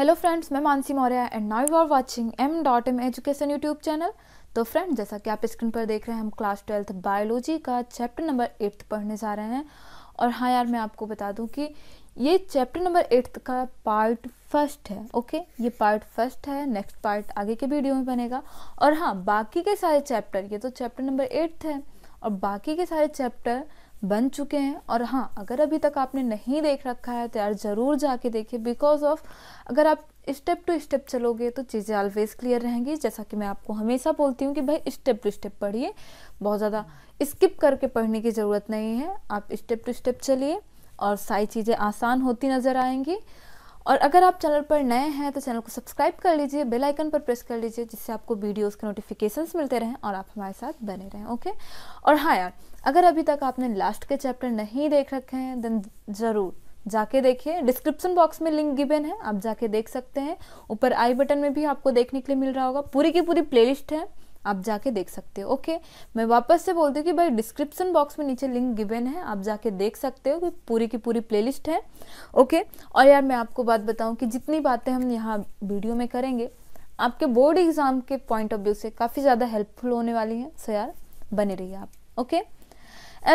Hello friends मैं Mansi Maurya and now you are watching M dot M education YouTube channel तो friends जैसा कि आप स्क्रीन पर देख रहे हैं हम क्लास ट्वेल्थ बायोलॉजी का चैप्टर नंबर एट्थ पढ़ने जा रहे हैं और हाँ यार मैं आपको बता दूं कि ये चैप्टर नंबर एट्थ का पार्ट फर्स्ट है ओके ये पार्ट फर्स्ट है नेक्स्ट पार्ट आगे के वीडियो में बनेगा और हाँ बाकी के सारे चैप्टर ये तो चैप्टर नंबर एट्थ है और बाकी के सारे चैप्टर बन चुके हैं और हाँ अगर अभी तक आपने नहीं देख रखा है तो यार ज़रूर जाके देखिए बिकॉज ऑफ अगर आप स्टेप टू स्टेप चलोगे तो चीज़ें ऑलवेज क्लियर रहेंगी जैसा कि मैं आपको हमेशा बोलती हूँ कि भाई स्टेप टू स्टेप पढ़िए बहुत ज़्यादा स्किप करके पढ़ने की ज़रूरत नहीं है आप स्टेप टू स्टेप चलिए और सारी चीज़ें आसान होती नज़र आएंगी और अगर आप चैनल पर नए हैं तो चैनल को सब्सक्राइब कर लीजिए बेल आइकन पर प्रेस कर लीजिए जिससे आपको वीडियोस के नोटिफिकेशंस मिलते रहें और आप हमारे साथ बने रहें ओके और हाँ यार अगर अभी तक आपने लास्ट के चैप्टर नहीं देख रखे हैं देन ज़रूर जाके देखिए डिस्क्रिप्शन बॉक्स में लिंक गिवन है आप जाके देख सकते हैं ऊपर आई बटन में भी आपको देखने के लिए मिल रहा होगा पूरी की पूरी प्लेलिस्ट है आप जाके देख सकते हो ओके मैं वापस से बोलती हूँ कि भाई डिस्क्रिप्शन बॉक्स में नीचे लिंक गिवन है आप जाके देख सकते हो कि पूरी की पूरी प्लेलिस्ट है ओके और यार मैं आपको बात बताऊँ कि जितनी बातें हम यहाँ वीडियो में करेंगे आपके बोर्ड एग्ज़ाम के पॉइंट ऑफ व्यू से काफ़ी ज़्यादा हेल्पफुल होने वाली हैं सो यार बने रहिए आप ओके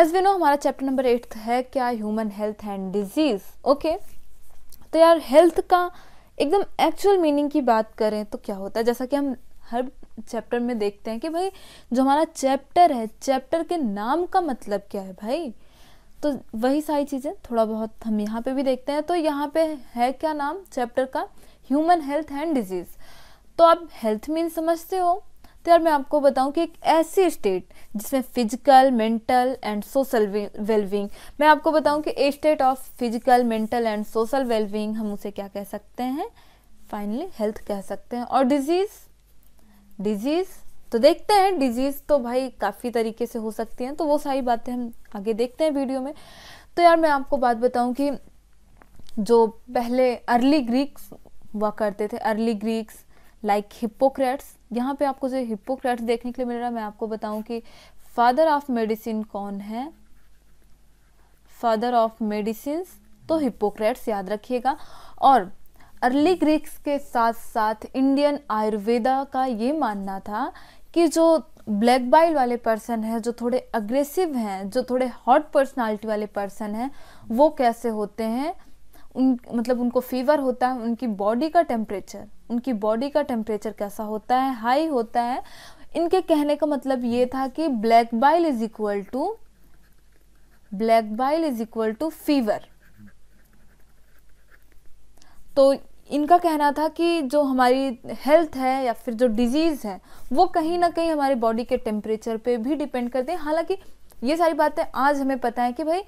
एज वी नो हमारा चैप्टर नंबर एट है क्या human health and diseases okay तो यार हेल्थ का एकदम एक्चुअल मीनिंग की बात करें तो क्या होता है जैसा कि हम हर चैप्टर में देखते हैं कि भाई जो हमारा चैप्टर है चैप्टर के नाम का मतलब क्या है भाई तो वही सारी चीज़ें थोड़ा बहुत हम यहाँ पे भी देखते हैं तो यहाँ पे है क्या नाम चैप्टर का ह्यूमन हेल्थ एंड डिजीज़ तो आप हेल्थ मीन समझते हो तो यार मैं आपको बताऊं कि एक ऐसी स्टेट जिसमें physical mental and social wellbeing मैं आपको बताऊं कि a state of physical mental and social wellbeing हम उसे क्या कह सकते हैं फाइनली हेल्थ कह सकते हैं और डिजीज़ डिजीज तो देखते हैं डिजीज तो भाई काफ़ी तरीके से हो सकती हैं तो वो सारी बातें हम आगे देखते हैं वीडियो में तो यार मैं आपको बात बताऊं कि जो पहले अर्ली ग्रीक्स हुआ करते थे अर्ली ग्रीक्स लाइक हिप्पोक्रेट्स यहाँ पे आपको जो हिप्पोक्रेट्स देखने के लिए मिल रहा है मैं आपको बताऊं कि फादर ऑफ मेडिसिन कौन है फादर ऑफ मेडिसिन तो हिप्पोक्रेट्स याद रखिएगा और अर्ली ग्रीक्स के साथ साथ इंडियन आयुर्वेदा का ये मानना था कि जो ब्लैक बाइल वाले पर्सन हैं जो थोड़े अग्रेसिव हैं जो थोड़े हॉट पर्सनालिटी वाले पर्सन हैं वो कैसे होते हैं उन मतलब उनको फीवर होता है उनकी बॉडी का टेम्परेचर उनकी बॉडी का टेम्परेचर कैसा होता है हाई होता है इनके कहने का मतलब ये था कि black bile is equal to black bile is equal to fever तो इनका कहना था कि जो हमारी हेल्थ है या फिर जो डिजीज़ है वो कहीं ना कहीं हमारे बॉडी के टेम्परेचर पे भी डिपेंड करते हैं हालांकि ये सारी बातें आज हमें पता है कि भाई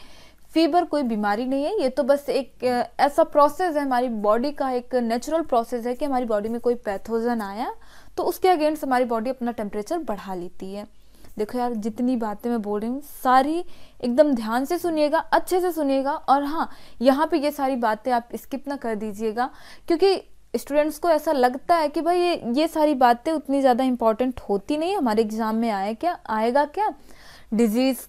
फीवर कोई बीमारी नहीं है ये तो बस एक ऐसा प्रोसेस है हमारी बॉडी का एक नेचुरल प्रोसेस है कि हमारी बॉडी में कोई पैथोजन आया तो उसके अगेंस्ट हमारी बॉडी अपना टेम्परेचर बढ़ा लेती है देखो यार जितनी बातें मैं बोल रही हूँ सारी एकदम ध्यान से सुनिएगा अच्छे से सुनिएगा और हाँ यहाँ पे ये सारी बातें आप स्किप ना कर दीजिएगा क्योंकि स्टूडेंट्स को ऐसा लगता है कि भाई ये ये सारी बातें उतनी ज़्यादा इम्पॉर्टेंट होती नहीं हमारे एग्ज़ाम में आए क्या आएगा क्या डिजीज़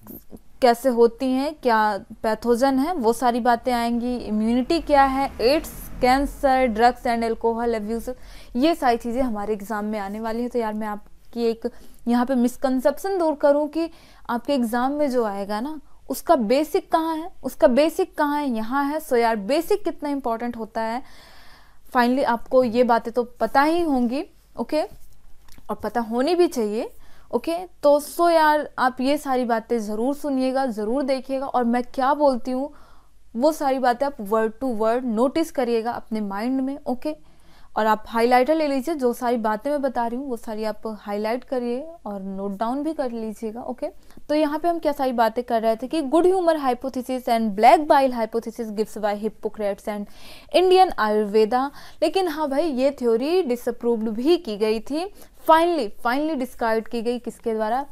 कैसे होती हैं क्या पैथोजन है वो सारी बातें आएंगी इम्यूनिटी क्या है AIDS cancer drugs and alcohol abuse ये सारी चीज़ें हमारे एग्ज़ाम में आने वाली है तो यार मैं आप कि एक यहाँ पे मिसकनसेप्शन दूर करूँ कि आपके एग्ज़ाम में जो आएगा ना उसका बेसिक कहाँ है उसका बेसिक कहाँ है यहाँ है सो यार बेसिक कितना इम्पोर्टेंट होता है फाइनली आपको ये बातें तो पता ही होंगी ओके और पता होनी भी चाहिए ओके तो सो यार आप ये सारी बातें ज़रूर सुनिएगा ज़रूर देखिएगा और मैं क्या बोलती हूँ वो सारी बातें आप वर्ड टू वर्ड नोटिस करिएगा अपने माइंड में ओके और आप हाईलाइटर ले लीजिए जो सारी बातें मैं बता रही हूँ वो सारी आप हाईलाइट करिए और नोट डाउन भी कर लीजिएगा ओके तो यहाँ पे हम क्या सारी बातें कर रहे थे कि good humour hypothesis and black bile hypothesis gives by Hippocrates and Indian Ayurveda लेकिन हाँ भाई ये थ्योरी डिसअप्रूव्ड भी की गई थी फाइनली फाइनली डिस्कार्ड की गई किसके द्वारा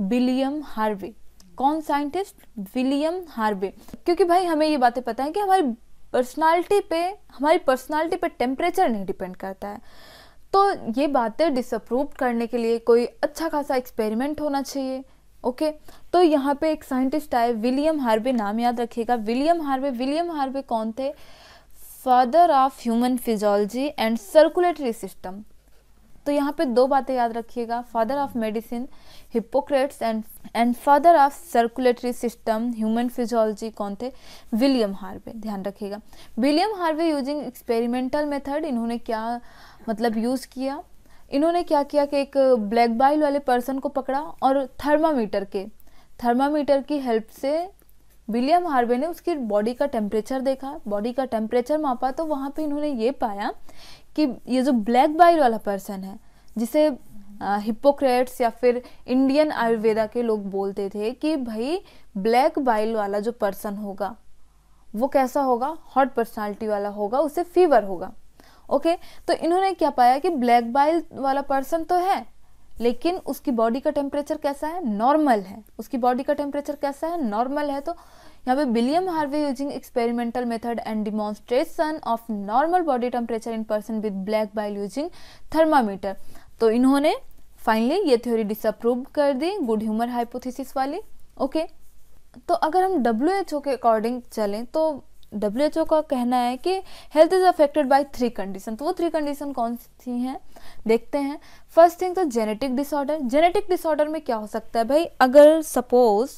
विलियम हार्वे कौन साइंटिस्ट विलियम हार्वे क्योंकि भाई हमें ये बातें पता है कि हमारी पर्सनालिटी पे हमारी पर्सनालिटी पे टेम्परेचर नहीं डिपेंड करता है तो ये बातें डिसअप्रूव करने के लिए कोई अच्छा खासा एक्सपेरिमेंट होना चाहिए ओके okay? तो यहाँ पे एक साइंटिस्ट आए विलियम हार्वे नाम याद रखिएगा विलियम हार्वे विलियम हार्वे कौन थे father of human physiology and circulatory system तो यहाँ पे दो बातें याद रखिएगा father of medicine Hippocrates and and father of circulatory system human physiology कौन थे विलियम हार्वे ध्यान रखिएगा William Harvey using experimental method इन्होंने क्या मतलब यूज़ किया इन्होंने क्या किया कि एक ब्लैक बाइल वाले पर्सन को पकड़ा और थर्मामीटर के थर्मामीटर की हेल्प से विलियम हार्वे ने उसकी बॉडी का टेम्परेचर देखा बॉडी का टेम्परेचर मापा तो वहाँ पे इन्होंने ये पाया कि ये जो ब्लैक बाइल वाला पर्सन है जिसे हिपोक्रेट्स या फिर इंडियन आयुर्वेदा के लोग बोलते थे कि भाई ब्लैक बाइल वाला जो पर्सन होगा वो कैसा होगा हॉट पर्सनालिटी वाला होगा उसे फीवर होगा ओके तो इन्होंने क्या पाया कि ब्लैक बाइल वाला पर्सन तो है लेकिन उसकी बॉडी का टेम्परेचर कैसा है नॉर्मल है उसकी बॉडी का टेम्परेचर कैसा है नॉर्मल है तो यहाँ पे William Harvey using experimental method and demonstration of normal body temperature in person with black bile using thermometer तो इन्होंने फाइनली ये थ्योरी डिसअप्रूव कर दी गुड ह्यूमर हाइपोथेसिस वाली ओके तो अगर हम डब्ल्यू एच ओ के अकॉर्डिंग चलें तो डब्ल्यू एच ओ का कहना है कि health is affected by three condition तो वो थ्री कंडीशन कौन सी हैं देखते हैं फर्स्ट थिंग तो जेनेटिक डिसऑर्डर जेनेटिक डिसऑर्डर में क्या हो सकता है भाई अगर सपोज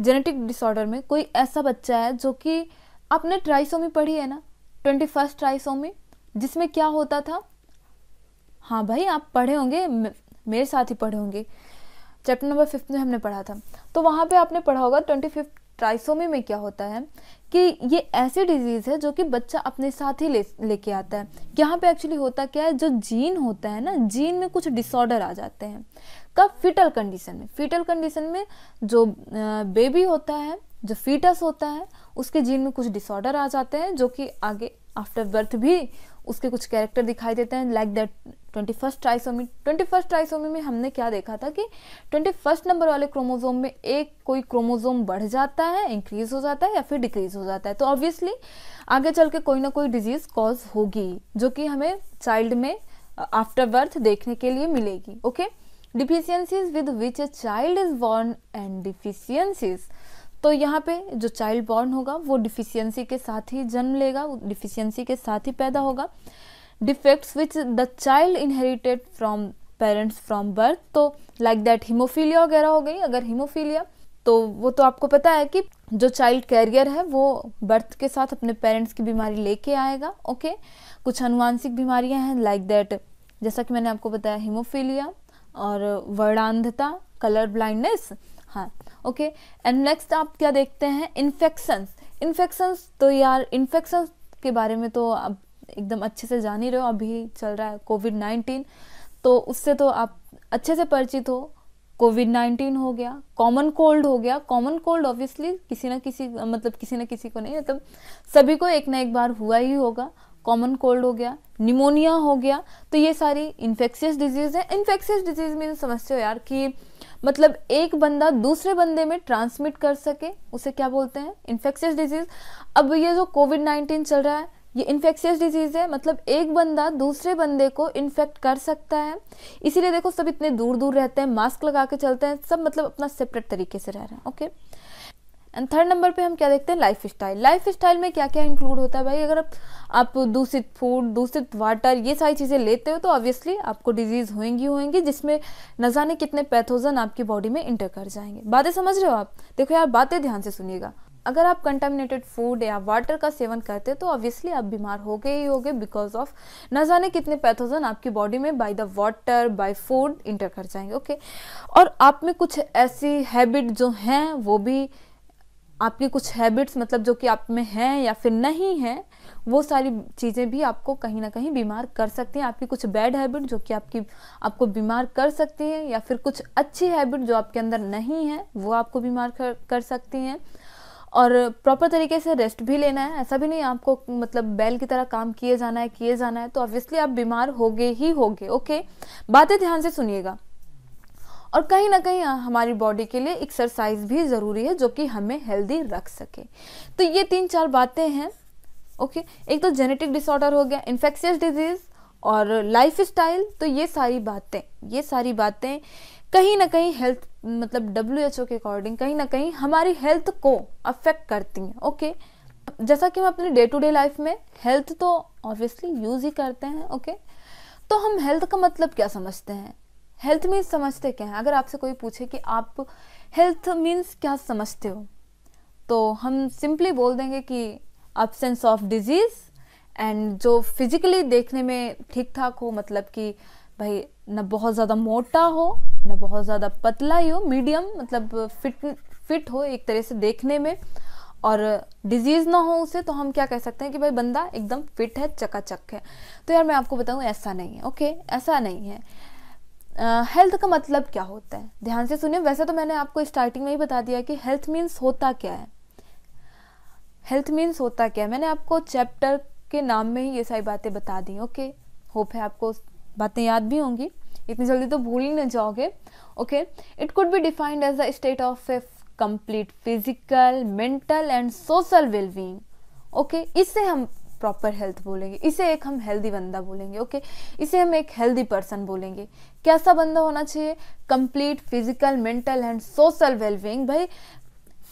जेनेटिक डिसऑर्डर में कोई ऐसा बच्चा है जो कि आपने ट्राइसोमी पढ़ी है ना ट्वेंटी फर्स्ट ट्राइसोमी जिसमें क्या होता था हाँ भाई आप पढ़े होंगे मेरे साथ ही पढ़े होंगे चैप्टर नंबर फिफ्थ में हमने पढ़ा था तो वहाँ पे आपने पढ़ा होगा ट्वेंटी फिफ्थ ट्राइसोमी में क्या होता है कि ये ऐसी डिजीज़ है जो कि बच्चा अपने साथ ही ले लेके आता है यहाँ पे एक्चुअली होता क्या है जो जीन होता है ना जीन में कुछ डिसऑर्डर आ जाते हैं कब फिटल कंडीशन में फिटल कंडीशन में जो बेबी होता है जो फीटस होता है उसके जीन में कुछ डिसऑर्डर आ जाते हैं जो कि आगे आफ्टर बर्थ भी उसके कुछ कैरेक्टर दिखाई देते हैं like that twenty first trisomy twenty first trisomy में हमने क्या देखा था कि ट्वेंटी फर्स्ट नंबर वाले क्रोमोजोम में एक कोई क्रोमोजोम बढ़ जाता है इंक्रीज हो जाता है या फिर डिक्रीज हो जाता है तो ऑब्वियसली आगे चल के कोई ना कोई डिजीज कॉज होगी जो कि हमें चाइल्ड में आफ्टर uh, बर्थ देखने के लिए मिलेगी okay deficiencies with which a child is born and deficiencies तो यहाँ पे जो चाइल्ड बॉर्न होगा वो डिफिशियंसी के साथ ही जन्म लेगा डिफिशियंसी के साथ ही पैदा होगा defects which the child inherited from parents from birth तो लाइक दैट हीमोफीलिया वगैरह हो गई अगर हीमोफीलिया तो वो तो आपको पता है कि जो चाइल्ड कैरियर है वो बर्थ के साथ अपने पेरेंट्स की बीमारी लेके आएगा ओके कुछ अनुवांशिक बीमारियां हैं लाइक दैट जैसा कि मैंने आपको बताया हीमोफीलिया और वर्णांधता कलर ब्लाइंडनेस हाँ ओके एंड नेक्स्ट आप क्या देखते हैं इन्फेक्शंस इन्फेक्शंस तो यार इन्फेक्शंस के बारे में तो आप एकदम अच्छे से जान ही रहे हो अभी चल रहा है कोविड नाइन्टीन तो उससे तो आप अच्छे से परिचित हो कोविड नाइन्टीन हो गया कॉमन कोल्ड हो गया कॉमन कोल्ड ऑब्वियसली किसी ना किसी मतलब किसी ना किसी को नहीं मतलब सभी को एक ना एक बार हुआ ही होगा कॉमन कोल्ड हो गया निमोनिया हो गया तो ये सारी इन्फेक्शियस डिजीज़ है इन्फेक्शियस डिजीज़ में समझते हो यार कि मतलब एक बंदा दूसरे बंदे में ट्रांसमिट कर सके उसे क्या बोलते हैं इन्फेक्शियस डिजीज अब ये जो कोविड नाइन्टीन चल रहा है ये इन्फेक्शियस डिजीज़ है मतलब एक बंदा दूसरे बंदे को इन्फेक्ट कर सकता है इसीलिए देखो सब इतने दूर दूर रहते हैं मास्क लगा के चलते हैं सब मतलब अपना सेपरेट तरीके से रह रहे हैं ओके एंड थर्ड नंबर पे हम क्या देखते हैं लाइफ स्टाइल लाइफ स्टाइल में क्या क्या इंक्लूड होता है भाई अगर आप, आप दूषित फूड दूषित वाटर ये सारी चीज़ें लेते हो तो ऑब्वियसली आपको डिजीज़ होएंगी होएंगी जिसमें न जाने कितने पैथोजन आपकी बॉडी में इंटर कर जाएंगे बातें समझ रहे हो आप देखो यार बातें ध्यान से सुनिएगा अगर आप कंटामिनेटेड फूड या वाटर का सेवन करते हैं तो ऑब्वियसली आप बीमार हो गए ही हो गए बिकॉज ऑफ न जाने कितने पैथोजन आपकी बॉडी में by the water by food enter कर जाएंगे ओके okay? और आप में कुछ ऐसी हैबिट जो हैं वो भी आपकी कुछ हैबिट्स मतलब जो कि आप में हैं या फिर नहीं हैं वो सारी चीज़ें भी आपको कहीं ना कहीं बीमार कर सकती हैं आपकी कुछ बैड हैबिट जो कि आपकी आपको बीमार कर सकती हैं या फिर कुछ अच्छी हैबिट जो आपके अंदर नहीं है वो आपको बीमार कर, कर सकती हैं और प्रॉपर तरीके से रेस्ट भी लेना है ऐसा भी नहीं आपको मतलब बैल की तरह काम किए जाना है किए जाना है तो ऑब्वियसली आप बीमार होगे ही होगे ओके बातें ध्यान से सुनिएगा और कहीं ना कहीं हाँ, हमारी बॉडी के लिए एक्सरसाइज भी ज़रूरी है जो कि हमें हेल्दी रख सके तो ये तीन चार बातें हैं ओके एक तो जेनेटिक डिसऑर्डर हो गया इन्फेक्शियस डिजीज़ और लाइफ स्टाइल तो ये सारी बातें ये सारी बातें कहीं ना कहीं हेल्थ मतलब डब्ल्यू एच ओ के अकॉर्डिंग कहीं ना कहीं हमारी हेल्थ को अफेक्ट करती हैं ओके जैसा कि हम अपने डे टू डे लाइफ में हेल्थ तो ऑब्वियसली यूज़ ही करते हैं ओके तो हम हेल्थ का मतलब क्या समझते हैं हेल्थ मीन्स समझते क्या हैं अगर आपसे कोई पूछे कि आप हेल्थ मीन्स क्या समझते हो तो हम सिंपली बोल देंगे कि अब्सेंस ऑफ डिजीज़ एंड जो फिजिकली देखने में ठीक ठाक हो मतलब कि भाई ना बहुत ज़्यादा मोटा हो ना बहुत ज़्यादा पतला ही हो मीडियम मतलब फिट फिट हो एक तरह से देखने में और डिजीज़ ना हो उसे तो हम क्या कह सकते हैं कि भाई बंदा एकदम फिट है चकाचक है तो यार मैं आपको बताऊँ ऐसा नहीं है ओके ऐसा नहीं है हेल्थ का मतलब क्या होता है ध्यान से सुनिए वैसे तो मैंने आपको स्टार्टिंग में ही बता दिया कि हेल्थ मीन्स होता क्या है हेल्थ मीन्स होता क्या है मैंने आपको चैप्टर के नाम में ही ये सारी बातें बता दी ओके होप है आपको बातें याद भी होंगी इतनी जल्दी तो भूल ही ना जाओगे okay it could be defined as a state of a complete physical mental and social wellbeing okay इससे हम प्रॉपर हेल्थ बोलेंगे इसे एक हम हेल्दी बंदा बोलेंगे ओके इसे हम एक हेल्दी पर्सन बोलेंगे कैसा बंदा होना चाहिए complete physical mental and social wellbeing भाई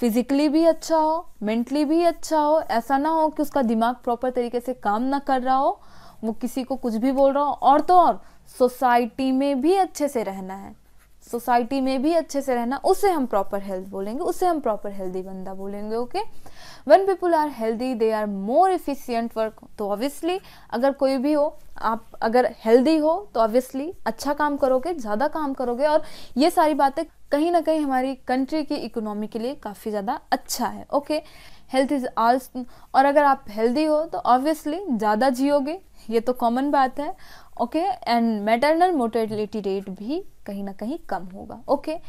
फिजिकली भी अच्छा हो मेंटली भी अच्छा हो ऐसा ना हो कि उसका दिमाग प्रॉपर तरीके से काम ना कर रहा हो वो किसी को कुछ भी बोल रहा हो और तो और सोसाइटी में भी अच्छे से रहना है सोसाइटी में भी अच्छे से रहना उसे हम प्रॉपर हेल्थ बोलेंगे उससे हम प्रॉपर हेल्दी बंदा बोलेंगे okay when people are healthy they are more efficient work तो ऑब्वियसली अगर कोई भी हो आप अगर हेल्दी हो तो ऑब्वियसली अच्छा काम करोगे ज़्यादा काम करोगे और ये सारी बातें कहीं ना कहीं हमारी कंट्री की इकोनॉमी के लिए काफ़ी ज़्यादा अच्छा है ओके हेल्थ इज़ ऑल और अगर आप हेल्दी हो तो ऑब्वियसली ज़्यादा जियोगे ये तो कॉमन बात है okay and maternal mortality rate भी कहीं ना कहीं कम होगा ओके okay?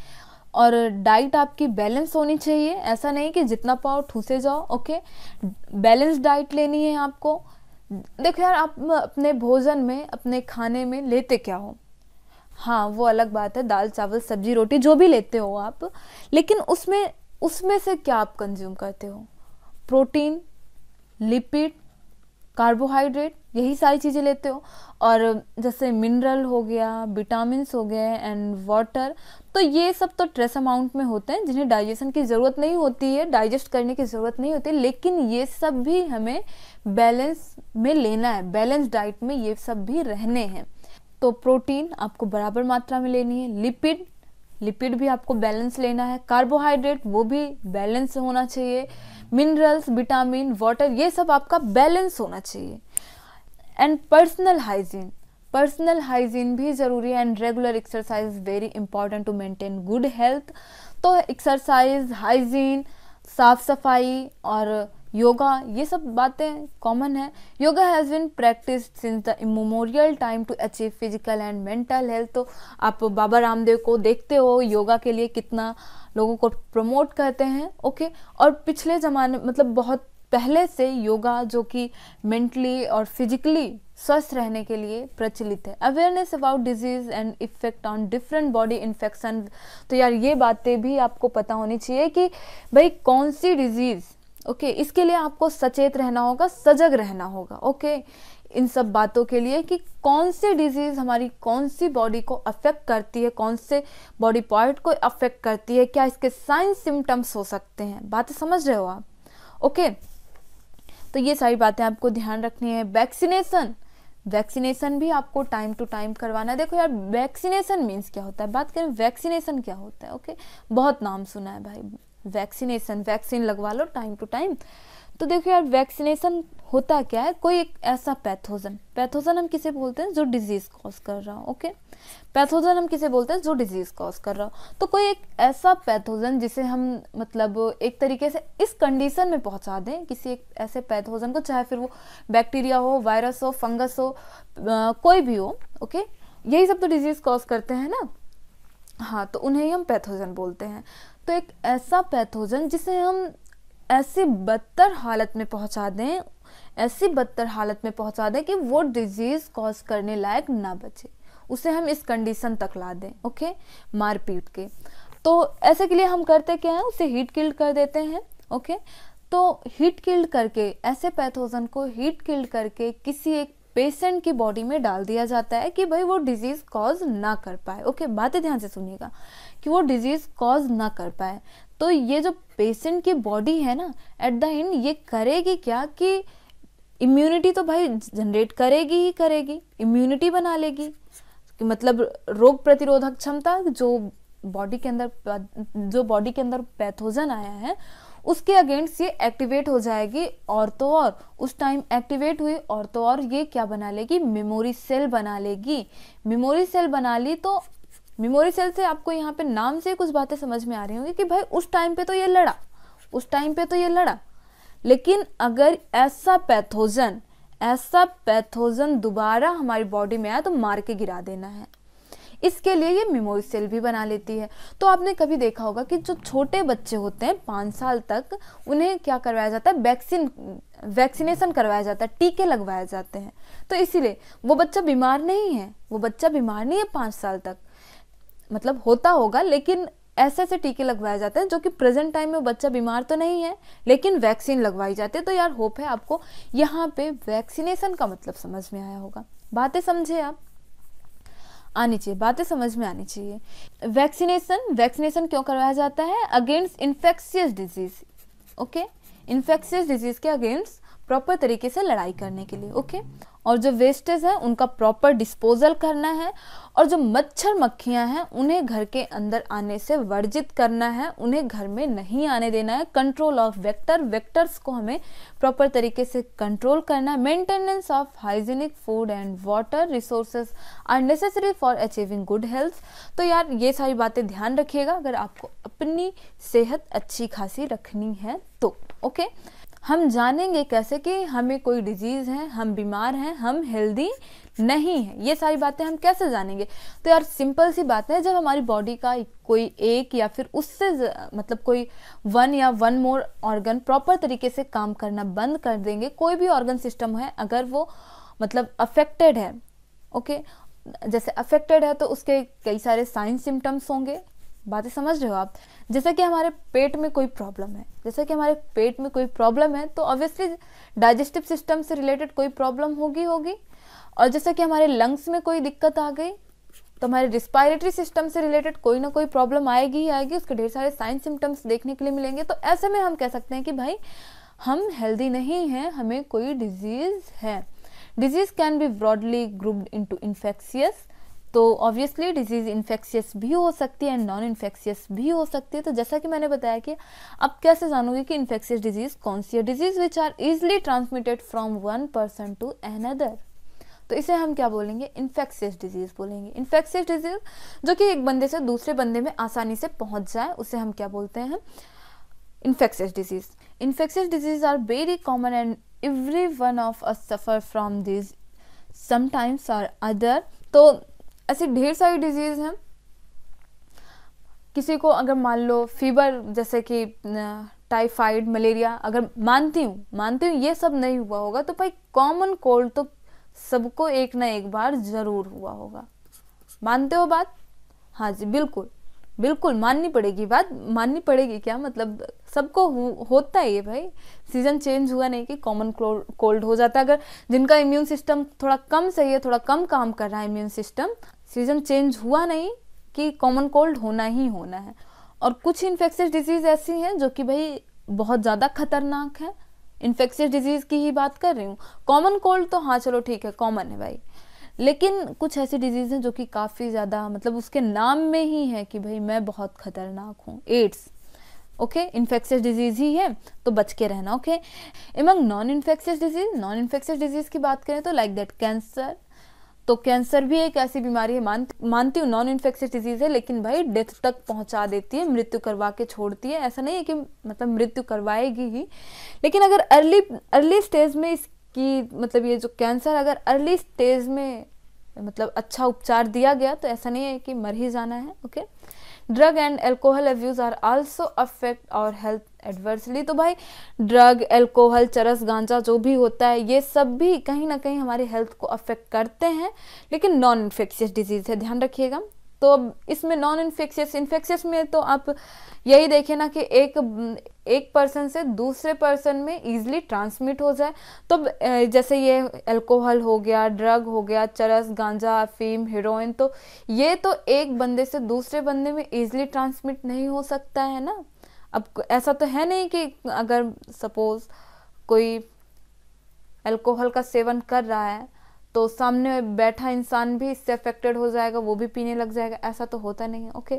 और डाइट आपकी बैलेंस होनी चाहिए ऐसा नहीं कि जितना पाओ ठूसे जाओ ओके बैलेंस डाइट लेनी है आपको देखो यार आप अपने भोजन में अपने खाने में लेते क्या हो हाँ वो अलग बात है दाल चावल सब्जी रोटी जो भी लेते हो आप लेकिन उसमें उसमें से क्या आप कंज्यूम करते हो प्रोटीन लिपिड कार्बोहाइड्रेट यही सारी चीज़ें लेते हो और जैसे मिनरल हो गया विटामिन हो गए एंड वाटर तो ये सब तो ट्रेस अमाउंट में होते हैं जिन्हें डाइजेशन की ज़रूरत नहीं होती है डाइजेस्ट करने की ज़रूरत नहीं होती लेकिन ये सब भी हमें बैलेंस में लेना है बैलेंस डाइट में ये सब भी रहने हैं तो प्रोटीन आपको बराबर मात्रा में लेनी है लिपिड लिपिड भी आपको बैलेंस लेना है कार्बोहाइड्रेट वो भी बैलेंस होना चाहिए मिनरल्स विटामिन वाटर ये सब आपका बैलेंस होना चाहिए and personal hygiene personal hygiene भी ज़रूरी है and regular exercise very important to maintain good health तो एक्सरसाइज हाइजीन साफ सफाई और योगा ये सब बातें कॉमन है yoga has been practice since the immemorial time to achieve physical and mental health तो आप बाबा रामदेव को देखते हो योगा के लिए कितना लोगों को प्रमोट करते हैं ओके और पिछले ज़माने मतलब बहुत पहले से योगा जो कि मेंटली और फिजिकली स्वस्थ रहने के लिए प्रचलित है awareness about disease and effect on different body infection तो यार ये बातें भी आपको पता होनी चाहिए कि भाई कौन सी डिजीज़ ओके okay, इसके लिए आपको सचेत रहना होगा सजग रहना होगा ओके okay? इन सब बातों के लिए कि कौन सी डिजीज़ हमारी कौन सी बॉडी को अफेक्ट करती है कौन से बॉडी पार्ट को अफेक्ट करती है क्या इसके साइन सिम्टम्स हो सकते हैं बातें समझ रहे हो आप ओके okay? तो ये सारी बातें आपको ध्यान रखनी है वैक्सीनेशन वैक्सीनेशन भी आपको टाइम टू टाइम करवाना है देखो यार वैक्सीनेशन मीन्स क्या होता है बात करें वैक्सीनेशन क्या होता है ओके बहुत नाम सुना है भाई वैक्सीनेशन वैक्सीन लगवा लो टाइम टू टाइम तो देखो यार वैक्सीनेशन होता क्या है कोई एक ऐसा पैथोजन पैथोजन हम किसे बोलते हैं जो डिजीज कॉज कर रहा हो ओके पैथोजन हम किसे बोलते हैं जो डिजीज कॉज कर रहा हो तो कोई एक ऐसा पैथोजन जिसे हम मतलब एक तरीके से इस कंडीशन में पहुंचा दें किसी एक ऐसे पैथोजन को चाहे फिर वो बैक्टीरिया हो वायरस हो फंगस हो आ, कोई भी हो ओके यही सब तो डिजीज कॉज करते हैं ना हाँ तो उन्हें ही हम पैथोजन बोलते हैं तो एक ऐसा पैथोजन जिसे हम ऐसी बदतर हालत में पहुंचा दें ऐसी बदतर हालत में पहुंचा दें कि वो डिजीज़ कॉज करने लायक ना बचे उसे हम इस कंडीशन तक ला दें ओके मारपीट के तो ऐसे के लिए हम करते क्या है उसे हीट किल्ड कर देते हैं ओके तो हीट किल्ड करके ऐसे पैथोजन को हीट किल्ड करके किसी एक पेशेंट की बॉडी में डाल दिया जाता है कि भाई वो डिजीज़ कॉज ना कर पाए ओके बातें ध्यान से सुनिएगा कि वो डिजीज़ कॉज ना कर पाए तो ये जो पेशेंट की बॉडी है ना एट द एंड ये करेगी क्या कि इम्यूनिटी तो भाई जनरेट करेगी ही करेगी इम्यूनिटी बना लेगी मतलब रोग प्रतिरोधक क्षमता जो बॉडी के अंदर जो बॉडी के अंदर पैथोजन आया है उसके अगेंस्ट ये एक्टिवेट हो जाएगी और तो और उस टाइम एक्टिवेट हुई और तो और ये क्या बना लेगी मेमोरी सेल बना लेगी मेमोरी सेल बना ली तो मेमोरी सेल से आपको यहाँ पे नाम से कुछ बातें समझ में आ रही होंगी कि भाई उस टाइम पे तो ये लड़ा उस टाइम पे तो ये लड़ा लेकिन अगर ऐसा पैथोजन ऐसा पैथोजन दोबारा हमारी बॉडी में आया तो मार के गिरा देना है इसके लिए ये मेमोरी सेल भी बना लेती है तो आपने कभी देखा होगा कि जो छोटे बच्चे होते हैं पाँच साल तक उन्हें क्या करवाया जाता है वैक्सीन वैक्सीनेशन करवाया जाता है टीके लगवाए जाते हैं तो इसीलिए वो बच्चा बीमार नहीं है वो बच्चा बीमार नहीं है पाँच साल तक मतलब होता होगा लेकिन ऐसे ऐसे टीके लगवाए जाते हैं जो कि प्रेजेंट टाइम में बच्चा बीमार तो नहीं है लेकिन वैक्सीन लगवाई जाती है तो यार होप है आपको यहाँ पे वैक्सीनेशन का मतलब समझ में आया होगा बातें समझे आप आनी चाहिए बातें समझ में आनी चाहिए वैक्सीनेशन वैक्सीनेशन क्यों करवाया जाता है against infectious disease okay infectious disease के अगेंस्ट प्रॉपर तरीके से लड़ाई करने के लिए ओके और जो वेस्टेज है उनका प्रॉपर डिस्पोजल करना है और जो मच्छर मक्खियां हैं उन्हें घर के अंदर आने से वर्जित करना है उन्हें घर में नहीं आने देना है कंट्रोल ऑफ वेक्टर वेक्टर्स को हमें प्रॉपर तरीके से कंट्रोल करना है maintenance of hygienic food and water resources are necessary for achieving good health तो यार ये सारी बातें ध्यान रखिएगा अगर आपको अपनी सेहत अच्छी खासी रखनी है तो ओके okay? हम जानेंगे कैसे कि हमें कोई डिजीज़ है हम बीमार हैं हम हेल्दी नहीं है ये सारी बातें हम कैसे जानेंगे तो यार सिंपल सी बात है जब हमारी बॉडी का कोई एक या फिर उससे मतलब कोई वन या वन मोर ऑर्गन प्रॉपर तरीके से काम करना बंद कर देंगे कोई भी ऑर्गन सिस्टम है अगर वो मतलब अफेक्टेड है ओके जैसे अफेक्टेड है तो उसके कई सारे साइन सिम्टम्स होंगे बातें समझ रहे हो आप जैसा कि हमारे पेट में कोई प्रॉब्लम है जैसा कि हमारे पेट में कोई प्रॉब्लम है तो ऑब्वियसली डाइजेस्टिव सिस्टम से रिलेटेड कोई प्रॉब्लम होगी होगी और जैसा कि हमारे लंग्स में कोई दिक्कत आ गई तो हमारे रिस्पायरेटरी सिस्टम से रिलेटेड कोई ना कोई प्रॉब्लम आएगी ही आएगी उसके ढेर सारे साइन सिम्टम्स देखने के लिए मिलेंगे तो ऐसे में हम कह सकते हैं कि भाई हम हेल्दी नहीं हैं हमें कोई डिजीज़ है disease can be broadly grouped into infectious तो ऑब्वियसली डिजीज़ इन्फेक्शियस भी हो सकती है एंड नॉन इन्फेक्शियस भी हो सकती है तो जैसा कि मैंने बताया कि अब कैसे जानोगे कि इन्फेक्शियस डिजीज़ कौन सी है disease which are easily transmitted from one person to another तो इसे हम क्या बोलेंगे इन्फेक्शियस डिजीज बोलेंगे इन्फेक्शियस डिजीज जो कि एक बंदे से दूसरे बंदे में आसानी से पहुंच जाए उसे हम क्या बोलते हैं infectious disease infectious disease are very common and every one of a suffer from this sometimes or other तो ऐसी ढेर सारी डिजीज़ हैं किसी को अगर मान लो फीवर जैसे कि टाइफाइड मलेरिया अगर मानती हूँ मानती हूँ ये सब नहीं हुआ होगा तो भाई कॉमन कोल्ड तो सबको एक ना एक बार ज़रूर हुआ होगा मानते हो बात हाँ जी बिल्कुल बिल्कुल माननी पड़ेगी बात माननी पड़ेगी क्या मतलब सबको होता है ये भाई सीज़न चेंज हुआ नहीं कि कॉमन कोल्ड हो जाता है अगर जिनका इम्यून सिस्टम थोड़ा कम सही है थोड़ा कम काम कर रहा है इम्यून सिस्टम सीजन चेंज हुआ नहीं कि कॉमन कोल्ड होना ही होना है और कुछ इन्फेक्शियस डिजीज़ ऐसी हैं जो कि भाई बहुत ज़्यादा खतरनाक है इन्फेक्शियस डिजीज़ की ही बात कर रही हूँ कॉमन कोल्ड तो हाँ चलो ठीक है कॉमन है भाई लेकिन कुछ ऐसी डिजीज़ हैं जो कि काफ़ी ज़्यादा मतलब उसके नाम में ही है कि भाई मैं बहुत खतरनाक हूँ एड्स ओके इन्फेक्शियस डिजीज़ ही है तो बच के रहना okay among non infectious disease non infectious disease की बात करें तो लाइक दैट कैंसर तो कैंसर भी एक ऐसी बीमारी है मान मानती हूँ नॉन इन्फेक्शियस डिजीज़ है लेकिन भाई डेथ तक पहुँचा देती है मृत्यु करवा के छोड़ती है ऐसा नहीं है कि मतलब मृत्यु करवाएगी ही लेकिन अगर अर्ली अर्ली स्टेज में इसकी मतलब ये जो कैंसर अगर अर्ली स्टेज में मतलब अच्छा उपचार दिया गया तो ऐसा नहीं है कि मर ही जाना है okay drug and alcohol abuse are also affect our health adversely तो भाई ड्रग एल्कोहल चरस गांजा जो भी होता है ये सब भी कहीं ना कहीं हमारे हेल्थ को अफेक्ट करते हैं लेकिन नॉन इन्फेक्शियस डिजीज़ है ध्यान रखिएगा तो इसमें नॉन इन्फेक्शियस इन्फेक्शियस में तो आप यही देखें ना कि एक एक पर्सन से दूसरे पर्सन में ईजिली ट्रांसमिट हो जाए तो जैसे ये अल्कोहल हो गया ड्रग हो गया चरस गांजा अफीम हीरोइन तो ये तो एक बंदे से दूसरे बंदे में ईजिली ट्रांसमिट नहीं हो सकता है ना अब ऐसा तो है नहीं कि अगर सपोज कोई अल्कोहल का सेवन कर रहा है तो सामने बैठा इंसान भी इससे अफेक्टेड हो जाएगा वो भी पीने लग जाएगा ऐसा तो होता नहीं है ओके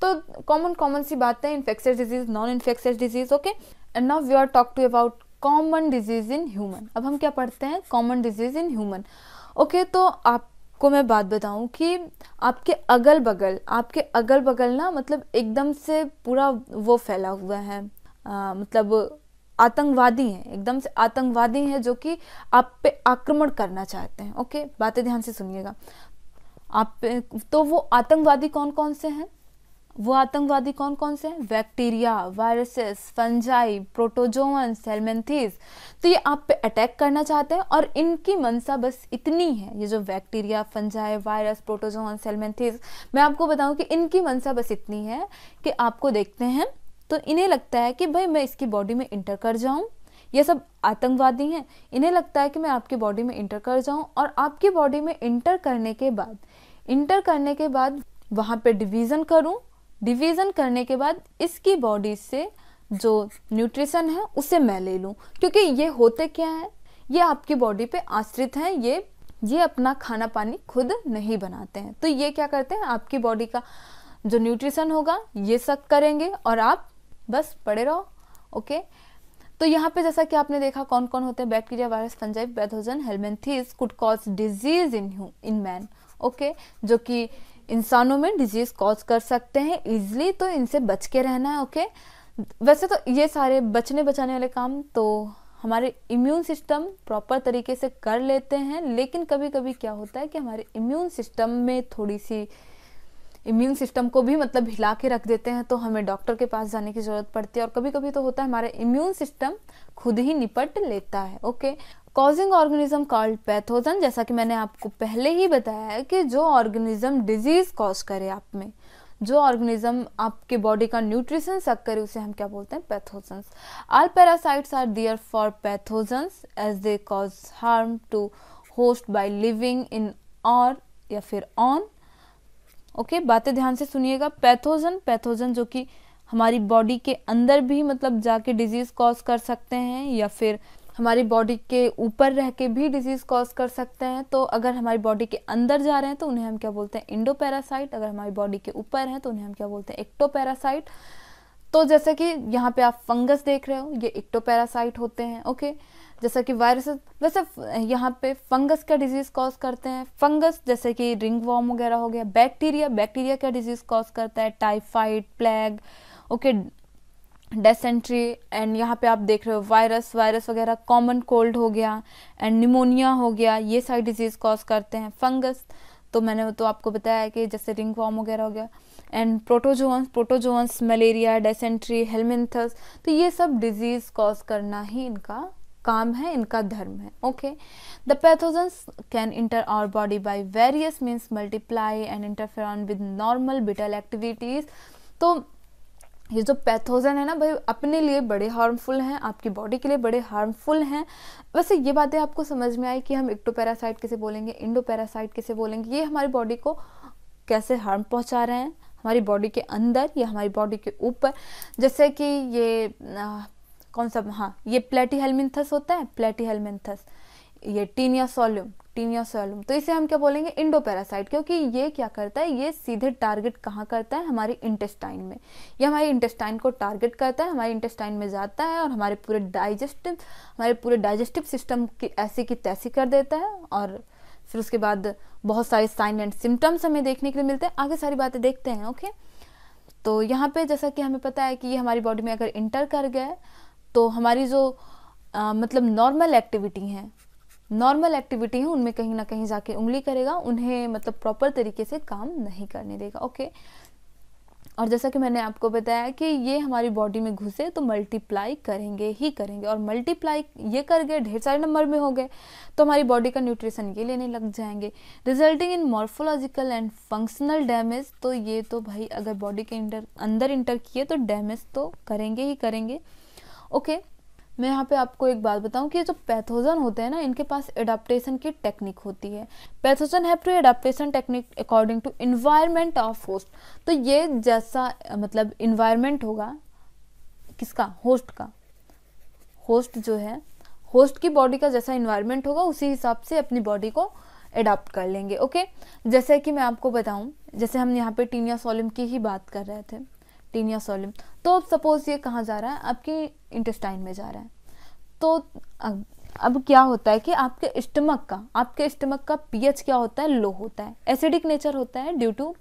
तो कॉमन कॉमन सी बात है infectious disease non infectious disease okay and now we are talk to about common disease in human अब हम क्या पढ़ते हैं common disease in human okay तो आप आपको मैं बात बताऊं कि आपके अगल बगल आपके अगल बगल ना मतलब एकदम से पूरा वो फैला हुआ है आ, मतलब आतंकवादी हैं एकदम से आतंकवादी हैं जो कि आप पे आक्रमण करना चाहते हैं ओके बातें ध्यान से सुनिएगा आप पे तो वो आतंकवादी कौन कौन से हैं वो आतंकवादी कौन कौन से हैं bacteria viruses fungi protozoan helminths तो ये आप पे अटैक करना चाहते हैं और इनकी मनसा बस इतनी है ये जो bacteria fungi virus protozoan helminths मैं आपको बताऊं कि इनकी मनसा बस इतनी है कि आपको देखते हैं तो इन्हें लगता है कि भाई मैं इसकी बॉडी में इंटर कर जाऊं ये सब आतंकवादी हैं इन्हें लगता है कि मैं आपकी बॉडी में इंटर कर जाऊं और आपकी बॉडी में इंटर करने के बाद इंटर करने के बाद वहां पे डिवीज़न करूं डिवीज़न करने के बाद इसकी बॉडी से जो न्यूट्रिशन है उसे मैं ले लूं क्योंकि ये होते क्या है ये आपकी बॉडी पे आश्रित हैं ये ये अपना खाना पानी खुद नहीं बनाते हैं तो ये क्या करते हैं आपकी बॉडी का जो न्यूट्रिशन होगा ये सब करेंगे और आप बस पड़े रहो ओके तो यहाँ पे जैसा कि आपने देखा कौन कौन होते हैं bacteria virus fungi pathogen helminths could cause disease in in man okay जो कि इंसानों में डिजीज कॉज कर सकते हैं इजिली तो इनसे बच के रहना है ओके वैसे तो ये सारे बचने बचाने वाले काम तो हमारे इम्यून सिस्टम प्रॉपर तरीके से कर लेते हैं लेकिन कभी कभी क्या होता है कि हमारे इम्यून सिस्टम में थोड़ी सी इम्यून सिस्टम को भी मतलब हिला के रख देते हैं तो हमें डॉक्टर के पास जाने की ज़रूरत पड़ती है और कभी कभी तो होता है हमारा इम्यून सिस्टम खुद ही निपट लेता है okay causing organism called pathogen जैसा कि मैंने आपको पहले ही बताया है कि जो ऑर्गेनिज्म डिजीज कॉज करे आप में जो ऑर्गेनिज्म आपके बॉडी का न्यूट्रिशन सक करे उसे हम क्या बोलते हैं pathogens all parasites are therefore pathogens as they cause harm to host by living in और या फिर ऑन ओके बातें ध्यान से सुनिएगा पैथोजन पैथोजन जो कि हमारी बॉडी के अंदर भी मतलब जाके डिजीज कॉज कर सकते हैं या फिर हमारी बॉडी के ऊपर रह के भी डिजीज कॉज कर सकते हैं तो अगर हमारी बॉडी के अंदर जा रहे हैं तो उन्हें हम क्या बोलते हैं इंडो पैरासाइट अगर हमारी बॉडी के ऊपर हैं तो उन्हें हम क्या बोलते हैं एक्टो पैरासाइट तो जैसे कि यहाँ पे आप फंगस देख रहे हो ये एक्टो पैरासाइट होते हैं ओके okay? जैसा कि वायरस वैसे यहाँ पे फंगस का डिजीज़ कॉज करते हैं फंगस जैसे कि रिंग वॉर्म वगैरह हो गया बैक्टीरिया बैक्टीरिया का डिजीज़ कॉज करता है typhoid plague okay dysentery and यहाँ पे आप देख रहे हो वायरस वायरस वगैरह कॉमन कोल्ड हो गया एंड निमोनिया हो गया ये सारी डिजीज़ कॉज करते हैं फंगस तो मैंने तो आपको बताया कि जैसे रिंग वॉर्म वगैरह हो गया and protozoans protozoans malaria dysentery helminths तो ये सब डिजीज़ कॉज करना ही इनका काम है इनका धर्म है okay the pathogen can enter our body by various means multiply and interfere on with normal vital activities तो ये जो पैथोजन है ना भाई अपने लिए बड़े हार्मफुल हैं आपकी बॉडी के लिए बड़े हार्मफुल हैं वैसे ये बातें आपको समझ में आई कि हम इक्टोपैरासाइट किसे बोलेंगे इंडो पैरासाइट किसे बोलेंगे ये हमारी बॉडी को कैसे हार्म पहुंचा रहे हैं हमारी बॉडी के अंदर या हमारी बॉडी के ऊपर जैसे कि ये कौन सा हाँ ये प्लेटीहेलमिंथस होता है प्लेटीहेलमिंथस ये टीनिया सोल्यूम टीनिया सोल्यूम तो इसे हम क्या बोलेंगे इंडो पैरासाइट क्योंकि ये क्या करता है ये सीधे टारगेट कहाँ करता है हमारे इंटेस्टाइन में ये हमारे इंटेस्टाइन को टारगेट करता है हमारे इंटेस्टाइन में जाता है और हमारे पूरे डाइजेस्टिव हमारे पूरे डाइजेस्टिव सिस्टम की ऐसी की तैसी कर देता है और फिर उसके बाद बहुत सारे साइन एंड सिम्टम्स हमें देखने के लिए मिलते हैं आगे सारी बातें देखते हैं ओके तो यहाँ पे जैसा कि हमें पता है कि ये हमारी बॉडी में अगर इंटर कर गए तो हमारी जो आ, मतलब नॉर्मल एक्टिविटी हैं नॉर्मल एक्टिविटी हैं उनमें कहीं ना कहीं जाके उंगली करेगा उन्हें मतलब प्रॉपर तरीके से काम नहीं करने देगा ओके और जैसा कि मैंने आपको बताया कि ये हमारी बॉडी में घुसे तो मल्टीप्लाई करेंगे ही करेंगे और मल्टीप्लाई ये कर गए ढेर सारे नंबर में हो गए तो हमारी बॉडी का न्यूट्रिशन ये लेने लग जाएंगे resulting in morphological and functional damage तो ये तो भाई अगर बॉडी के इंटर अंदर इंटर किए तो डैमेज तो करेंगे ही करेंगे ओके मैं यहाँ पे आपको एक बात बताऊँ कि ये जो पैथोजन होते हैं ना इनके पास एडाप्टेशन की टेक्निक होती है pathogen have to adaptation technique according to environment of host तो ये जैसा मतलब इन्वायरमेंट होगा किसका होस्ट का होस्ट जो है होस्ट की बॉडी का जैसा इन्वायरमेंट होगा उसी हिसाब से अपनी बॉडी को एडाप्ट कर लेंगे ओके जैसे कि मैं आपको बताऊं जैसे हम यहाँ पे टीनिया सोलम की ही बात कर रहे थे टीनिया सोलम तो अब सपोज़ ये कहाँ जा रहा है आपके इंटेस्टाइन में जा रहा है तो अब, अब क्या होता है कि आपके स्टमक का आपके स्टमक का पीएच क्या होता है लो होता है एसिडिक नेचर होता है due to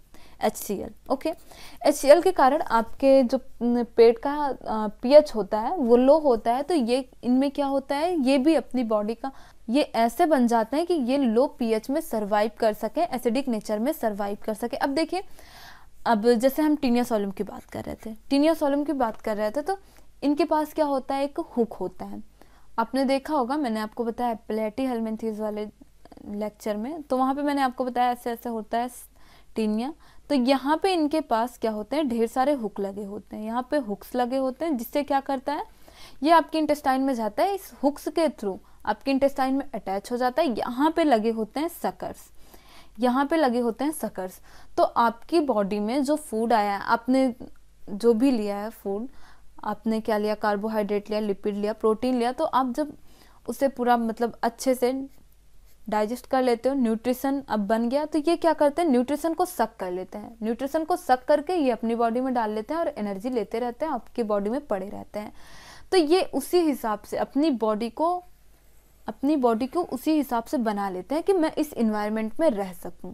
H C L okay H C L के कारण आपके जो पेट का पीएच होता है वो लो होता है तो ये इनमें क्या होता है ये भी अपनी बॉडी का ये ऐसे बन जाते हैं कि ये लो पीएच में सरवाइव कर सके एसिडिक नेचर में सरवाइव कर सके अब देखिए अब जैसे हम टीनिया सोलम की बात कर रहे थे टीनिया सोलम की बात कर रहे थे तो इनके पास क्या होता है एक हुक होता है आपने देखा होगा मैंने आपको बताया प्लेटी हेलमेंथीज वाले लेक्चर में तो वहाँ पे मैंने आपको बताया ऐसे ऐसे होता है टीनिया तो यहाँ पे इनके पास क्या होते हैं ढेर सारे हुक लगे होते हैं यहाँ पे हुक्स लगे होते हैं जिससे क्या करता है ये आपके इंटेस्टाइन में जाता है इस हुक्स के थ्रू आपके इंटेस्टाइन में अटैच हो जाता है यहाँ पे लगे होते हैं सकर्स यहाँ पे लगे होते हैं सकर्स तो आपकी बॉडी में जो फूड आया है आपने जो भी लिया है फूड आपने क्या लिया कार्बोहाइड्रेट लिया लिपिड लिया प्रोटीन लिया तो आप जब उसे पूरा मतलब अच्छे से डाइजेस्ट कर लेते हो न्यूट्रिशन अब बन गया तो ये क्या करते हैं न्यूट्रिशन को सक कर लेते हैं न्यूट्रिशन को सक करके ये अपनी बॉडी में डाल लेते हैं और एनर्जी लेते रहते हैं आपकी बॉडी में पड़े रहते हैं तो ये उसी हिसाब से अपनी बॉडी को अपनी बॉडी को उसी हिसाब से बना लेते हैं कि मैं इस इन्वायरमेंट में रह सकूं।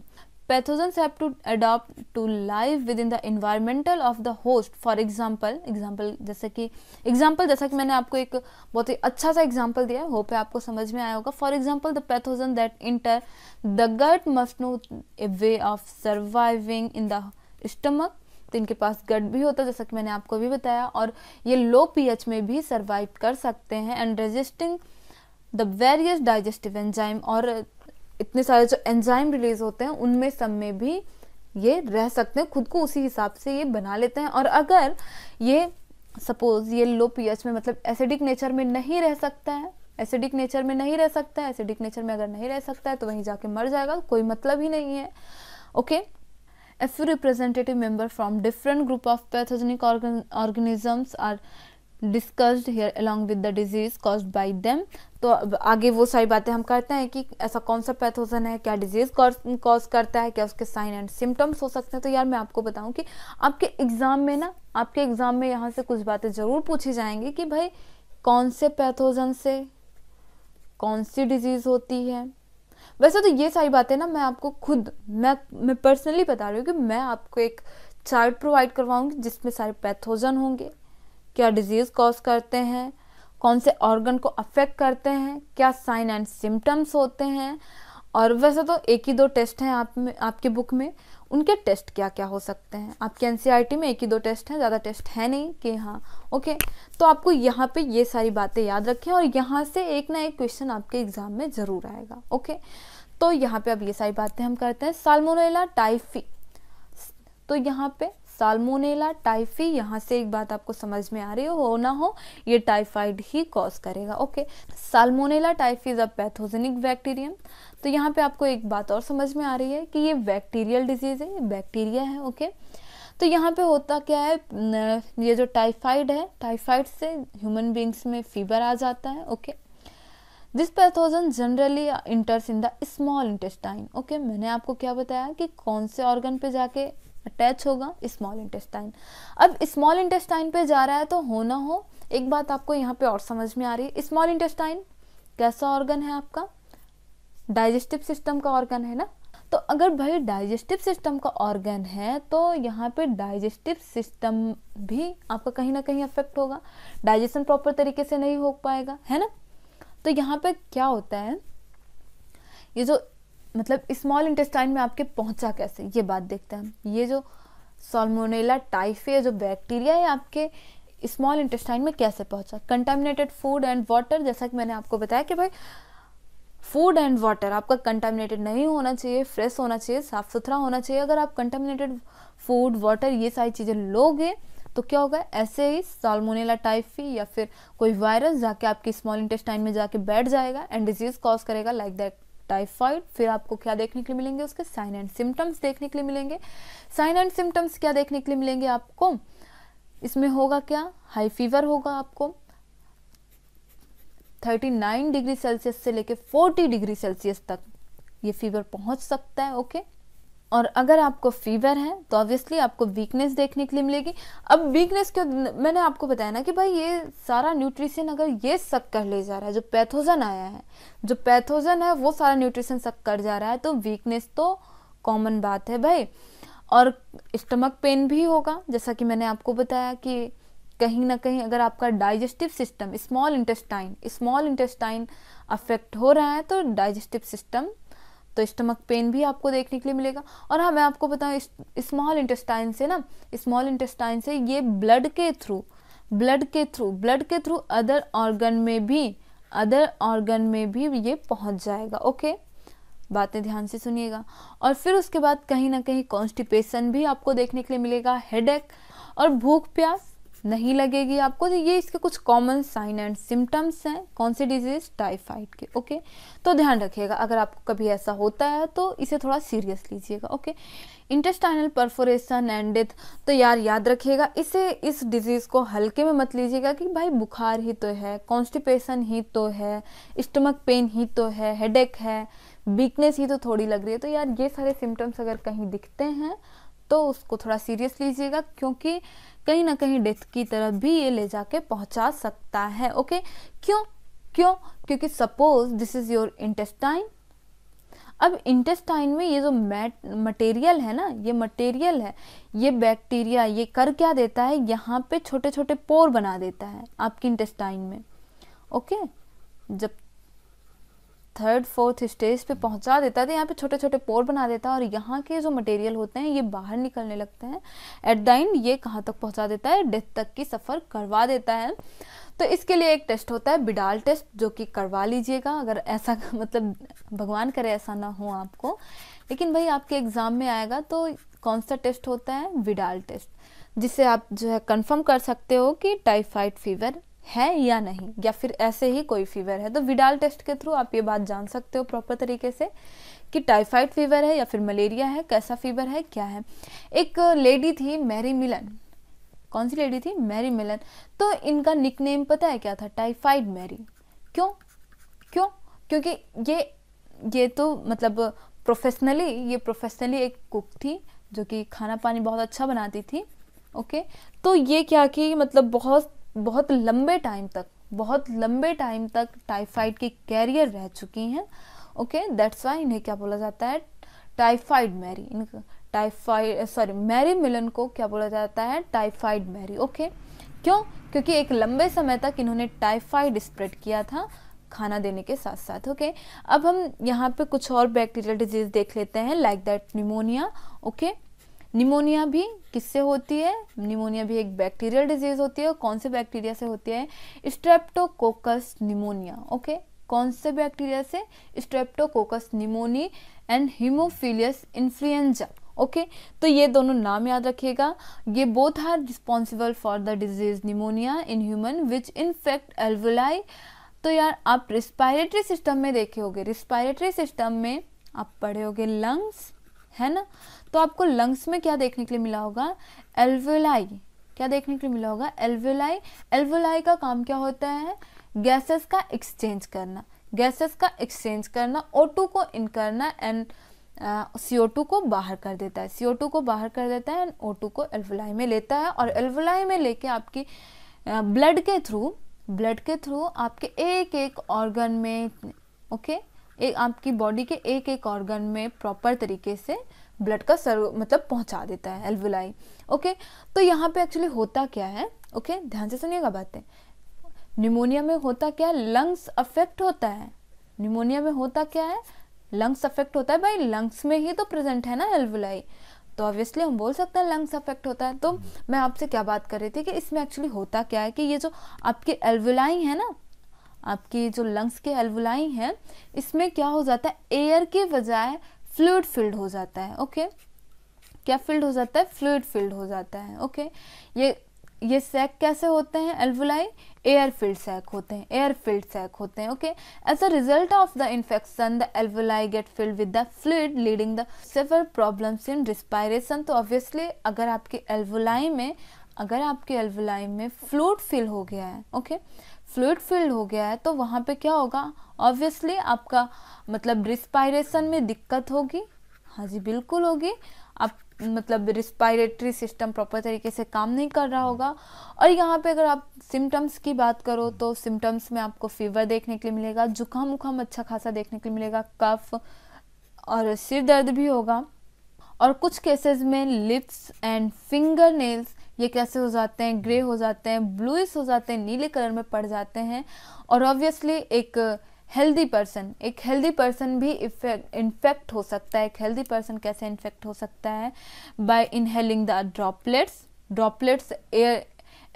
Pathogen have to adapt to live with in the environmental of the host for example example जैसे कि एग्जाम्पल जैसा कि मैंने आपको एक बहुत ही अच्छा सा एग्जाम्पल दिया है होप है आपको समझ में आया होगा for example the pathogen that enter the gut must know a way of surviving in the stomach तो इनके पास गट भी होता है जैसा कि मैंने आपको भी बताया और ये लो पी में भी सर्वाइव कर सकते हैं and resisting the various digestive enzyme और इतने सारे जो एंजाइम रिलीज होते हैं उनमें सब में भी ये रह सकते हैं खुद को उसी हिसाब से ये बना लेते हैं और अगर ये सपोज ये लो पीएच में मतलब एसिडिक नेचर में नहीं रह सकता है एसिडिक नेचर में नहीं रह सकता है एसिडिक नेचर में अगर नहीं रह सकता है तो वहीं जाके मर जाएगा कोई मतलब ही नहीं है okay a few representative member from different group of of organisms are discussed here along with the disease cause by them तो आगे वो सारी बातें हम करते हैं कि ऐसा कौन सा पैथोजन है क्या डिजीज कॉज करता है क्या उसके साइन एंड सिम्टम्स हो सकते हैं तो यार मैं आपको बताऊं कि आपके एग्ज़ाम में ना आपके एग्ज़ाम में यहाँ से कुछ बातें ज़रूर पूछी जाएंगी कि भाई कौन से पैथोजन से कौन सी डिजीज़ होती है वैसे तो ये सारी बातें ना मैं आपको खुद मैं मैं पर्सनली बता रही हूँ कि मैं आपको एक चार्ट प्रोवाइड करवाऊंगी जिसमें सारे पैथोजन होंगे क्या डिजीज़ कॉज करते हैं कौन से ऑर्गन को अफेक्ट करते हैं क्या साइन एंड सिम्टम्स होते हैं और वैसे तो एक ही दो टेस्ट हैं आप में आपकी बुक में उनके टेस्ट क्या क्या हो सकते हैं आपके एन e में एक ही दो टेस्ट हैं ज़्यादा टेस्ट है नहीं कि हाँ ओके तो आपको यहाँ पे ये सारी बातें याद रखें और यहाँ से एक ना एक क्वेश्चन आपके एग्ज़ाम में ज़रूर आएगा ओके तो यहाँ पे अब ये सारी बातें हम करते हैं सालमोनेला टाइफी तो यहाँ पे साल्मोनेला टाइफी यहाँ से एक बात आपको समझ में आ रही हो हो ना हो ये टाइफाइड ही कॉज करेगा okay Salmonella typhi is a pathogenic bacterium तो यहाँ पे आपको एक बात और समझ में आ रही है कि ये बैक्टीरियल डिजीज़ है ये बैक्टीरिया है ओके तो यहाँ पे होता क्या है ये जो टाइफाइड है टाइफाइड से ह्यूमन बींग्स में फीवर आ जाता है okay this pathogen generally enters in the small intestine okay मैंने आपको क्या बताया कि कौन से ऑर्गन पे जाके अटैच होगा स्मॉल इंटेस्टाइन अब स्मॉल इंटेस्टाइन पे जा रहा है तो हो ना हो एक बात आपको यहाँ पे और समझ में आ रही है स्मॉल इंटेस्टाइन कैसा ऑर्गन है आपका डाइजेस्टिव सिस्टम का ऑर्गन है ना तो अगर भाई डाइजेस्टिव सिस्टम का ऑर्गन है तो यहाँ पे डाइजेस्टिव सिस्टम भी आपका कहीं ना कहीं अफेक्ट होगा डाइजेशन प्रॉपर तरीके से नहीं हो पाएगा है ना तो यहाँ पे क्या होता है ये जो मतलब स्मॉल इंटेस्टाइन में आपके पहुंचा कैसे ये बात देखते हैं हम ये जो सॉल्मोनेला टाइफे जो बैक्टीरिया है आपके स्मॉल इंटेस्टाइन में कैसे पहुंचा कंटामिनेटेड फूड एंड वाटर जैसा कि मैंने आपको बताया कि भाई फूड एंड वाटर आपका कंटामिनेटेड नहीं होना चाहिए फ्रेश होना चाहिए साफ सुथरा होना चाहिए अगर आप कंटामिनेटेड फूड वाटर ये सारी चीज़ें लोगे तो क्या होगा ऐसे ही सालमोनेला टाइफी या फिर कोई वायरस जाके आपके स्मॉल इंटेस्टाइन में जाके बैठ जाएगा एंड डिजीज़ कॉज करेगा लाइक दैट टाइफाइड फिर आपको क्या देखने के लिए मिलेंगे उसके साइन एंड सिम्टम्स देखने के लिए मिलेंगे साइन एंड सिम्टम्स क्या देखने के लिए मिलेंगे आपको इसमें होगा क्या हाई फीवर होगा आपको 39 डिग्री सेल्सियस से लेके 40 डिग्री सेल्सियस तक ये फीवर पहुंच सकता है ओके okay? और अगर आपको फीवर है तो ऑब्वियसली आपको वीकनेस देखने के लिए मिलेगी अब वीकनेस क्यों मैंने आपको बताया ना कि भाई ये सारा न्यूट्रिशन अगर ये सक कर ले जा रहा है जो पैथोजन आया है जो पैथोजन है वो सारा न्यूट्रिशन सक कर जा रहा है तो वीकनेस तो कॉमन बात है भाई और स्टमक पेन भी होगा जैसा कि मैंने आपको बताया कि कहीं ना कहीं अगर आपका digestive system small intestine small intestine affect हो रहा है तो डाइजेस्टिव सिस्टम तो स्टमक पेन भी आपको देखने के लिए मिलेगा और हाँ मैं आपको बताऊँ स्मॉल इंटेस्टाइन से ना स्मॉल इंटेस्टाइन से ये ब्लड के थ्रू ब्लड के थ्रू ब्लड के थ्रू अदर ऑर्गन में भी अदर ऑर्गन में भी ये पहुंच जाएगा ओके बातें ध्यान से सुनिएगा और फिर उसके बाद कहीं ना कहीं कॉन्स्टिपेशन भी आपको देखने के लिए मिलेगा हेडेक और भूख प्यास नहीं लगेगी आपको तो ये इसके कुछ कॉमन साइन एंड सिम्टम्स हैं कौन सी डिजीज टाइफाइड के ओके तो ध्यान रखिएगा अगर आपको कभी ऐसा होता है तो इसे थोड़ा सीरियस लीजिएगा okay intestinal perforation and death तो यार याद रखिएगा इसे इस डिजीज़ को हल्के में मत लीजिएगा कि भाई बुखार ही तो है कॉन्स्टिपेशन ही तो है स्टमक पेन ही तो है हेडेक है वीकनेस ही तो थोड़ी लग रही है तो यार ये सारे सिम्टम्स अगर कहीं दिखते हैं तो उसको थोड़ा सीरियस लीजिएगा क्योंकि कहीं ना कहीं डेथ की तरफ भी ये ले जाके पहुंचा सकता है ओके क्यों क्यों क्योंकि suppose this is your intestine अब इंटेस्टाइन में ये जो मैट मटेरियल है ना ये मटेरियल है ये बैक्टीरिया ये कर क्या देता है यहाँ पे छोटे छोटे पोर बना देता है आपकी इंटेस्टाइन में ओके जब थर्ड फोर्थ स्टेज पे पहुंचा देता था यहाँ पे छोटे छोटे पोर बना देता और यहाँ के जो मटेरियल होते हैं ये बाहर निकलने लगते हैं एट द एंड ये कहाँ तक पहुँचा देता है डेथ तक की सफ़र करवा देता है तो इसके लिए एक टेस्ट होता है बिडाल टेस्ट जो कि करवा लीजिएगा अगर ऐसा मतलब भगवान करे ऐसा ना हो आपको लेकिन भाई आपके एग्ज़ाम में आएगा तो कौन सा टेस्ट होता है विडाल टेस्ट जिससे आप जो है कंफर्म कर सकते हो कि टाइफाइड फीवर है या नहीं या फिर ऐसे ही कोई फीवर है तो विडाल टेस्ट के थ्रू आप ये बात जान सकते हो प्रॉपर तरीके से कि टाइफाइड फीवर है या फिर मलेरिया है कैसा फीवर है क्या है एक लेडी थी मैरी मिलन कौन सी लेडी थी मैरी मिलन तो इनका निक पता है क्या था टाइफाइड मैरी क्यों क्यों क्योंकि ये ये तो मतलब प्रोफेशनली ये प्रोफेशनली एक कुक थी जो कि खाना पानी बहुत अच्छा बनाती थी ओके तो ये क्या कि मतलब बहुत बहुत लंबे टाइम तक बहुत लंबे टाइम तक टाइफाइड की कैरियर रह चुकी हैं ओके दैट्स वाई इन्हें क्या बोला जाता है टाइफाइड मैरी इनका टाइफाइड सॉरी मैरी मिलन को क्या बोला जाता है टाइफाइड मैरी ओके क्यों क्योंकि एक लंबे समय तक इन्होंने टाइफाइड स्प्रेड किया था खाना देने के साथ साथ ओके अब हम यहाँ पे कुछ और बैक्टीरियल डिजीज देख लेते हैं like that pneumonia okay okay? Pneumonia भी किससे होती है निमोनिया भी एक बैक्टीरियल डिजीज होती है कौन से बैक्टीरिया से होती है स्ट्रेप्टोकोकस निमोनिया ओके कौन से बैक्टीरिया से Streptococcus pneumoniae and Haemophilus influenzae okay okay, तो ये दोनों नाम याद रखिएगा ये both are responsible for the disease pneumonia in human which infect alveoli तो यार आप रिस्पायरेटरी सिस्टम में देखे होगे रिस्पायरेटरी सिस्टम में आप पढ़े होगे लंग्स है ना तो आपको लंग्स में क्या देखने के लिए मिला होगा एल्वेलाई क्या देखने के लिए मिला होगा एल्वेलाई एल्वेलाई का काम क्या होता है गैसेस का एक्सचेंज करना गैसेस का एक्सचेंज करना ओ को इन करना एंड सी uh, को बाहर कर देता है सी को बाहर कर देता है एंड ओ को एल्वलाई में लेता है और एल्वलाई में लेके आपकी ब्लड uh, के थ्रू ब्लड के थ्रू आपके एक एक ऑर्गन में ओके okay? एक आपकी बॉडी के एक एक ऑर्गन में प्रॉपर तरीके से ब्लड का सर्व मतलब पहुंचा देता है एल्वुलाई ओके तो यहाँ पे एक्चुअली होता क्या है ओके ध्यान से सुनिएगा बातें निमोनिया में होता क्या है लंग्स अफेक्ट होता है निमोनिया में होता क्या है लंग्स अफेक्ट होता है भाई लंग्स में ही तो प्रेजेंट है ना एल्वुलाई तो ऑब्वियसली हम बोल सकते हैं लंग्स अफेक्ट होता है तो हम्म। मैं आपसे क्या बात कर रही थी कि इसमें एक्चुअली होता क्या है कि ये जो आपके एल्वुलाई है ना आपकी जो लंग्स के एल्वुलाई हैं इसमें क्या हो जाता है एयर के बजाय फ्लूड फिल्ड हो जाता है ओके क्या फिल्ड हो जाता है फ्लूड फिल्ड हो जाता है ओके ये ये सैक कैसे होते हैं एल्वुलाई एयर फील्ड सैक होते हैं एयर फील्ड सैक होते हैं okay as a result of the infection the alveoli get filled with the fluid leading the severe problems in respiration तो ऑब्वियसली अगर आपके एल्वुलाई में अगर आपके एल्वुलाई में फ्लूड फिल हो गया है ओके okay? फ्लूड फिल्ड हो गया है तो वहाँ पे क्या होगा ऑब्वियसली आपका मतलब रिस्पायरेशन में दिक्कत होगी हाँ जी बिल्कुल होगी आप मतलब रिस्पायरेटरी सिस्टम प्रॉपर तरीके से काम नहीं कर रहा होगा और यहाँ पे अगर आप सिम्टम्स की बात करो तो सिम्टम्स में आपको फीवर देखने के लिए मिलेगा जुकाम उखाम अच्छा खासा देखने के लिए मिलेगा कफ और सिर दर्द भी होगा और कुछ केसेस में लिप्स एंड फिंगर नेल्स ये कैसे हो जाते हैं ग्रे हो जाते हैं ब्लूइश हो जाते हैं नीले कलर में पड़ जाते हैं और ऑब्वियसली एक हेल्दी पर्सन एक हेल्दी पर्सन भी इन्फेक्ट हो सकता है एक हेल्दी पर्सन कैसे इन्फेक्ट हो सकता है by inhaling the droplets droplets air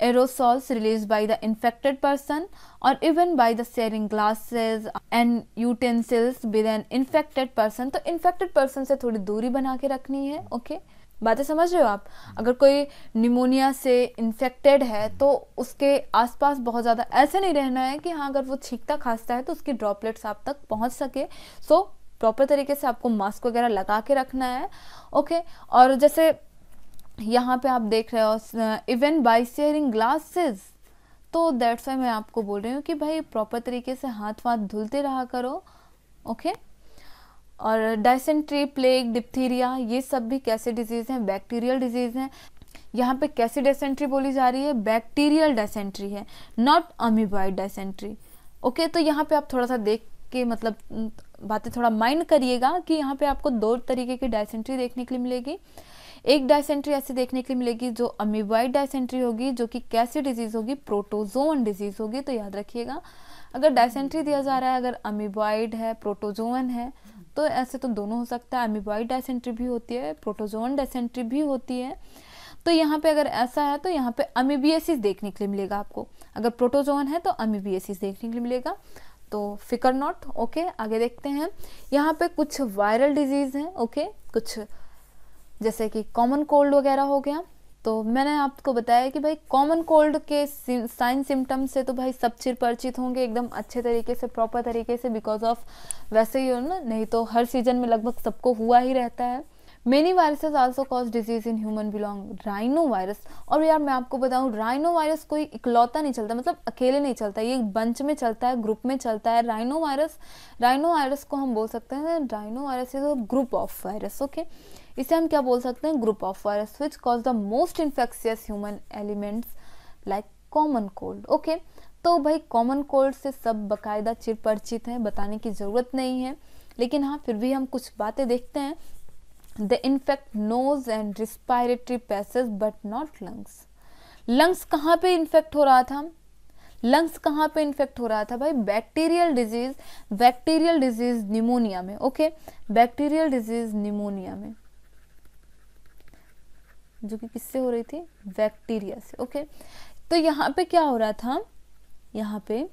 aerosols release by the infected person और even by the sharing glasses and utensils with an infected person तो इन्फेक्टेड पर्सन से थोड़ी दूरी बना के रखनी है ओके okay? बातें समझ रहे हो आप अगर कोई निमोनिया से इन्फेक्टेड है तो उसके आसपास बहुत ज़्यादा ऐसे नहीं रहना है कि हाँ अगर वो छींकता खांसता है तो उसकी ड्रॉपलेट्स आप तक पहुँच सके सो प्रॉपर तरीके से आपको मास्क वगैरह लगा के रखना है ओके और जैसे यहाँ पे आप देख रहे हो इवन बाई सेयरिंग ग्लासेस तो दैट्स वाई मैं आपको बोल रही हूँ कि भाई प्रॉपर तरीके से हाथ वाथ धुलते रहा करो ओके okay? और डायसेंट्री प्लेग डिप्थीरिया ये सब भी कैसे डिजीज़ हैं बैक्टीरियल डिजीज़ हैं यहाँ पे कैसे डायसेंट्री बोली जा रही है बैक्टीरियल डायसेंट्री है नॉट अमीबॉइड डायसेंट्री ओके तो यहाँ पे आप थोड़ा सा देख के मतलब बातें थोड़ा माइंड करिएगा कि यहाँ पे आपको दो तरीके की डायसेंट्री देखने के लिए मिलेगी एक डायसेंट्री ऐसी देखने के लिए मिलेगी जो अमीबाइड डायसेंट्री होगी जो कि कैसी डिजीज होगी प्रोटोजोन डिजीज होगी तो याद रखिएगा अगर डायसेंट्री दिया जा रहा है अगर अमीबाइड है प्रोटोजोन है तो ऐसे तो दोनों हो सकता है अमीबाइड डायसेंट्री भी होती है प्रोटोजोन डायसेंट्री भी होती है तो यहाँ पे अगर ऐसा है तो यहाँ पे अमीबियसिस देखने के लिए मिलेगा आपको अगर प्रोटोजोन है तो अमीबियसिस देखने के लिए मिलेगा तो फिकर नॉट ओके आगे देखते हैं यहाँ पे कुछ वायरल डिजीज़ हैं ओके कुछ जैसे कि कॉमन कोल्ड वगैरह हो गया तो मैंने आपको बताया कि भाई कॉमन कोल्ड के साइन सिम्टम्स से तो भाई सब चिर परिचित होंगे एकदम अच्छे तरीके से प्रॉपर तरीके से बिकॉज ऑफ वैसे ही हो ना नहीं तो हर सीजन में लगभग सबको हुआ ही रहता है many viruses also cause disease in human belong rhinovirus और यार मैं आपको बताऊँ राइनो वायरस कोई इकलौता नहीं चलता मतलब अकेले नहीं चलता ये बंच में चलता है ग्रुप में चलता है राइनो वायरस राइनो वायरस को हम बोल सकते हैं rhinovirus is a group of virus okay okay? इसे हम क्या बोल सकते हैं group of virus which cause the most infectious human elements like common cold okay तो भाई कॉमन कोल्ड से सब बकायदा चिर परिचित हैं बताने की ज़रूरत नहीं है लेकिन हाँ फिर भी हम कुछ बातें देखते हैं the infect nose and respiratory passage but not lungs lungs कहाँ पे इन्फेक्ट हो रहा था लंग्स कहाँ पे इन्फेक्ट हो रहा था भाई bacterial disease bacterial disease pneumonia में ओके बैक्टीरियल डिजीज निमोनिया में जो कि किससे हो रही थी बैक्टीरिया से ओके तो यहाँ पे क्या हो रहा था यहाँ पे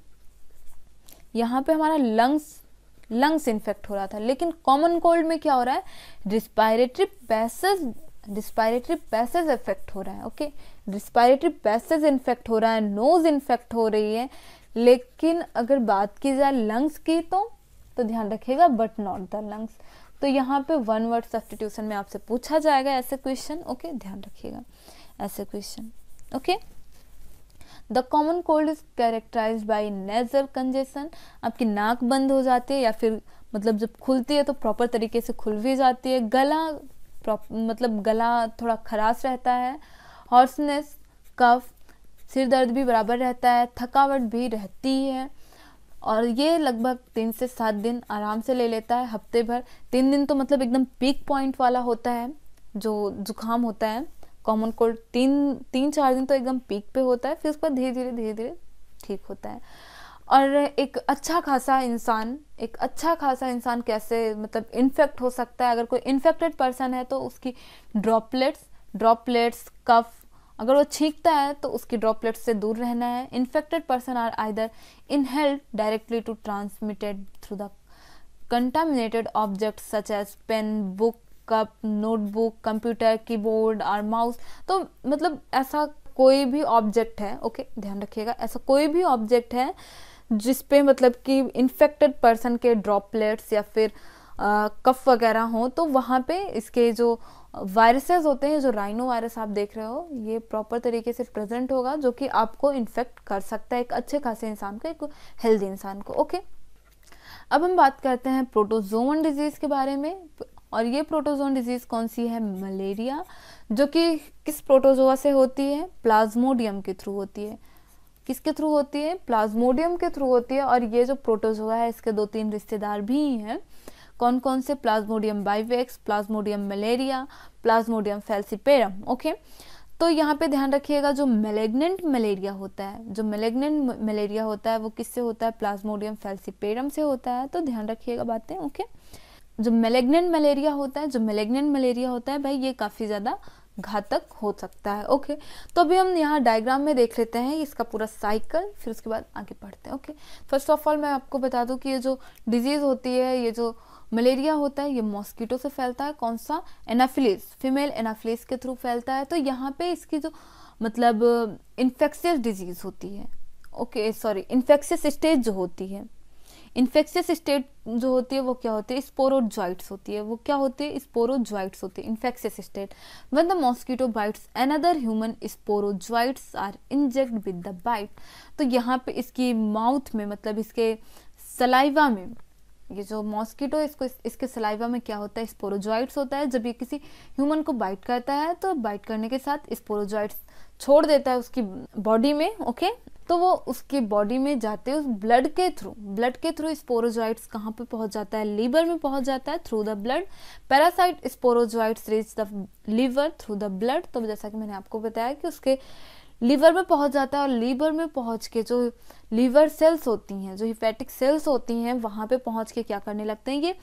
यहाँ पे हमारा लंग्स लंग्स इन्फेक्ट हो रहा था लेकिन कॉमन कोल्ड में क्या हो रहा है respiratory passage respiratory passage effect हो रहा है ओके रिस्पायरेटरी पैसेज इन्फेक्ट हो रहा है नोज इन्फेक्ट हो रही है लेकिन अगर बात की जाए लंग्स की तो तो ध्यान रखिएगा बट नॉट द लंग्स तो यहाँ पे वन वर्ड सब्सटीट्यूशन में आपसे पूछा जाएगा ऐसे क्वेश्चन ओके ध्यान रखिएगा ऐसे question okay the common cold is characterize by nasal congestion आपकी नाक बंद हो जाती है या फिर मतलब जब खुलती है तो प्रॉपर तरीके से खुल भी जाती है गला मतलब गला थोड़ा खराश रहता है हॉर्सनेस कफ सिर दर्द भी बराबर रहता है थकावट भी रहती है और ये लगभग तीन से सात दिन आराम से ले लेता है हफ्ते भर तीन दिन तो मतलब एकदम पीक पॉइंट वाला होता है जो जुकाम होता है कॉमन कोल्ड तीन तीन चार दिन तो एकदम पीक पे होता है फिर उसके बाद धीरे धीरे धीरे धीरे ठीक होता है और एक अच्छा खासा इंसान एक अच्छा खासा इंसान कैसे मतलब इन्फेक्ट हो सकता है अगर कोई इन्फेक्टेड पर्सन है तो उसकी ड्रॉपलेट्स ड्रॉपलेट्स कफ अगर वो छींकता है तो उसकी ड्रॉपलेट से दूर रहना है infected person are either inhaled directly to transmitted through the contaminated object such as pen book cup notebook computer keyboard और माउस तो मतलब ऐसा कोई भी ऑब्जेक्ट है ओके okay, ध्यान रखिएगा ऐसा कोई भी ऑब्जेक्ट है जिसपे मतलब कि इन्फेक्टेड पर्सन के ड्रॉपलेट्स या फिर कफ वगैरह हो तो वहाँ पे इसके जो वायरसेस होते हैं जो राइनो वायरस आप देख रहे हो ये प्रॉपर तरीके से प्रेजेंट होगा जो कि आपको इन्फेक्ट कर सकता है एक अच्छे खासे इंसान को एक हेल्दी इंसान को ओके अब हम बात करते हैं प्रोटोजोन डिजीज़ के बारे में और ये प्रोटोजोन डिजीज़ कौन सी है मलेरिया जो कि किस प्रोटोजोआ से होती है प्लाज्मोडियम के थ्रू होती है किसके थ्रू होती है प्लाज्मोडियम के थ्रू होती है और ये जो प्रोटोजोआ है इसके दो तीन रिश्तेदार भी हैं कौन कौन से plasmodium vivax plasmodium malaria plasmodium falciparum okay तो यहाँ पे ध्यान रखिएगा जो मेलेग्नेंट मलेरिया होता है जो मेलेग्नेंट मलेरिया होता है वो किससे होता है प्लाज्मोडियम फेल्सिपेरम से होता है तो ध्यान रखिएगा बातें ओके जो मेलेग्नेंट मलेरिया होता है जो मेलेग्नेंट मलेरिया होता है भाई ये काफ़ी ज़्यादा घातक हो सकता है ओके तो अभी हम यहाँ डायग्राम में देख लेते हैं इसका पूरा साइकिल फिर उसके बाद आगे पढ़ते हैं ओके फर्स्ट ऑफ ऑल मैं आपको बता दूँ कि ये जो डिजीज़ होती है ये जो मलेरिया होता है ये मॉस्किटो से फैलता है कौन सा एनाफिलिस फीमेल एनाफिलिस के थ्रू फैलता है तो यहाँ पे इसकी जो मतलब इन्फेक्शियस डिजीज़ होती है ओके सॉरी इन्फेक्शियस स्टेज जो होती है इन्फेक्शियस स्टेट जो होती है वो क्या होती है स्पोरोजॉइट्स होती है वो क्या होती है स्पोरोजॉइट्स होती है infectious state when the mosquito bites other human sporozoites are inject with the bite तो यहाँ पे इसकी माउथ में मतलब इसके सलाइवा में ये जो मॉस्किटो इसको इस, इसके सलाइवा में क्या होता है स्पोरोजॉइड्स होता है जब ये किसी ह्यूमन को बाइट करता है तो बाइट करने के साथ स्पोरोजॉइड्स छोड़ देता है उसकी बॉडी में ओके तो वो उसकी बॉडी में जाते उस ब्लड के थ्रू ब्लड के थ्रू स्पोरोजॉइड्स कहाँ पे पहुँच जाता है लीवर में पहुँच जाता है through the blood parasite sporozoites reach the liver through the blood तो जैसा कि मैंने आपको बताया कि उसके लीवर में पहुंच जाता है और लीवर में पहुंच के जो लीवर सेल्स होती हैं जो हिपेटिक सेल्स होती हैं वहां पे पहुंच के क्या करने लगते हैं ये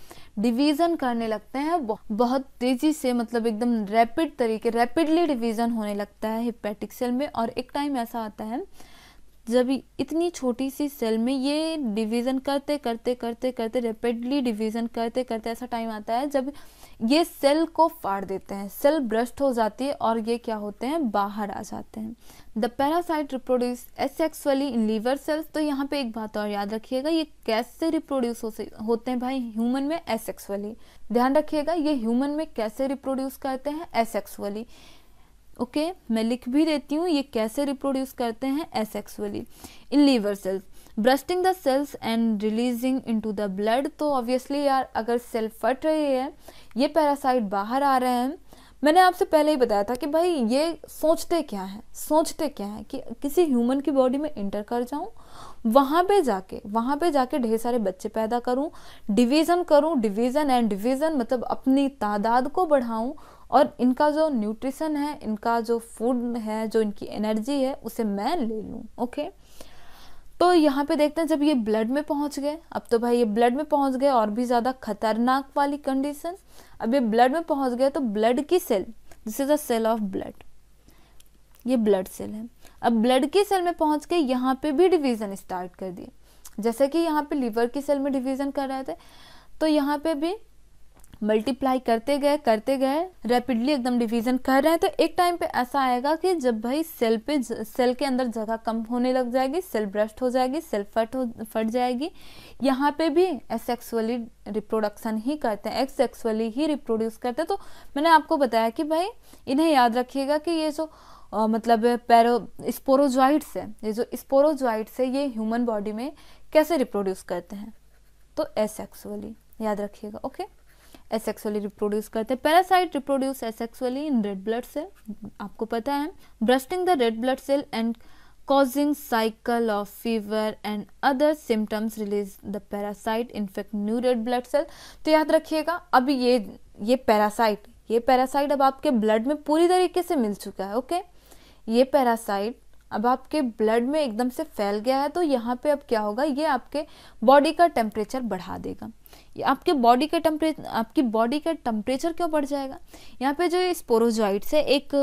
डिवीज़न करने लगते हैं बहुत तेज़ी से मतलब एकदम रैपिड तरीके रैपिडली डिवीज़न होने लगता है हिपेटिक सेल में और एक टाइम ऐसा आता है जब इतनी छोटी सी सेल में ये डिवीज़न करते करते करते करते रेपिडली डिवीज़न करते करते ऐसा टाइम आता है जब ये सेल को फाड़ देते हैं सेल ब्रस्ट हो जाती है और ये क्या होते हैं बाहर आ जाते हैं the parasite reproduce asexually in liver cells तो यहाँ पे एक बात और याद रखिएगा ये कैसे रिप्रोड्यूस हो होते हैं भाई ह्यूमन में एसेक्सुअली ध्यान रखिएगा ये ह्यूमन में कैसे रिप्रोड्यूस करते हैं एसेक्सुअली ओके मैं लिख भी देती हूँ ये कैसे रिप्रोड्यूस करते हैं asexually in liver cells bursting the cells and releasing into the blood तो ऑब्वियसली यार अगर सेल फट रही है ये पैरासाइट बाहर आ रहे हैं मैंने आपसे पहले ही बताया था कि भाई ये सोचते क्या है सोचते क्या है कि किसी ह्यूमन की बॉडी में इंटर कर जाऊं वहां पे जाके वहां पे जाके ढेर सारे बच्चे पैदा करूं डिवीज़न करूं डिवीज़न एंड डिवीज़न मतलब अपनी तादाद को बढ़ाऊं और इनका जो न्यूट्रिशन है इनका जो फूड है जो इनकी एनर्जी है उसे मैं ले लूँ ओके तो यहाँ पे देखते हैं जब ये ब्लड में पहुँच गए अब तो भाई ये ब्लड में पहुँच गए और भी ज़्यादा खतरनाक वाली कंडीशन अब ये ब्लड में पहुँच गए तो ब्लड की cell this is a cell of blood ये ब्लड सेल है अब ब्लड की सेल में पहुँच के यहाँ पे भी डिवीज़न स्टार्ट कर दिए जैसे कि यहाँ पे लीवर की सेल में डिवीज़न कर रहे थे तो यहाँ पे भी मल्टीप्लाई करते गए करते गए रैपिडली एकदम डिवीजन कर रहे हैं तो एक टाइम पे ऐसा आएगा कि जब भाई सेल पे सेल के अंदर जगह कम होने लग जाएगी सेल ब्रस्ट हो जाएगी सेल फट हो फट जाएगी यहाँ पे भी एसेक्सुअली रिप्रोडक्शन ही करते हैं एक्सेक्सुअली ही रिप्रोड्यूस करते हैं तो मैंने आपको बताया कि भाई इन्हें याद रखिएगा कि ये जो आ, मतलब पैरो स्पोरोजॉइड्स है ये जो स्पोरोजॉइड्स है ये ह्यूमन बॉडी में कैसे रिप्रोड्यूस करते हैं तो एसेक्सुअली याद रखिएगा ओके एसेक्सुअली रिप्रोड्यूस करते हैं parasite reproduce asexually in red blood cell आपको पता है bursting the red blood cell and causing cycle of fever and other symptoms release the parasite infect new red blood cell तो याद रखिएगा अब ये ये पैरासाइट ये पैरासाइट अब आपके ब्लड में पूरी तरीके से मिल चुका है ओके ये पैरासाइट अब आपके ब्लड में एकदम से फैल गया है तो यहाँ पे अब क्या होगा ये आपके बॉडी का टेम्परेचर बढ़ा देगा आपके बॉडी का टेम्परेचर आपकी बॉडी का टेम्परेचर क्यों बढ़ जाएगा यहाँ पे जो ये है एक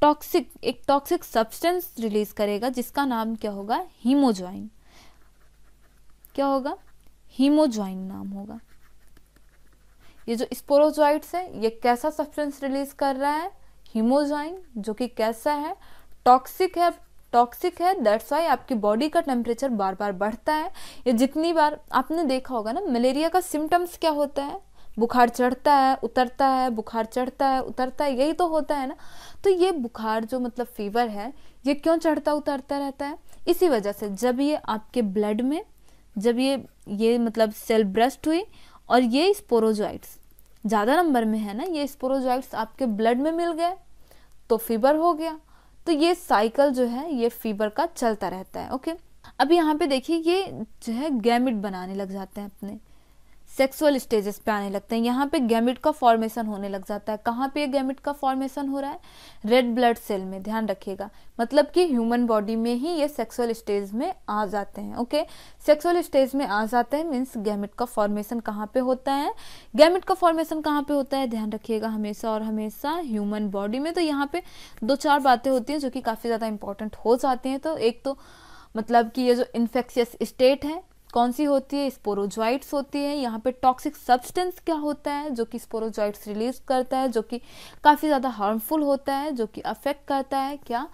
टॉक्सिक एक टॉक्सिक सब्सटेंस रिलीज करेगा जिसका नाम क्या होगा हीमोजॉइन क्या होगा हीमोजॉइन नाम होगा ये जो स्पोरोजॉइट्स है ये कैसा सब्सटेंस रिलीज कर रहा है हीमोजॉइन जो कि कैसा है टॉक्सिक है टॉक्सिक है दैट्स वाई आपकी बॉडी का टेम्परेचर बार बार बढ़ता है या जितनी बार आपने देखा होगा ना मलेरिया का सिम्टम्स क्या होता है बुखार चढ़ता है उतरता है बुखार चढ़ता है उतरता है यही तो होता है ना तो ये बुखार जो मतलब फीवर है ये क्यों चढ़ता उतरता रहता है इसी वजह से जब ये आपके ब्लड में जब ये ये मतलब सेल ब्रस्ट हुई और ये स्पोरोजॉइट्स ज़्यादा नंबर में है ना ये स्पोरोजॉइट्स आपके ब्लड में मिल गए तो फीवर हो गया तो ये साइकिल जो है ये फीवर का चलता रहता है ओके अब यहाँ पे देखिए ये जो है गैमिट बनाने लग जाते हैं अपने सेक्सुअल स्टेजेस पे आने लगते हैं यहाँ पे गैमिट का फॉर्मेशन होने लग जाता है कहाँ पे गैमिट का फॉर्मेशन हो रहा है रेड ब्लड सेल में ध्यान रखिएगा मतलब कि ह्यूमन बॉडी में ही ये सेक्सुअल स्टेज में आ जाते हैं ओके सेक्सुअल स्टेज में आ जाते हैं मीन्स गैमिट का फॉर्मेशन कहाँ पे होता है गैमिट का फॉर्मेशन कहाँ पे होता है ध्यान रखिएगा हमेशा और हमेशा ह्यूमन बॉडी में तो यहाँ पे दो चार बातें होती हैं जो कि काफ़ी ज़्यादा इंपॉर्टेंट हो जाती हैं तो एक तो मतलब कि ये जो इन्फेक्शियस स्टेट है कौन सी होती है स्पोरोजॉइट्स होती है यहाँ पे टॉक्सिक सब्सटेंस क्या होता है जो कि स्पोरोजॉइट्स रिलीज करता है जो कि काफ़ी ज़्यादा हार्मफुल होता है जो कि अफेक्ट करता है क्या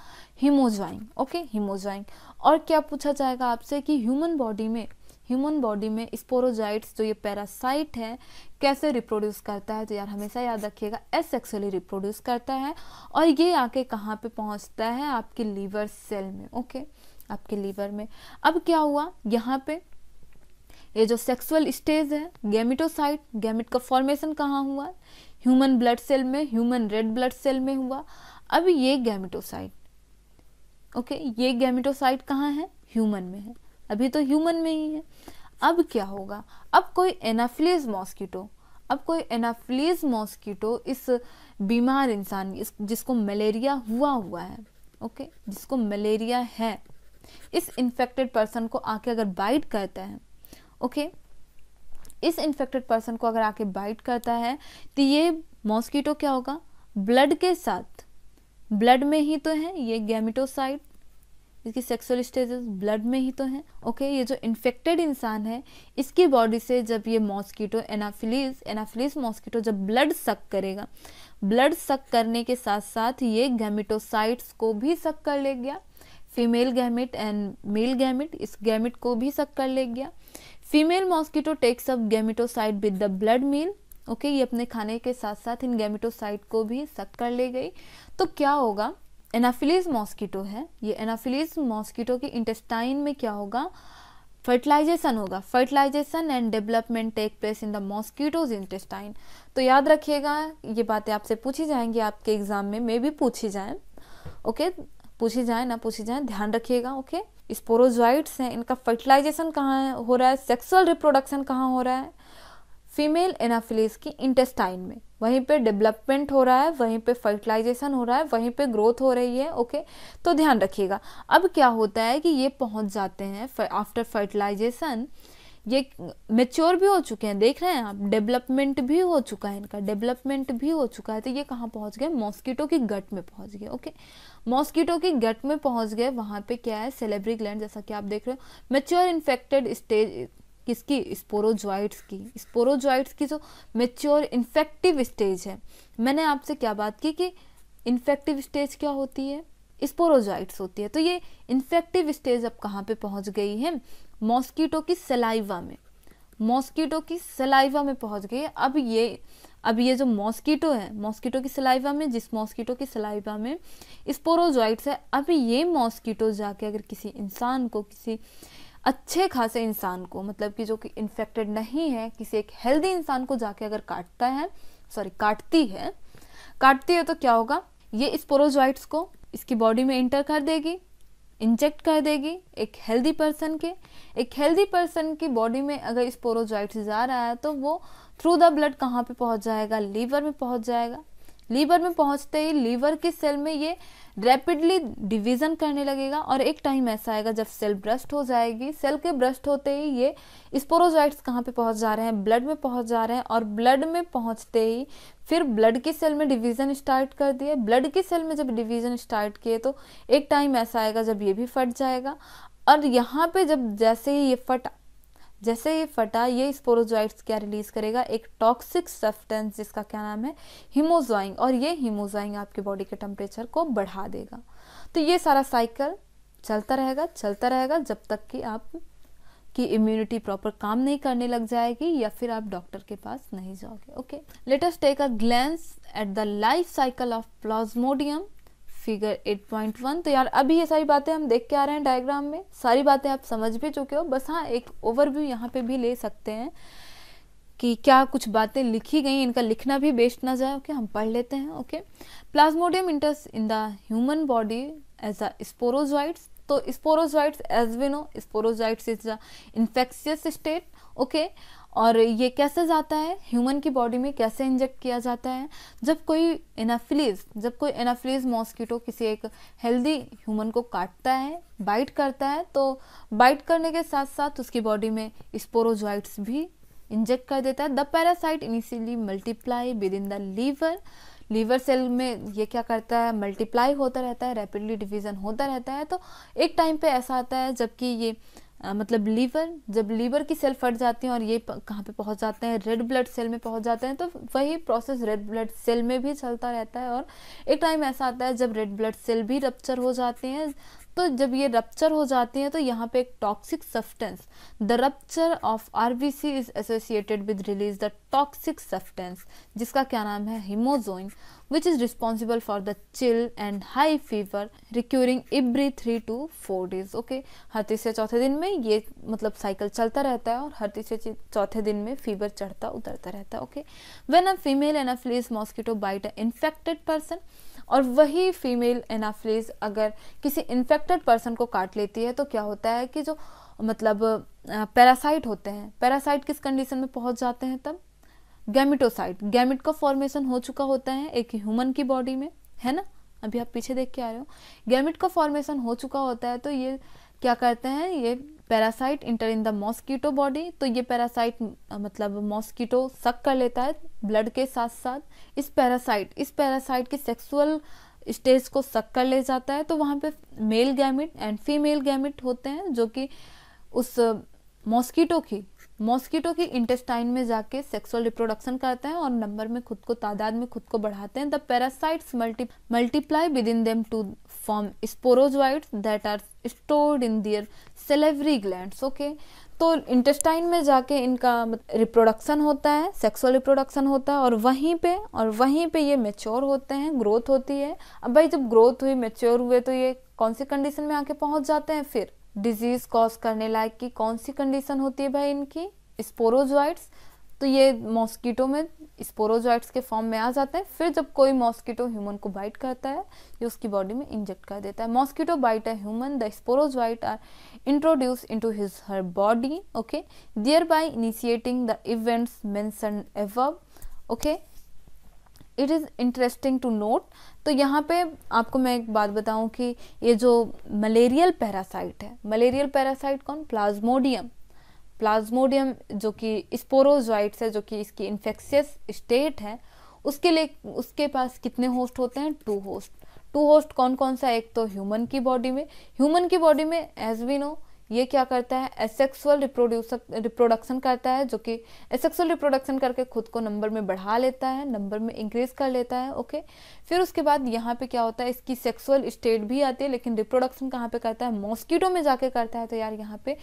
हिमोजॉइंग ओके हीमोजाइंग और क्या पूछा जाएगा आपसे कि ह्यूमन बॉडी में ह्यूमन बॉडी में स्पोरोजाइट्स जो ये पैरासाइट है कैसे रिप्रोड्यूस करता है तो यार हमेशा याद रखिएगा एस सेक्सुअली रिप्रोड्यूस करता है और ये आके कहाँ पे पहुँचता है आपके लीवर सेल में ओके आपके लीवर में अब क्या हुआ यहाँ पे ये जो सेक्सुअल स्टेज है गैमिटोसाइट गैमिट का फॉर्मेशन कहाँ हुआ ह्यूमन ब्लड सेल में ह्यूमन रेड ब्लड सेल में हुआ अब ये गैमिटोसाइट ओके ये गैमिटोसाइट कहाँ है ह्यूमन में है अभी तो ह्यूमन में ही है अब क्या होगा अब कोई एनाफ्लेज मॉस्किटो अब कोई एनाफिलीज मॉस्किटो इस बीमार इंसान इस जिसको मलेरिया हुआ हुआ है ओके जिसको मलेरिया है इस इन्फेक्टेड पर्सन को आके अगर बाइट करता है ओके इस इन्फेक्टेड पर्सन को अगर आके बाइट करता है तो ये मॉस्किटो क्या होगा ब्लड के साथ ब्लड में ही तो है ये गैमिटोसाइट इसकी सेक्सुअल स्टेजेस ब्लड में ही तो हैं ओके ये जो इन्फेक्टेड इंसान है इसकी बॉडी से जब ये मॉस्किटो एनाफिलीज एनाफिलीज मॉस्किटो जब ब्लड सक करेगा ब्लड सक करने के साथ साथ ये गैमिटोसाइट्स को भी सक कर ले गया female gamete and male gamete इस गैमिट को भी सक कर ले गया female mosquito takes up gametocyte with the blood meal okay ये अपने खाने के साथ साथ इन गैमिटोसाइट को भी सक कर ले गई तो क्या होगा एनाफिलीज मॉस्किटो है ये एनाफिलीज मॉस्किटो के इंटेस्टाइन में क्या होगा फर्टिलाइजेशन होगा fertilization and development take place in the mosquito's intestine तो याद रखिएगा ये बातें आपसे पूछी जाएंगी आपके एग्जाम में मे भी पूछी जाए ओके okay? पूछी जाए ना पूछी जाए ध्यान रखिएगा ओके okay? स्पोरोजाइट्स हैं इनका फर्टिलाइजेशन कहाँ हो रहा है सेक्सुअल रिप्रोडक्शन कहाँ हो रहा है फीमेल एनाफिलिस की इंटेस्टाइन में वहीं पे डेवलपमेंट हो रहा है वहीं पे फर्टिलाइजेशन हो रहा है वहीं पे ग्रोथ हो रही है ओके तो ध्यान रखिएगा अब क्या होता है कि ये पहुंच जाते हैं आफ्टर फर्टिलाइजेशन ये मेच्योर भी हो चुके हैं देख रहे हैं आप डेवलपमेंट भी हो चुका है इनका डेवलपमेंट भी हो चुका है तो ये कहाँ पहुँच गए मॉस्किटो की गट में पहुँच गए ओके मॉस्किटो की गट में पहुंच गए वहाँ पे क्या है सेलेब्री ग्लैंड जैसा कि आप देख रहे हो मेच्योर इन्फेक्टेड स्टेज किसकी स्पोरोजॉइड्स की स्पोरोजॉइट्स की जो मेच्योर इन्फेक्टिव स्टेज है मैंने आपसे क्या बात की कि इन्फेक्टिव स्टेज क्या होती है स्पोरोजाइट्स होती है तो ये इन्फेक्टिव स्टेज अब कहाँ पे पहुँच गई है मॉस्किटो की सलाइवा में मॉस्किटो की सलाइवा में पहुँच गई अब ये अब ये जो मॉस्कीटो है मॉस्कीटो की सलाइवा में जिस मॉस्कीटो की सलाइवा में स्पोरोजॉइट्स है अब ये मॉस्कीटो जाके अगर किसी इंसान को किसी अच्छे खासे इंसान को मतलब कि जो कि इन्फेक्टेड नहीं है किसी एक हेल्दी इंसान को जाके अगर काटता है सॉरी काटती है काटती है तो क्या होगा ये स्पोरोजॉइट्स को इसकी बॉडी में इंटर कर देगी इंजेक्ट कर देगी एक हेल्दी पर्सन के एक हेल्दी पर्सन की बॉडी में अगर स्पोरोजॉइट्स जा रहा है तो वो थ्रू द ब्लड कहाँ पे पहुँच जाएगा लीवर में पहुँच जाएगा लीवर में पहुँचते ही लीवर के सेल में ये रैपिडली डिवीजन करने लगेगा और एक टाइम ऐसा आएगा जब सेल ब्रस्ट हो जाएगी सेल के ब्रस्ट होते ही ये स्पोरोजाइट्स कहाँ पे पहुँच जा रहे हैं ब्लड में पहुँच जा रहे हैं और ब्लड में पहुँचते ही फिर ब्लड की सेल में डिवीजन स्टार्ट कर दिए ब्लड की सेल में जब डिवीजन स्टार्ट किए तो एक टाइम ऐसा आएगा जब ये भी फट जाएगा और यहाँ पे जब जैसे ही ये फट जैसे ये फटा ये स्पोरोजोइड्स क्या रिलीज करेगा एक टॉक्सिक सब्सटेंस जिसका क्या नाम है हिमोजॉइंग और ये हिमोजॉइंग आपके बॉडी के टेम्परेचर को बढ़ा देगा तो ये सारा साइकिल चलता रहेगा चलता रहेगा जब तक कि आप की इम्यूनिटी प्रॉपर काम नहीं करने लग जाएगी या फिर आप डॉक्टर के पास नहीं जाओगे okay let take a glance at the life cycle of plasmodium figure 8.1 तो यार अभी ये सारी बातें हम देख के आ रहे हैं डायग्राम में सारी बातें आप समझ भी चुके हो बस हाँ एक ओवरव्यू यहाँ पे भी ले सकते हैं कि क्या कुछ बातें लिखी गई इनका लिखना भी बेस्ट ना जाए ओके हम पढ़ लेते हैं okay plasmodium enters in the human body as a sporozoites तो sporozoites as we know sporozoites is a infectious state okay और ये कैसे जाता है ह्यूमन की बॉडी में कैसे इंजेक्ट किया जाता है जब कोई एनाफिलीज जब कोई एनाफिलीज मॉस्किटो किसी एक हेल्दी ह्यूमन को काटता है बाइट करता है तो बाइट करने के साथ साथ उसकी बॉडी में स्पोरोजॉइट्स भी इंजेक्ट कर देता है the parasite initially multiply with in the liver liver cell में ये क्या करता है मल्टीप्लाई होता रहता है रैपिडली डिवीजन होता रहता है तो एक टाइम पे ऐसा आता है जबकि ये मतलब लीवर जब लीवर की सेल फट जाती हैं और ये कहाँ पे पहुँच जाते हैं रेड ब्लड सेल में पहुँच जाते हैं तो वही प्रोसेस रेड ब्लड सेल में भी चलता रहता है और एक टाइम ऐसा आता है जब रेड ब्लड सेल भी रप्चर हो जाते हैं तो जब ये रप्चर हो जाते हैं तो यहाँ पे एक toxic substance the rupture of R B C is associated with release the toxic substance जिसका क्या नाम है hemozoin which is responsible for the chill and high fever recurring every three to four days okay हर तीसरे चौथे दिन में ये मतलब साइकिल चलता रहता है और हर तीसरे चौथे दिन में फीवर चढ़ता उतरता रहता है okay when a female anopheles mosquito bite a infected person और वही फीमेल एनाफ्लेज अगर किसी इन्फेक्टेड पर्सन को काट लेती है तो क्या होता है कि जो मतलब पैरासाइट होते हैं पैरासाइट किस कंडीशन में पहुंच जाते हैं तब गैमिटोसाइट गैमिट का फॉर्मेशन हो चुका होता है एक ह्यूमन की बॉडी में है ना अभी आप पीछे देख के आ रहे हो गैमिट का फॉर्मेशन हो चुका होता है तो ये क्या करते हैं ये parasite enter in the mosquito body तो ये पैरासाइट मतलब मॉस्किटो सक कर लेता है ब्लड के साथ साथ इस पैरासाइट इस पैरासाइट के सेक्सुअल स्टेज को सक कर ले जाता है तो वहाँ पे male gamete and female gamete होते हैं जो कि उस मॉस्किटो की मॉस्किटो की इंटेस्टाइन में जाके सेक्सुअल रिप्रोडक्शन करते हैं और नंबर में खुद को तादाद में खुद को बढ़ाते हैं the parasites multi multiply within them to form sporozoite that are stored in their salivary gland okay तो इंटेस्टाइन में जाके इनका रिप्रोडक्शन होता है सेक्सुअल रिप्रोडक्शन होता है और वहीं पे और वहीं पे ये मेच्योर होते हैं ग्रोथ होती है अब भाई जब ग्रोथ हुई मेच्योर हुए तो ये कौन सी कंडीशन में आके पहुंच जाते हैं फिर डिजीज कॉज करने लायक की कौन सी कंडीशन होती है भाई इनकी स्पोरोजॉइड्स तो ये मॉस्किटो में स्पोरोजॉइट्स के फॉर्म में आ जाते हैं फिर जब कोई मॉस्किटो ह्यूमन को बाइट करता है ये उसकी बॉडी में इंजेक्ट कर देता है मॉस्किटो बाइट है human the sporozoite are introduce into his her body okay thereby initiating the events mention above okay it is interesting to note तो यहाँ पे आपको मैं एक बात बताऊं कि ये जो मलेरियल पैरासाइट है मलेरियल पैरासाइट कौन प्लाज्मोडियम प्लाज्मोडियम जो कि स्पोरोजॉइट्स है जो कि इसकी इन्फेक्शियस स्टेट है उसके लिए उसके पास कितने होस्ट होते हैं टू होस्ट टू होस्ट कौन कौन सा एक तो ह्यूमन की बॉडी में ह्यूमन की बॉडी में एज वी नो ये क्या करता है एसेक्सुअल रिप्रोड्यूसर रिप्रोडक्शन करता है जो कि एसेक्सुअल रिप्रोडक्शन करके खुद को नंबर में बढ़ा लेता है नंबर में इंक्रीज कर लेता है ओके फिर उसके बाद यहाँ पे क्या होता है इसकी सेक्सुअल स्टेट भी आती है लेकिन रिप्रोडक्शन कहाँ पे करता है मॉस्किटो में जाके करता है तो यार यहाँ पे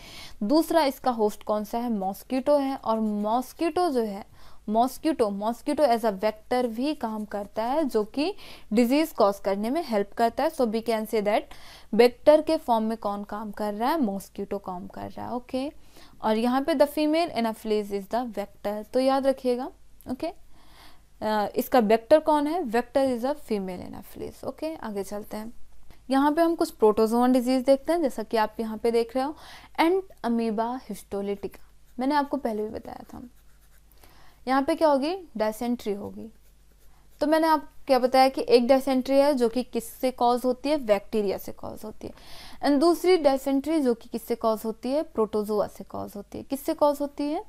दूसरा इसका होस्ट कौन सा है मॉस्किटो है और मॉस्किटो जो है mosquito mosquito as a vector भी काम करता है जो कि डिजीज कॉज करने में हेल्प करता है so we can say that vector के फॉर्म में कौन काम कर रहा है मॉस्क्यूटो काम कर रहा है ओके okay? और यहाँ पे the female anopheles is the vector तो याद रखिएगा ओके okay? uh, इसका वेक्टर कौन है vector is a female anopheles okay आगे चलते हैं यहाँ पे हम कुछ प्रोटोजोन डिजीज देखते हैं जैसा कि आप यहाँ पे देख रहे हो एंड अमीबा हिस्टोलिटिका मैंने आपको पहले भी बताया था यहाँ पे क्या होगी डायसेंट्री होगी तो मैंने आप क्या बताया कि एक डायसेंट्री है जो कि किससे कॉज होती है बैक्टीरिया से कॉज होती है एंड दूसरी डायसेंट्री जो कि किससे कॉज होती है प्रोटोजोआ से कॉज होती है किससे कॉज होती है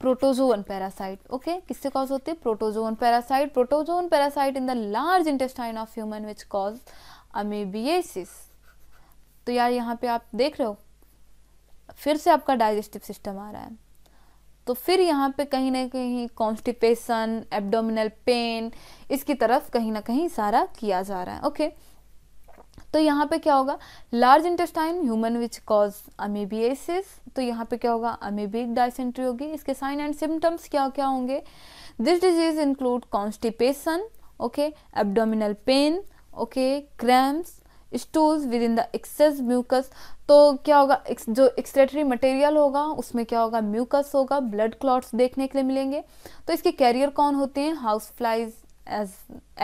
प्रोटोजोअन पैरासाइट ओके किससे कॉज होती है protozoan parasite protozoan parasite in the large intestine of human which cause amoebiasis तो यार यहाँ पे आप देख रहे हो फिर से आपका डाइजेस्टिव सिस्टम आ रहा है तो फिर यहाँ पे कहीं ना कहीं कॉन्स्टिपेशन एब्डोमिनल पेन इसकी तरफ कहीं ना कहीं इशारा किया जा रहा है ओके तो यहाँ पे क्या होगा large intestine human which cause amoebiasis तो यहाँ पे क्या होगा अमेबिक डायसेंट्री होगी इसके साइन एंड सिम्टम्स क्या क्या होंगे this disease include constipation okay abdominal pain okay cramps stools with in the excess mucus तो क्या होगा जो एक्सट्रेटरी मटेरियल होगा उसमें क्या होगा म्यूकस होगा ब्लड क्लॉट्स देखने के लिए मिलेंगे तो इसके कैरियर कौन होते हैं house flies as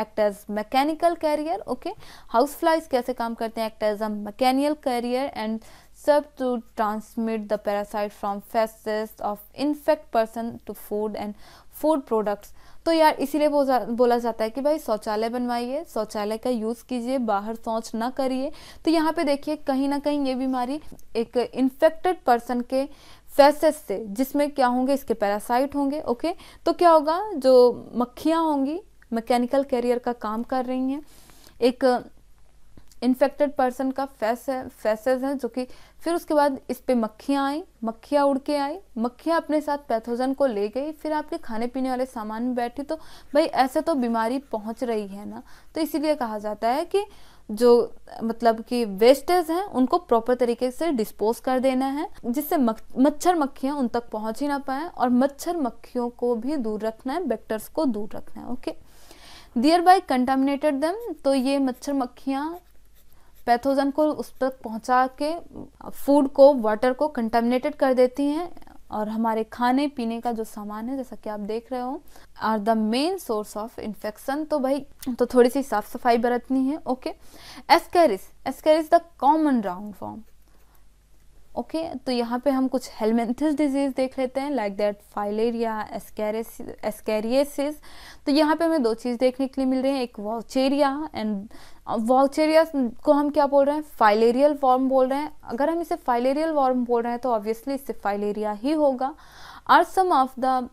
act as mechanical carrier okay house flies कैसे काम करते हैं act as a mechanical carrier and serve to transmit the parasite from faeces of infect person to food and food products तो यार इसीलिए बोला जाता है कि भाई शौचालय बनवाइए शौचालय का यूज़ कीजिए बाहर शौच ना करिए तो यहाँ पे देखिए कहीं ना कहीं ये बीमारी एक इन्फेक्टेड पर्सन के फेसेस से जिसमें क्या होंगे इसके पैरासाइट होंगे ओके तो क्या होगा जो मक्खियाँ होंगी मैकेनिकल कैरियर का काम कर रही हैं एक इन्फेक्टेड पर्सन का फेस है फेसेस हैं जो कि फिर उसके बाद इस पे मक्खियाँ आई मक्खियाँ उड़ के आई मक्खियाँ अपने साथ पैथोजन को ले गई फिर आपके खाने पीने वाले सामान में बैठी तो भाई ऐसे तो बीमारी पहुँच रही है ना तो इसीलिए कहा जाता है कि जो मतलब कि वेस्टेज हैं उनको प्रॉपर तरीके से डिस्पोज कर देना है जिससे मच्छर मक्खियाँ उन तक पहुँच ही ना पाए और मच्छर मक्खियों को भी दूर रखना है बैक्टर्स को दूर रखना है ओके दियर बाय कंटामिनेटेड दम तो ये मच्छर मक्खियाँ पैथोजन को उस तक पहुंचा के फूड को वाटर को कंटेमिनेटेड कर देती हैं और हमारे खाने पीने का जो सामान है जैसा कि आप देख रहे हो are the main source of infection तो भाई तो थोड़ी सी साफ सफाई बरतनी है okay ascaris ascaris the common round form okay okay, तो यहाँ पे हम कुछ हेलमेंथिस डिजीज़ देख लेते हैं लाइक दैट फाइलेरिया एस्केरियसिस तो यहाँ पे हमें दो चीज़ देखने के लिए मिल रही है एक वाउचेरिया एंड वाउचेरिया को हम क्या बोल रहे हैं फाइलेरियल वॉर्म बोल रहे हैं अगर हम इसे फाइलेरियल वॉर्म बोल रहे हैं तो ऑब्वियसली इससे फाइलेरिया ही होगा are some of the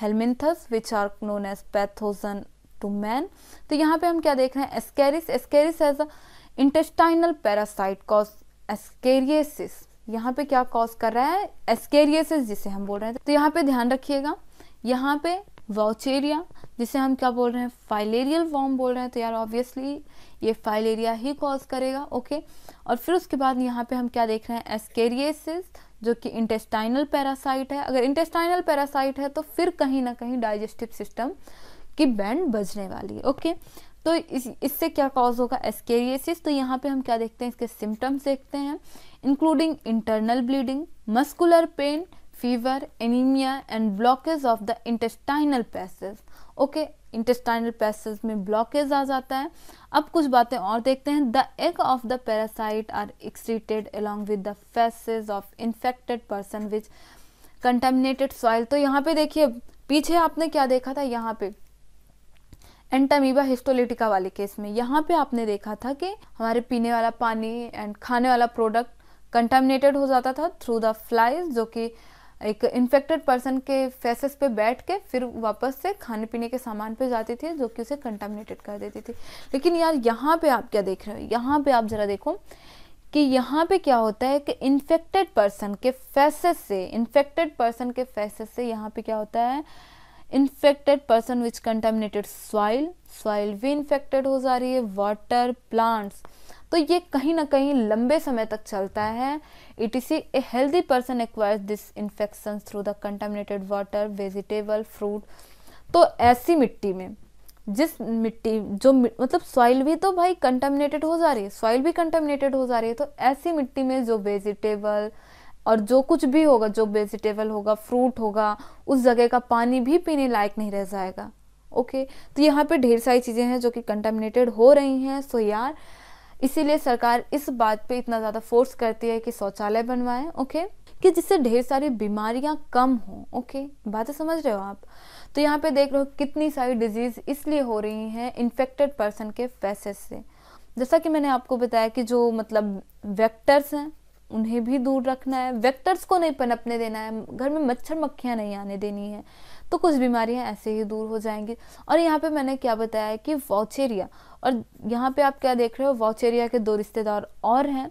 helminths which are known as pathogen to man तो यहाँ पे हम क्या देख रहे हैं ascaris ascaris as a intestinal parasite cause ascariasis यहाँ पे क्या कॉज कर रहा है एस्केरियसिस जिसे हम बोल रहे हैं तो यहाँ पे ध्यान रखिएगा यहाँ पे वाउचेरिया जिसे हम क्या बोल रहे हैं फाइलेरियल वॉर्म बोल रहे हैं तो यार ऑब्वियसली ये फाइलेरिया ही कॉज करेगा ओके और फिर उसके बाद यहाँ पे हम क्या देख रहे हैं एस्केरियसिस जो कि इंटेस्टाइनल पैरासाइट है अगर इंटेस्टाइनल पैरासाइट है तो फिर कहीं ना कहीं डाइजेस्टिव सिस्टम की बैंड बजने वाली है ओके तो इस इससे क्या कॉज होगा एस्केरियसिस तो यहाँ पे हम क्या देखते हैं इसके सिम्टम्स देखते हैं including internal bleeding muscular pain fever anaemia and blockage of the intestinal passage okay intestinal passage में ब्लॉकेज आ जाता है अब कुछ बातें और देखते हैं the egg of the parasite are excreted along with the faeces of infected person which contaminated soil तो यहाँ पे देखिए पीछे आपने क्या देखा था यहाँ पे एंटामीबा हिस्टोलिटिका वाले केस में यहाँ पे आपने देखा था कि हमारे पीने वाला पानी एंड खाने वाला प्रोडक्ट कंटामिनेटेड हो जाता था थ्रू द फ्लाइज जो कि एक इन्फेक्टेड पर्सन के फेसेस पे बैठ के फिर वापस से खाने पीने के सामान पे जाती थी जो कि उसे कंटामिनेटेड कर देती थी लेकिन यार यहाँ पे आप क्या देख रहे हो यहाँ पे आप ज़रा देखो कि यहाँ पे क्या होता है कि इन्फेक्टेड पर्सन के फेसेस से इन्फेक्टेड पर्सन के फेसेस से यहाँ पे क्या होता है infected person which contaminated soil soil भी इन्फेक्टेड हो जा रही है वाटर प्लांट्स तो ये कहीं ना कहीं लंबे समय तक चलता है it is a healthy person acquires this infection through the contaminated water vegetable fruit तो ऐसी मिट्टी में जिस मिट्टी जो मतलब सॉइल भी तो भाई कंटेमिनेटेड हो जा रही है सॉइल भी कंटेमिनेटेड हो जा रही है तो ऐसी मिट्टी में जो वेजिटेबल और जो कुछ भी होगा जो वेजिटेबल होगा फ्रूट होगा उस जगह का पानी भी पीने लायक नहीं रह जाएगा ओके तो यहाँ पे ढेर सारी चीज़ें हैं जो कि कंटेमिनेटेड हो रही हैं सो यार इसीलिए सरकार इस बात पे इतना ज़्यादा फोर्स करती है कि शौचालय बनवाएं ओके कि जिससे ढेर सारी बीमारियां कम हो ओके बातें समझ रहे हो आप तो यहाँ पे देख रहे हो कितनी सारी डिजीज़ इसलिए हो रही हैं इन्फेक्टेड पर्सन के फैसेस से जैसा कि मैंने आपको बताया कि जो मतलब वेक्टर्स हैं उन्हें भी दूर रखना है वेक्टर्स को नहीं पनपने देना है घर में मच्छर मक्खियाँ नहीं आने देनी है तो कुछ बीमारियाँ ऐसे ही दूर हो जाएंगी और यहाँ पे मैंने क्या बताया है कि वाउचेरिया और यहाँ पे आप क्या देख रहे हो वाउचेरिया के दो रिश्तेदार और हैं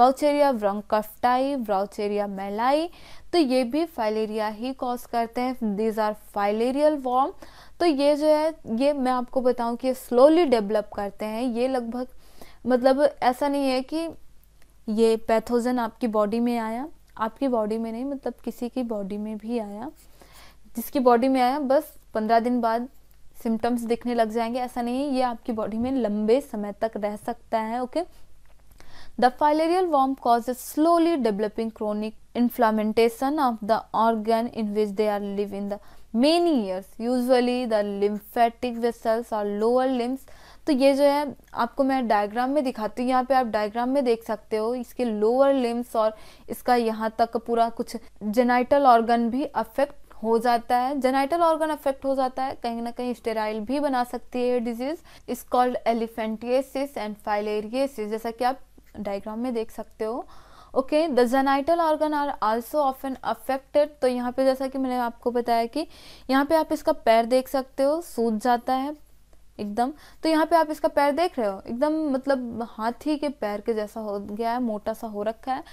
वाउचेरिया व्रंकफ्टाई वाउचेरिया मेलाई तो ये भी फाइलेरिया ही कॉज करते हैं दीज आर फाइलेरियल वॉर्म तो ये जो है ये मैं आपको बताऊँ कि स्लोली डेवलप करते हैं ये लगभग मतलब ऐसा नहीं है कि ये पैथोजन आपकी बॉडी में आया आपकी बॉडी में नहीं मतलब किसी की बॉडी में भी आया जिसकी बॉडी में आया बस पंद्रह दिन बाद सिम्टम्स दिखने लग जाएंगे ऐसा नहीं है ये आपकी बॉडी में लंबे समय तक रह सकता है okay the filarial worm is slowly developing chronic inflammation of the organ in which they are live in the many years usually the lymphatic vessels और लोअर लिम्स तो ये जो है आपको मैं डायग्राम में दिखाती हूँ यहाँ पे आप डायग्राम में देख सकते हो इसके लोअर लिम्स और इसका यहाँ तक पूरा कुछ जेनाइटल ऑर्गन भी अफेक्ट हो जाता है जेनाइटल ऑर्गन अफेक्ट हो जाता है कहीं ना कहीं स्टेराइल भी बना सकती है ये डिजीज इस कॉल्ड एलिफेंटियसिस एंड फाइलेरियसिस जैसा कि आप डायग्राम में देख सकते हो okay the genital organ are also often affected तो यहाँ पे जैसा कि मैंने आपको बताया कि यहाँ पे आप इसका पैर देख सकते हो सूज जाता है एकदम तो यहाँ पे आप इसका पैर देख रहे हो एकदम मतलब हाथी के पैर के जैसा हो गया है मोटा सा हो रखा है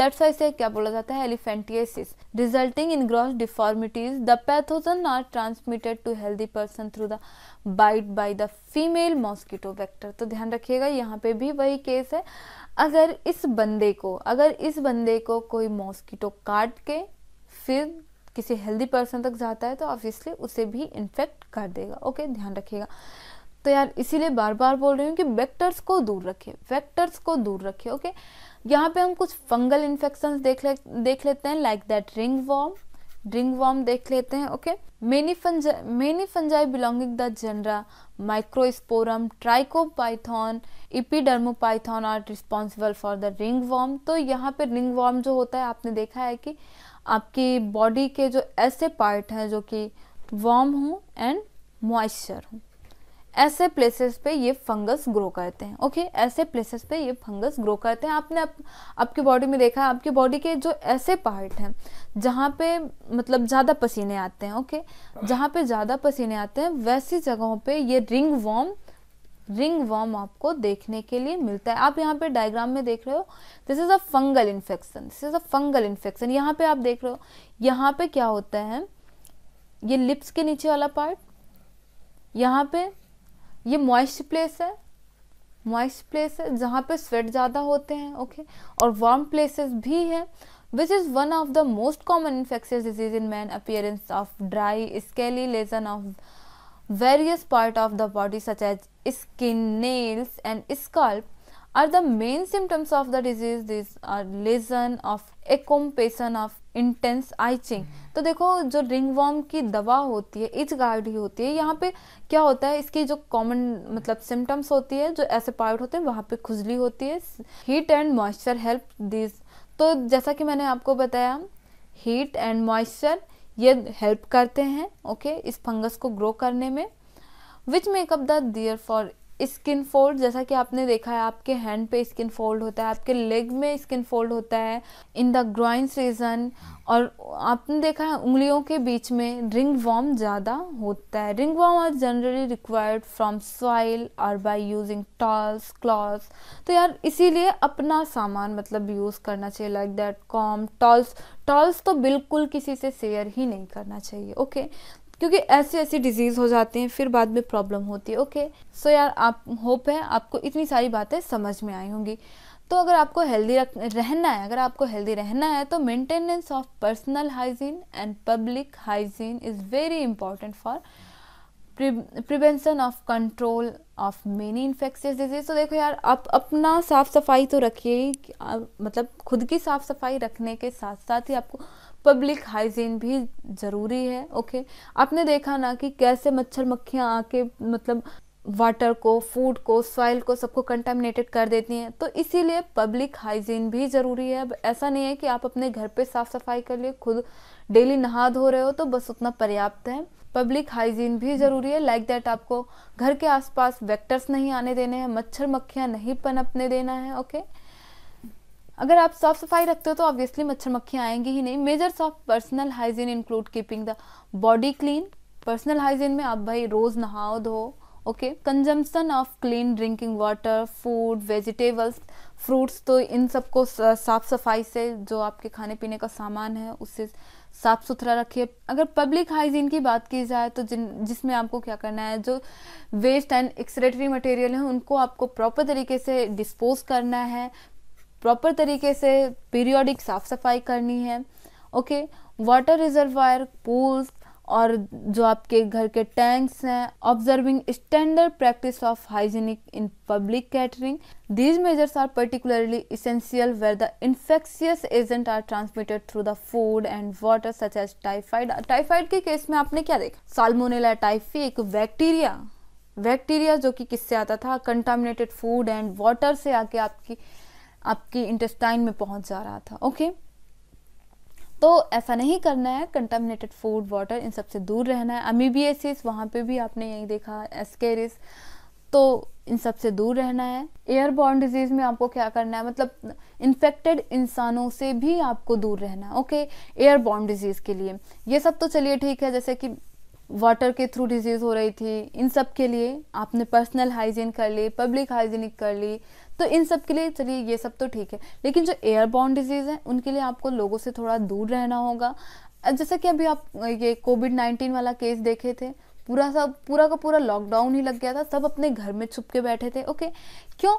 दैट्स वाई से क्या बोला जाता है elephantiasis resulting in gross deformities the pathogen are transmitted to healthy person through the bite by the female mosquito vector तो ध्यान रखिएगा यहाँ पे भी वही केस है अगर इस बंदे को अगर इस बंदे को कोई मॉस्किटो काट के फिर किसी हेल्दी पर्सन तक जाता है तो ऑब्वियसली उसे भी इन्फेक्ट कर देगा ओके ध्यान रखिएगा तो यार इसीलिए बार बार बोल रही हूँ कि वेक्टर्स को दूर रखिए वेक्टर्स को दूर रखिए ओके यहाँ पे हम कुछ फंगल इन्फेक्शन देख ले देख लेते हैं like that ringworm ringworm देख लेते हैं okay many fungi many fungi belonging the genera Microsporum Trichophyton Epidermophyton are responsible for the ringworm तो यहाँ पे रिंग वॉर्म जो होता है आपने देखा है कि आपकी बॉडी के जो ऐसे पार्ट हैं जो कि वार्म हों एंड मॉइस्चर हों ऐसे प्लेसेस पे ये फंगस ग्रो करते हैं ओके ऐसे प्लेसेस पे ये फंगस ग्रो करते हैं आपने आप, आपकी बॉडी में देखा है आपकी बॉडी के जो ऐसे पार्ट हैं जहाँ पे मतलब ज़्यादा पसीने आते हैं ओके जहाँ पे ज़्यादा पसीने आते हैं वैसी जगहों पे ये रिंग वॉम रिंग वॉर्म आपको देखने के लिए मिलता है आप यहाँ पे डायग्राम में देख रहे हो this is a fungal infection this is a fungal infection यहाँ पे आप देख रहे हो यहाँ पे क्या होता है ये लिप्स के नीचे वाला पार्ट यहाँ पे ये मॉइस्ट प्लेस है मॉइस्ट प्लेस है जहाँ पे स्वेट ज़्यादा होते हैं ओके और वार्म प्लेसेस भी है which is one of the most common infectious disease in man appearance of dry scaly lesion of various part of the body such as skin nails and scalp are the main symptoms of the disease this are lesion of accompaniment of intense itching तो देखो जो ring warm की दवा होती है etch guard ही होती है यहाँ पे क्या होता है इसकी जो कॉमन मतलब सिम्टम्स होती है जो ऐसे पार्ट होते हैं वहाँ पे खुजली होती है heat and moisture help this तो जैसा कि मैंने आपको बताया हीट एंड मॉइस्चर ये हेल्प करते हैं ओके okay, इस फंगस को ग्रो करने में which make up the there for skin fold जैसा कि आपने देखा है आपके हैंड पे स्किन फोल्ड होता है आपके लेग में स्किन फोल्ड होता है इन द ग्राइंस रीजन और आपने देखा है उंगलियों के बीच में रिंग वॉर्म ज़्यादा होता है ringworm are generally required from soil और बाय यूजिंग टॉल्स क्लॉथ तो यार इसीलिए अपना सामान मतलब यूज़ करना चाहिए like that comb towels towels तो बिल्कुल किसी से शेयर ही नहीं करना चाहिए ओके क्योंकि ऐसे ऐसे डिजीज़ हो जाते हैं फिर बाद में प्रॉब्लम होती है ओके सो यार आप होप है आपको इतनी सारी बातें समझ में आई होंगी तो अगर आपको हेल्दी रख रहना है अगर आपको हेल्दी रहना है तो maintenance of personal hygiene and public hygiene is very important for prevention of control of many infectious disease तो देखो यार आप अपना साफ़ सफाई तो रखिए ही मतलब खुद की साफ़ सफाई रखने के साथ साथ ही आपको पब्लिक हाइजीन भी ज़रूरी है ओके आपने देखा ना कि कैसे मच्छर मक्खियाँ आके मतलब वाटर को फूड को सॉइल को सबको कंटेमिनेटेड कर देती हैं तो इसीलिए पब्लिक हाइजीन भी ज़रूरी है अब ऐसा नहीं है कि आप अपने घर पे साफ़ सफाई कर लिए खुद डेली नहा धो रहे हो तो बस उतना पर्याप्त है पब्लिक हाइजीन भी ज़रूरी है लाइक like दैट आपको घर के आसपास वेक्टर्स नहीं आने देने हैं मच्छर मक्खियाँ नहीं पनपने देना है ओके okay? अगर आप साफ सफाई रखते हो तो ऑब्वियसली मच्छर मक्खियाँ आएंगी ही नहीं measures of personal hygiene include keeping the body clean personal hygiene में आप भाई रोज़ नहाओ धो okay consumption of clean drinking water food vegetables fruits तो इन सबको साफ सफाई से जो आपके खाने पीने का सामान है उससे साफ सुथरा रखिए अगर पब्लिक हाइजीन की बात की जाए तो जिन जिसमें आपको क्या करना है जो वेस्ट एंड एक्सरेटरी मटेरियल है उनको आपको प्रॉपर तरीके से डिस्पोज करना है प्रॉपर तरीके से पीरियोडिक साफ़ सफाई करनी है ओके वाटर रिजर्वायर पूल्स और जो आपके घर के टैंक्स हैं observing standard practice of hygienic in public catering these measures are particularly essential where the infectious agent are transmitted through the food and water such as typhoid typhoid के case में आपने क्या देखा साल्मोनेला टाइफी एक bacteria bacteria जो कि किससे आता था कंटामिनेटेड फूड एंड वाटर से आके आपकी आपके इंटेस्टाइन में पहुंच जा रहा था ओके तो ऐसा नहीं करना है कंटामिनेटेड फूड वाटर इन सबसे दूर रहना है अमीबियसिस वहाँ पे भी आपने यही देखा एस्केरिस तो इन सबसे दूर रहना है एयरबॉर्न डिजीज में आपको क्या करना है मतलब इन्फेक्टेड इंसानों से भी आपको दूर रहना है ओके एयरबॉर्न डिजीज के लिए ये सब तो चलिए ठीक है जैसे कि वाटर के थ्रू डिजीज हो रही थी इन सब के लिए आपने पर्सनल हाइजीन कर ली पब्लिक हाइजीनिक कर ली तो इन सब के लिए चलिए ये सब तो ठीक है लेकिन जो एयरबॉर्न डिजीज़ है उनके लिए आपको लोगों से थोड़ा दूर रहना होगा जैसा कि अभी आप ये कोविड नाइन्टीन वाला केस देखे थे पूरा सब पूरा का पूरा लॉकडाउन ही लग गया था सब अपने घर में छुप के बैठे थे ओके क्यों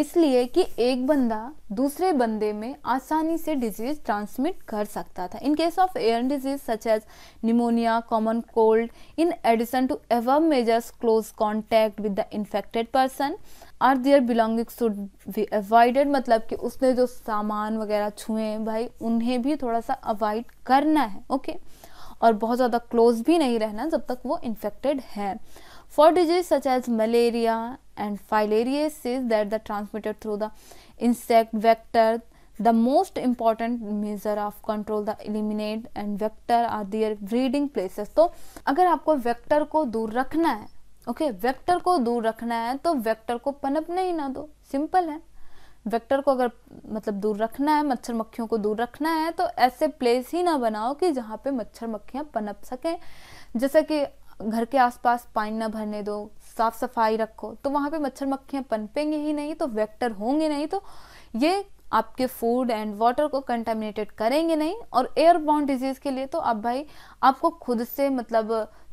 इसलिए कि एक बंदा दूसरे बंदे में आसानी से डिजीज ट्रांसमिट कर सकता था in case of air disease such as pneumonia common cold in addition to ever measures close contact with the infected person or their belongings should be avoided मतलब कि उसने जो सामान वगैरह छुए हैं भाई उन्हें भी थोड़ा सा अवॉइड करना है ओके और बहुत ज़्यादा क्लोज भी नहीं रहना जब तक वो इन्फेक्टेड है for disease such as malaria and filariasis is that the transmitted through the insect vector the most important measure of control the eliminate and vector or their breeding places तो अगर आपको वैक्टर को दूर रखना है okay okay, vector को दूर रखना है तो वेक्टर को पनपने ही ना दो सिंपल है वेक्टर को अगर मतलब दूर रखना है मच्छर मक्खियों को दूर रखना है तो ऐसे प्लेस ही ना बनाओ कि जहाँ पे मच्छर मक्खियाँ पनप सकें जैसे कि घर के आसपास पानी ना भरने दो साफ सफाई रखो तो वहाँ पे मच्छर मक्खियाँ पनपेंगे ही नहीं तो वेक्टर होंगे नहीं तो ये आपके फूड एंड वाटर को कंटेमिनेटेड करेंगे नहीं और एयर बॉन्ड डिजीज के लिए तो आप भाई आपको खुद से मतलब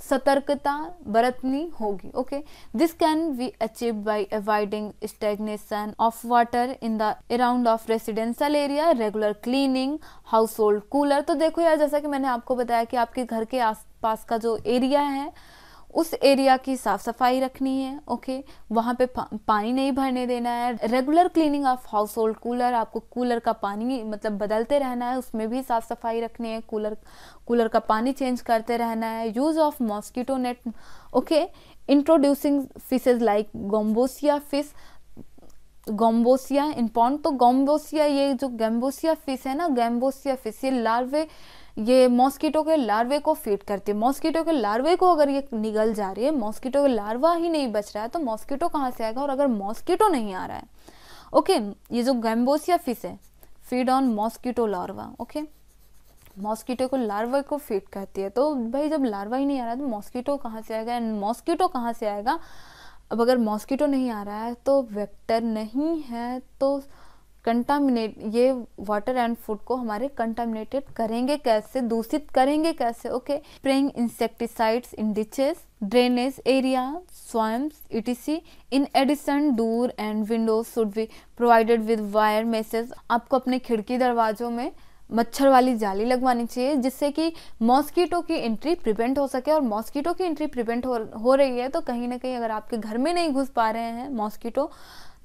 सतर्कता बरतनी होगी okay this can be achieve by avoiding stagnation of water in the around of residential area regular cleaning household cooler तो देखो यार जैसा कि मैंने आपको बताया कि आपके घर के आसपास का जो एरिया है उस एरिया की साफ़ सफाई रखनी है ओके वहाँ पे पा, पानी नहीं भरने देना है regular cleaning of household cooler आपको कूलर का पानी मतलब बदलते रहना है उसमें भी साफ़ सफाई रखनी है कूलर कूलर का पानी चेंज करते रहना है use of mosquito net okay introducing fishes like Gambusia fish Gambusia in pond तो गोम्बोसिया ये जो गैम्बोसिया फिश है ना गैम्बोसिया फिश ये लार्वे ये मॉस्किटो के लार्वे को फीड करती है मॉस्किटो के लार्वे को अगर ये निगल जा रही है मॉस्किटो का लार्वा ही नहीं बच रहा है तो मॉस्किटो कहाँ से आएगा और अगर मॉस्किटो नहीं आ रहा है ओके ये जो गैम्बोसिया फिश है feed on mosquito larva okay mosquito को लार्वा को फीड करती है तो भाई जब लार्वा ही नहीं आ रहा है तो मॉस्किटो कहाँ से आएगा एंड मॉस्किटो कहाँ से आएगा अब अगर मॉस्किटो नहीं आ रहा है तो वेक्टर नहीं है तो कंटामिनेट ये वाटर एंड फूड को हमारे कंटामिनेटेड करेंगे कैसे दूषित करेंगे कैसे okay spraying insecticides in ditches drainage area swamps etc in addition door and windows should be provided with wire meshes आपको अपने खिड़की दरवाजों में मच्छर वाली जाली लगवानी चाहिए जिससे कि मॉस्कीटो की एंट्री प्रिवेंट हो सके और मॉस्कीटो की एंट्री प्रिवेंट हो, हो रही है तो कहीं ना कहीं अगर आपके घर में नहीं घुस पा रहे हैं मॉस्कीटो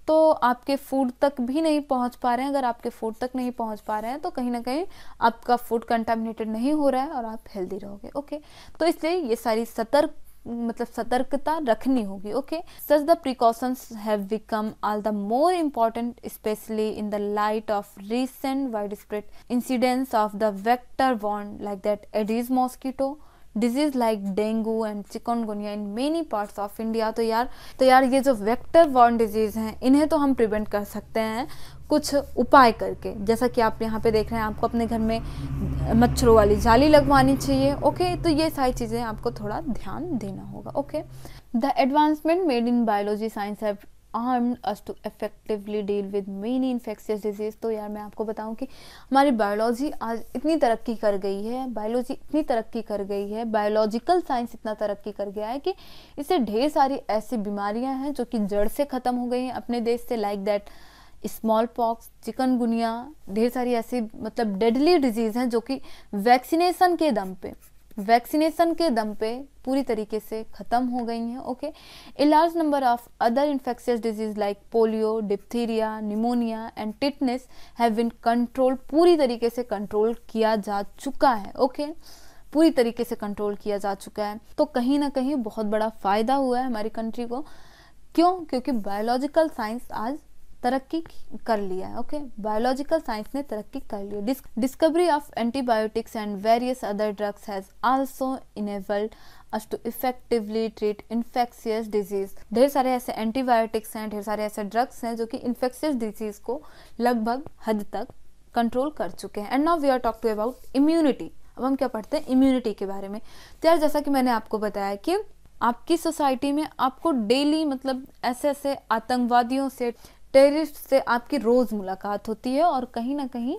तो आपके फूड तक भी नहीं पहुंच पा रहे हैं अगर आपके फूड तक नहीं पहुंच पा रहे हैं तो कहीं ना कहीं आपका फूड कंटामिनेटेड नहीं हो रहा है और आप हेल्दी रहोगे ओके तो इसलिए ये सारी सतर्क मतलब सतर्कता रखनी होगी okay such the precautions have become all the more important specially in the light of recent wide spread incidents of the vector वॉन्ड like that Aedes mosquito disease like dengue and chikungunya in many parts of India तो यार तो यार ये जो vector Warne disease हैं इन्हें तो हम प्रिवेंट कर सकते हैं कुछ उपाय करके जैसा कि आप यहाँ पे देख रहे हैं आपको अपने घर में मच्छरों वाली जाली लगवानी चाहिए ओके तो ये सारी चीज़ें आपको थोड़ा ध्यान देना होगा okay the advancement made in biology science have armed us to effectively deal with many infectious disease तो यार मैं आपको बताऊं कि हमारी बायोलॉजी आज इतनी तरक्की कर गई है बायोलॉजी इतनी तरक्की कर गई है बायोलॉजिकल साइंस इतना तरक्की कर गया है कि इससे ढेर सारी ऐसी बीमारियां हैं जो कि जड़ से ख़त्म हो गई हैं अपने देश से like that smallpox chikungunya ढेर सारी ऐसी मतलब डेडली डिजीज़ हैं जो कि वैक्सीनेशन के दम पे वैक्सीनेशन के दम पे पूरी तरीके से ख़त्म हो गई हैं okay a large number of other infectious disease like polio diphtheria pneumonia and tetanus have been control पूरी तरीके से कंट्रोल किया जा चुका है ओके पूरी तरीके से कंट्रोल किया जा चुका है तो कहीं ना कहीं बहुत बड़ा फ़ायदा हुआ है हमारी कंट्री को क्यों क्योंकि बायोलॉजिकल साइंस आज तरक्की कर लिया है ओके बायोलॉजिकल साइंस ने तरक्की कर ली discovery of antibiotics and various other drugs has also enabled us to effectively treat infectious disease ढेर सारे ऐसे एंटीबायोटिक्स हैं ढेर सारे ऐसे ड्रग्स हैं जो कि इन्फेक्शियस डिजीज को लगभग हद तक कंट्रोल कर चुके हैं and now we are talk to about immunity अब हम क्या पढ़ते हैं इम्यूनिटी के बारे में तो यार जैसा कि मैंने आपको बताया कि आपकी सोसाइटी में आपको डेली मतलब ऐसे ऐसे आतंकवादियों से टेररिस्ट से आपकी रोज़ मुलाकात होती है और कहीं ना कहीं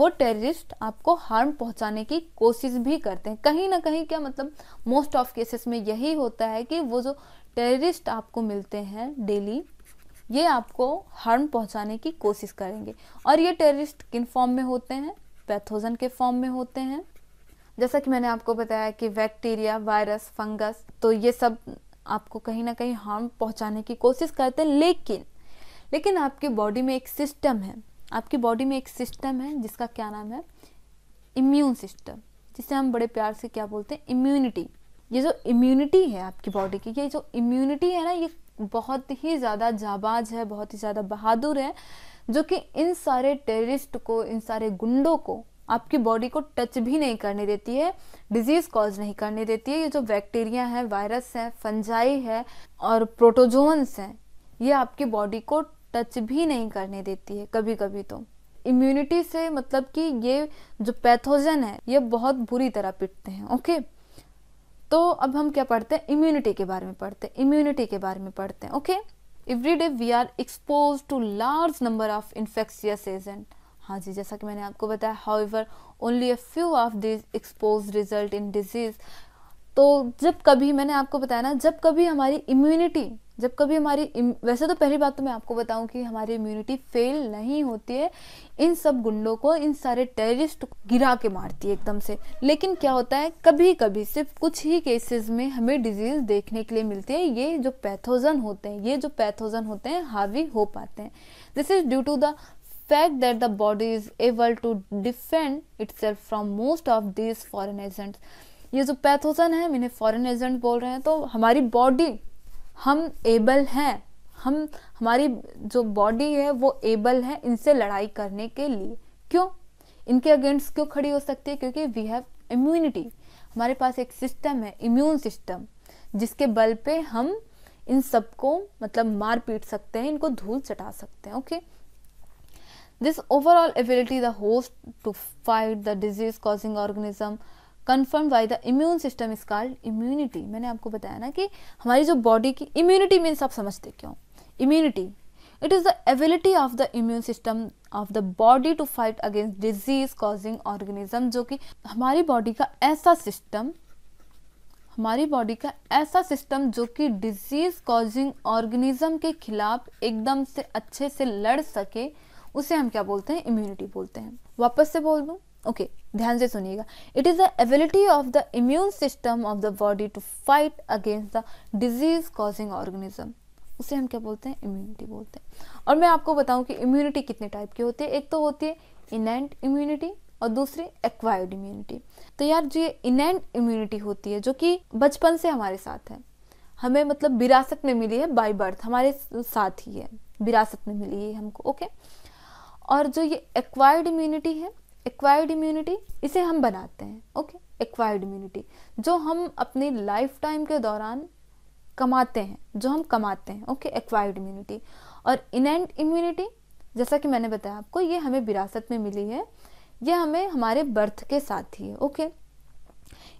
वो टेररिस्ट आपको हार्म पहुंचाने की कोशिश भी करते हैं कहीं ना कहीं क्या मतलब मोस्ट ऑफ केसेस में यही होता है कि वो जो टेररिस्ट आपको मिलते हैं डेली ये आपको हार्म पहुंचाने की कोशिश करेंगे और ये टेररिस्ट किन फॉर्म में होते हैं पैथोजन के फॉर्म में होते हैं जैसा कि मैंने आपको बताया कि बैक्टीरिया वायरस फंगस तो ये सब आपको कहीं ना कहीं हार्म पहुंचाने की कोशिश करते हैं लेकिन लेकिन आपके बॉडी में एक सिस्टम है आपकी बॉडी में एक सिस्टम है जिसका क्या नाम है इम्यून सिस्टम जिसे हम बड़े प्यार से क्या बोलते हैं इम्यूनिटी ये जो इम्यूनिटी है आपकी बॉडी की ये जो इम्यूनिटी है ना ये बहुत ही ज़्यादा जाबाज है बहुत ही ज़्यादा बहादुर है जो कि इन सारे टेररिस्ट को इन सारे गुंडों को आपकी बॉडी को टच भी नहीं करने देती है डिजीज कॉज नहीं करने देती है ये जो बैक्टीरिया है वायरस है फंजाई है और प्रोटोजोन्स हैं ये आपकी बॉडी को टच भी नहीं करने देती है कभी कभी तो इम्यूनिटी से मतलब कि ये जो पैथोजन है ये बहुत बुरी तरह पिटते हैं ओके तो अब हम क्या पढ़ते हैं इम्यूनिटी के बारे में पढ़ते हैं इम्यूनिटी के बारे में पढ़ते हैं okay every day we are expose to large number of infectious agent हाँ जी जैसा कि मैंने आपको बताया however only a few of this expose result in disease तो जब कभी मैंने आपको बताया ना जब कभी हमारी इम्यूनिटी जब कभी हमारी वैसे तो पहली बात तो मैं आपको बताऊं कि हमारी इम्यूनिटी फेल नहीं होती है इन सब गुंडों को इन सारे टेररिस्ट गिरा के मारती है एकदम से लेकिन क्या होता है कभी कभी सिर्फ कुछ ही केसेस में हमें डिजीज देखने के लिए मिलती है ये जो पैथोजन होते हैं ये जो पैथोजन होते हैं हावी हो पाते हैं this is due to the fact the body is able to defend defend itself from most of this foreign agent ये जो पैथोजन है इन्हें फॉरेन एजेंट बोल रहे हैं तो हमारी बॉडी हम एबल हैं हम हमारी जो बॉडी है वो एबल है इनसे लड़ाई करने के लिए क्यों इनके अगेंस्ट क्यों खड़ी हो सकती है क्योंकि वी हैव इम्यूनिटी हमारे पास एक सिस्टम है इम्यून सिस्टम जिसके बल पे हम इन सबको मतलब मार पीट सकते हैं इनको धूल चटा सकते हैं okay this overall ability the host to fight the disease causing organism confirm by the immune system is called immunity मैंने आपको बताया ना कि हमारी जो बॉडी की इम्यूनिटी मीन्स आप समझते क्यों immunity it is the ability of the immune system of the body to fight against disease causing organism जो कि हमारी बॉडी का ऐसा सिस्टम हमारी बॉडी का ऐसा सिस्टम जो कि डिजीज कॉजिंग ऑर्गेनिज्म के खिलाफ एकदम से अच्छे से लड़ सके उसे हम क्या बोलते हैं इम्यूनिटी बोलते हैं वापस से बोल दूँ ओके ध्यान से सुनिएगा it is the ability of the immune system of the body to fight against the disease causing organism उसे हम क्या बोलते हैं इम्यूनिटी बोलते हैं और मैं आपको बताऊं कि इम्यूनिटी कितने टाइप की होती है एक तो होती है इनेंट इम्यूनिटी और दूसरी एक्वायर्ड इम्यूनिटी तो यार जो ये इनेंट इम्यूनिटी होती है जो कि बचपन से हमारे साथ है हमें मतलब विरासत में मिली है बाई बर्थ हमारे साथ ही है विरासत में मिली है हमको ओके और जो ये एक्वायर्ड इम्यूनिटी है एक्वायर्ड इम्यूनिटी इसे हम बनाते हैं ओके एक्वायर्ड इम्यूनिटी जो हम अपनी लाइफ टाइम के दौरान कमाते हैं जो हम कमाते हैं ओके एक्वायर्ड इम्यूनिटी और इनेंट इम्यूनिटी जैसा कि मैंने बताया आपको ये हमें विरासत में मिली है ये हमें हमारे बर्थ के साथ ही है ओके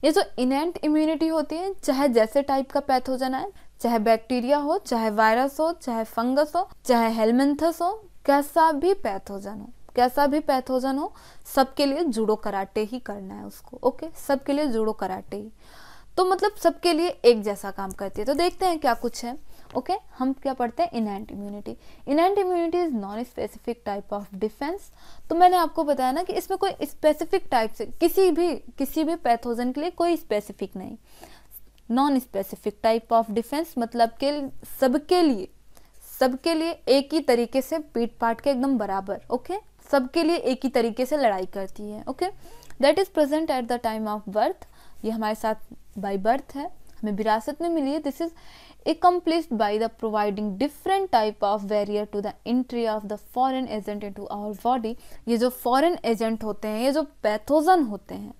ये जो इनेंट इम्यूनिटी होती है चाहे जैसे टाइप का पैथोजन आए चाहे बैक्टीरिया हो चाहे वायरस हो चाहे फंगस हो चाहे हेलमेंथस हो कैसा भी पैथोजन हो कैसा भी पैथोजन हो सबके लिए जुड़ो कराटे ही करना है उसको ओके सबके लिए जुड़ो कराटे ही तो मतलब सबके लिए एक जैसा काम करती है तो देखते हैं क्या कुछ है ओके हम क्या पढ़ते हैं inherent immunity inherent immunity is non specific type of defence तो मैंने आपको बताया ना कि इसमें कोई स्पेसिफिक टाइप से किसी भी किसी भी पैथोजन के लिए कोई स्पेसिफिक नहीं non specific type of defence मतलब के सबके लिए सबके लिए एक ही तरीके से पीट पाट के एकदम बराबर ओके okay? सबके लिए एक ही तरीके से लड़ाई करती है okay that is present at the time of birth ये हमारे साथ बाई बर्थ है हमें विरासत में मिली है this is by the providing different type of barrier to the entry of the foreign agent into our body ये जो फॉरन एजेंट होते हैं ये जो पैथोजन होते हैं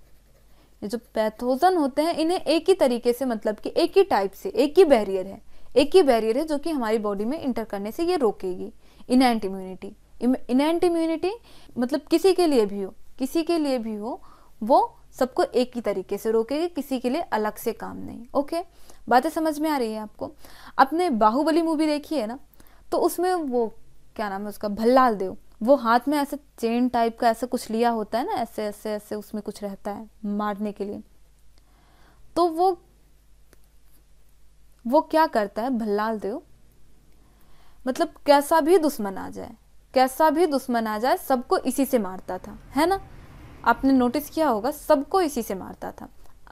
ये जो पैथोजन होते हैं इन्हें एक ही तरीके से मतलब कि एक ही टाइप से एक ही बैरियर है एक ही बैरियर है जो कि हमारी बॉडी में इंटर करने से ये रोकेगी इन इम्यूनिटी इनेंट इम्यूनिटी मतलब किसी के लिए भी हो किसी के लिए भी हो वो सबको एक ही तरीके से रोकेगी किसी के लिए अलग से काम नहीं ओके बातें समझ में आ रही है आपको आपने बाहुबली मूवी देखी है ना तो उसमें वो क्या नाम है उसका भल्लाल देव वो हाथ में ऐसे चेन टाइप का ऐसा कुछ लिया होता है ना ऐसे ऐसे ऐसे उसमें कुछ रहता है मारने के लिए तो वो वो क्या करता है भल्लाल देव मतलब कैसा भी दुश्मन आ जाए कैसा भी दुश्मन आ जाए सबको इसी से मारता था है ना आपने नोटिस किया होगा सबको इसी से मारता था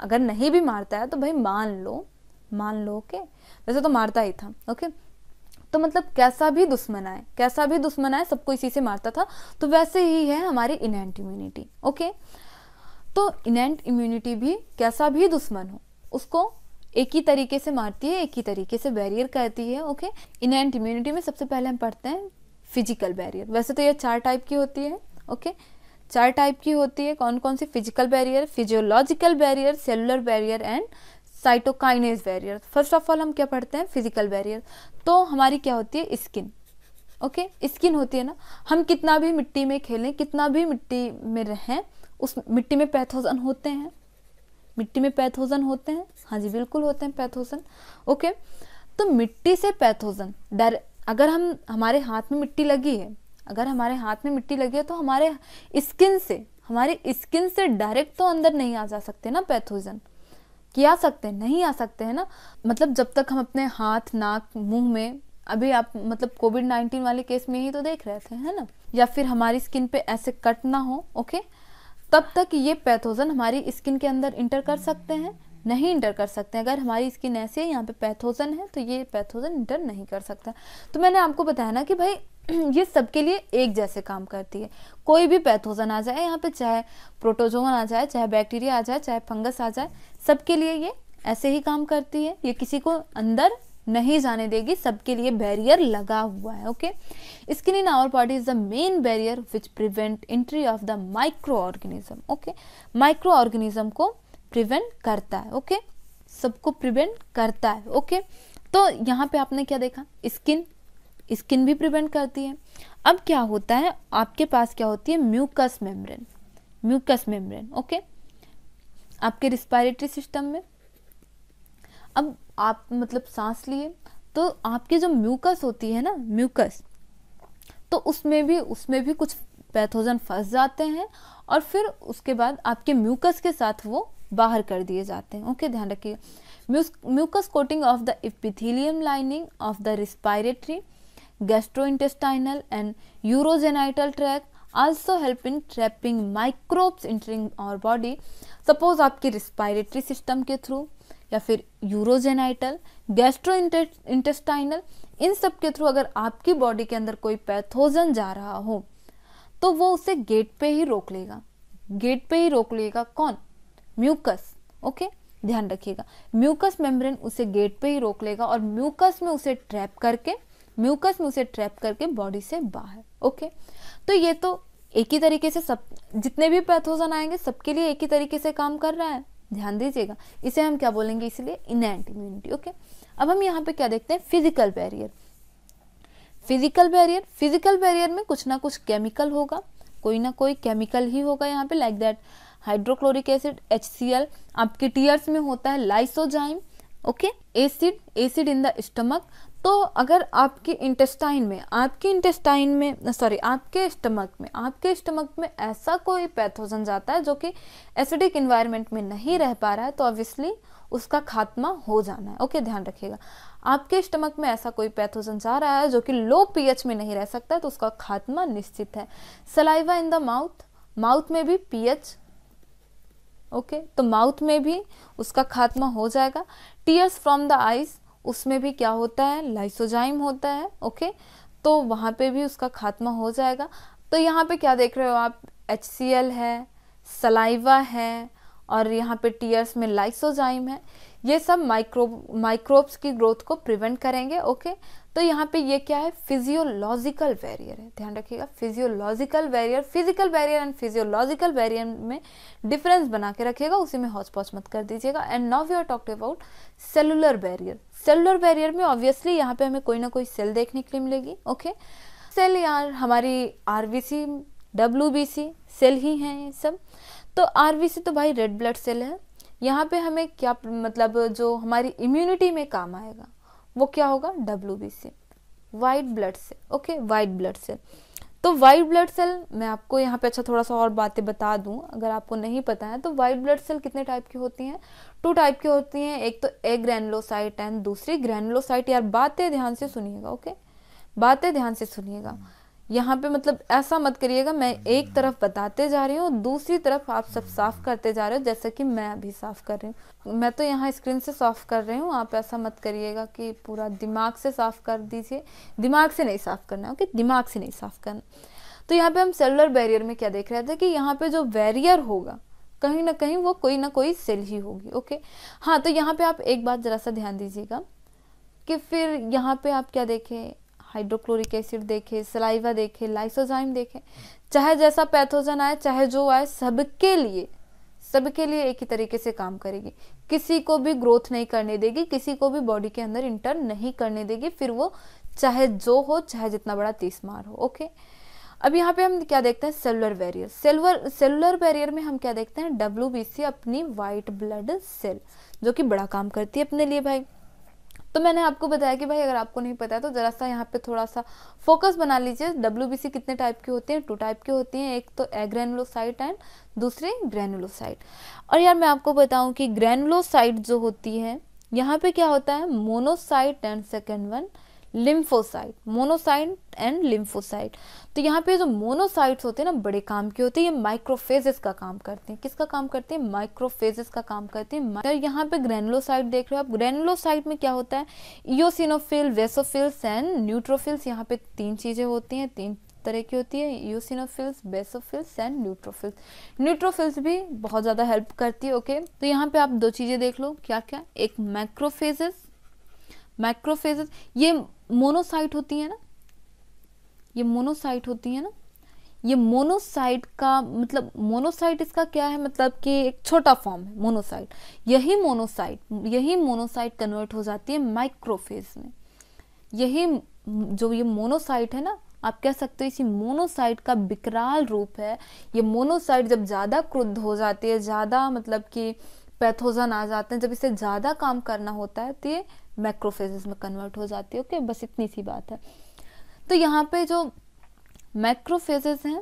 अगर नहीं भी मारता है तो भाई मान लो मान लो के वैसे तो मारता ही था ओके तो मतलब कैसा भी दुश्मन आए कैसा भी दुश्मन आए सबको इसी से मारता था तो वैसे ही है हमारी इनेंट इम्यूनिटी ओके तो इनेंट इम्यूनिटी भी कैसा भी दुश्मन हो उसको एक ही तरीके से मारती है एक ही तरीके से बैरियर करती है ओके इनेंट इम्यूनिटी में सबसे पहले हम पढ़ते हैं फिजिकल बैरियर वैसे तो ये चार टाइप की होती है ओके चार टाइप की होती है कौन कौन सी physical barrier physiological barrier cellular barrier and cytokine barrier first of all हम क्या पढ़ते हैं फिजिकल बैरियर तो हमारी क्या होती है स्किन ओके okay? स्किन होती है ना हम कितना भी मिट्टी में खेलें कितना भी मिट्टी में रहें उस मिट्टी में पैथोजन होते हैं मिट्टी में पैथोजन होते हैं हाँ जी बिल्कुल होते हैं पैथोजन ओके okay? तो मिट्टी से पैथोजन डायरेक्ट अगर हम हमारे हाथ में मिट्टी लगी है अगर हमारे हाथ में मिट्टी लगी है तो हमारे स्किन से हमारे स्किन से डायरेक्ट तो अंदर नहीं आ जा सकते ना पैथोजन कि आ सकते हैं नहीं आ सकते हैं ना मतलब जब तक हम अपने हाथ नाक मुंह में अभी आप मतलब कोविड नाइन्टीन वाले केस में ही तो देख रहे थे है ना या फिर हमारी स्किन पे ऐसे कट ना हो ओके तब तक ये पैथोजन हमारी स्किन के अंदर इंटर कर सकते हैं नहीं इंटर कर सकते अगर हमारी स्किन ऐसी है यहाँ पे पैथोजन है तो ये पैथोजन इंटर नहीं कर सकता तो मैंने आपको बताया ना कि भाई ये सबके लिए एक जैसे काम करती है कोई भी पैथोजन आ जाए यहाँ पे चाहे प्रोटोजोन आ जाए चाहे बैक्टीरिया आ जाए चाहे फंगस आ जाए सबके लिए ये ऐसे ही काम करती है ये किसी को अंदर नहीं जाने देगी सबके लिए बैरियर लगा हुआ है okay skin in our body is the main barrier which prevent entry of the micro organism okay micro organism को प्रिवेंट करता है ओके सबको प्रिवेंट करता है ओके तो यहाँ पे आपने क्या देखा स्किन स्किन भी प्रिवेंट करती है अब क्या होता है आपके पास क्या होती है mucus membrane mucus membrane okay आपके रिस्पायरेटरी सिस्टम में अब आप मतलब सांस लिए तो आपके जो म्यूकस होती है ना म्यूकस तो उसमें भी उसमें भी कुछ पैथोजन फंस जाते हैं और फिर उसके बाद आपके म्यूकस के साथ वो बाहर कर दिए जाते हैं ओके ध्यान रखिए mucus coating of the epithelium lining of the respiratory gastrointestinal and urogenital tract also help in trapping microbes entering our body suppose आपकी रिस्पायरेटरी सिस्टम के थ्रू या फिर यूरोजेनाइटल गैस्ट्रो इंटेस्टाइनल इन सब के थ्रू अगर आपकी बॉडी के अंदर कोई पैथोजन जा रहा हो तो वो उसे गेट पे ही रोक लेगा गेट पे ही रोक लेगा कौन म्यूकस ओके ध्यान रखिएगा म्यूकस मेम्ब्रेन उसे गेट पे ही रोक लेगा और म्यूकस में उसे ट्रैप करके म्यूकस में उसे ट्रैप करके बॉडी से बाहर ओके तो ये तो एक ही तरीके से सब जितने भी पैथोजन आएंगे सबके लिए एक ही तरीके से काम कर रहा है ध्यान दीजिएगा इसे हम क्या बोलेंगे इसलिए इनएंट इम्यूनिटी ओके अब हम यहाँ पे क्या देखते हैं physical barrier physical barrier physical barrier में कुछ ना कुछ केमिकल होगा कोई ना कोई केमिकल ही होगा यहाँ पे like like that hydrochloric acid H आपके टीयर्स में होता है lysozyme okay acid acid in the stomach तो अगर आपके इंटेस्टाइन में आपके इंटेस्टाइन में सॉरी आपके स्टमक में आपके स्टमक में ऐसा कोई पैथोजन जाता है जो कि एसिडिक इन्वायरमेंट में नहीं रह पा रहा है तो ऑब्वियसली उसका खात्मा हो जाना है ओके ध्यान रखिएगा आपके स्टमक में ऐसा कोई पैथोजन जा रहा है जो कि लो पीएच में नहीं रह सकता है तो उसका खात्मा निश्चित है saliva in the mouth mouth में भी पीएच ओके तो माउथ में भी उसका खात्मा हो जाएगा टीयर्स फ्रॉम द आइज उसमें भी क्या होता है लाइसोजाइम होता है ओके okay? तो वहाँ पे भी उसका खात्मा हो जाएगा तो यहाँ पे क्या देख रहे हो आप एच है सलाइवा है और यहाँ पे टीयर्स में लाइसोजाइम है ये सब माइक्रो माइक्रोब्स की ग्रोथ को प्रिवेंट करेंगे ओके okay? तो यहाँ पे ये क्या है फिजियोलॉजिकल बैरियर है ध्यान रखिएगा physiological barrier physical barrier and physiological barrier में डिफरेंस बना के रखिएगा उसी में हॉस्पॉस मत कर दीजिएगा and now we are talked about cellular barrier cellular barrier में ऑब्वियसली यहाँ पे हमें कोई ना कोई सेल देखने के लिए मिलेगी ओके सेल यार हमारी R C B W cell ही हैं ये सब तो आर सी तो भाई रेड ब्लड सेल है यहाँ पे हमें क्या मतलब जो हमारी इम्यूनिटी में काम आएगा वो क्या होगा W C white blood cell okay white blood cell तो वाइट ब्लड सेल मैं आपको यहाँ पे अच्छा थोड़ा सा और बातें बता दूँ अगर आपको नहीं पता है तो वाइट ब्लड सेल कितने टाइप की होती हैं टू टाइप की होती हैं एक तो ए ग्रैनुलोसाइट एंड दूसरी ग्रैनुलोसाइट यार बातें ध्यान से सुनिएगा ओके बातें ध्यान से सुनिएगा यहाँ पे मतलब ऐसा मत करिएगा मैं एक तरफ बताते जा रही हूँ दूसरी तरफ आप सब साफ करते जा रहे हो जैसे कि मैं अभी साफ कर रही हूँ मैं तो यहाँ स्क्रीन से साफ कर रही हूँ आप ऐसा मत करिएगा कि पूरा दिमाग से साफ कर दीजिए दिमाग से नहीं साफ करना ओके दिमाग से नहीं साफ करना तो यहाँ पे हम सेलुलर बैरियर में क्या देख रहे थे कि यहाँ पे जो बैरियर होगा कहीं ना कहीं वो कोई ना कोई सेल ही होगी ओके हाँ तो यहाँ पे आप एक बात ज़रा सा ध्यान दीजिएगा कि फिर यहाँ पे आप क्या देखें हाइड्रोक्लोरिक एसिड देखे सलाइवा देखे लाइसोजाइम देखे चाहे जैसा पैथोजन आए चाहे जो आए सबके लिए सबके लिए एक ही तरीके से काम करेगी किसी को भी ग्रोथ नहीं करने देगी किसी को भी बॉडी के अंदर इंटर नहीं करने देगी फिर वो चाहे जो हो चाहे जितना बड़ा तीस मार हो ओके अब यहाँ पे हम क्या देखते हैं cellular barrier cellular cellular barrier में हम क्या देखते हैं डब्ल्यू अपनी वाइट ब्लड सेल जो कि बड़ा काम करती है अपने लिए भाई तो मैंने आपको बताया कि भाई अगर आपको नहीं पता है तो ज़रा सा यहाँ पे थोड़ा सा फोकस बना लीजिए डब्ल्यू कितने टाइप की होती हैं टू टाइप की होती हैं एक तो एग्रेनुलोसाइट एंड दूसरी ग्रेनुलोसाइट और यार मैं आपको बताऊँ कि ग्रेनुलोसाइट जो होती है यहाँ पे क्या होता है monocyte and second one lymphocyte monocyte and lymphocyte तो यहाँ पे जो मोनोसाइट्स होते हैं ना बड़े काम के होते हैं ये माइक्रोफेजेस का काम करते हैं किसका काम करते हैं माइक्रोफेजेस का काम करते हैं तो यहाँ पे ग्रेनुलोसाइट देख रहे हो आप ग्रेनुलोसाइट में क्या होता है ईओसिनोफिल वेसोफिल्स एंड न्यूट्रोफिल्स यहाँ पे तीन चीज़ें होती हैं तीन तरह की होती है eosinophils basophils and neutrophils neutrophils भी बहुत ज़्यादा हेल्प करती है ओके तो यहाँ पे आप दो चीज़ें देख लो क्या क्या एक मैक्रोफेजेस मैक्रोफेजेस ये मोनोसाइट होती है ना ये मोनोसाइट होती है ना ये मोनोसाइट का मतलब मोनोसाइट इसका क्या है मतलब कि एक छोटा फॉर्म है मोनोसाइट यही मोनोसाइट यही मोनोसाइट कन्वर्ट हो जाती है माइक्रोफेज में यही जो ये मोनोसाइट है ना आप कह सकते हो इसी मोनोसाइट का विकराल रूप है ये मोनोसाइट जब ज़्यादा क्रुद्ध हो जाती है ज़्यादा मतलब कि पैथोजन आ जाते हैं जब इसे ज़्यादा काम करना होता है तो ये मैक्रोफेजेस में कन्वर्ट हो जाती है ओके बस इतनी सी बात है तो यहाँ पे जो मैक्रोफेजेस हैं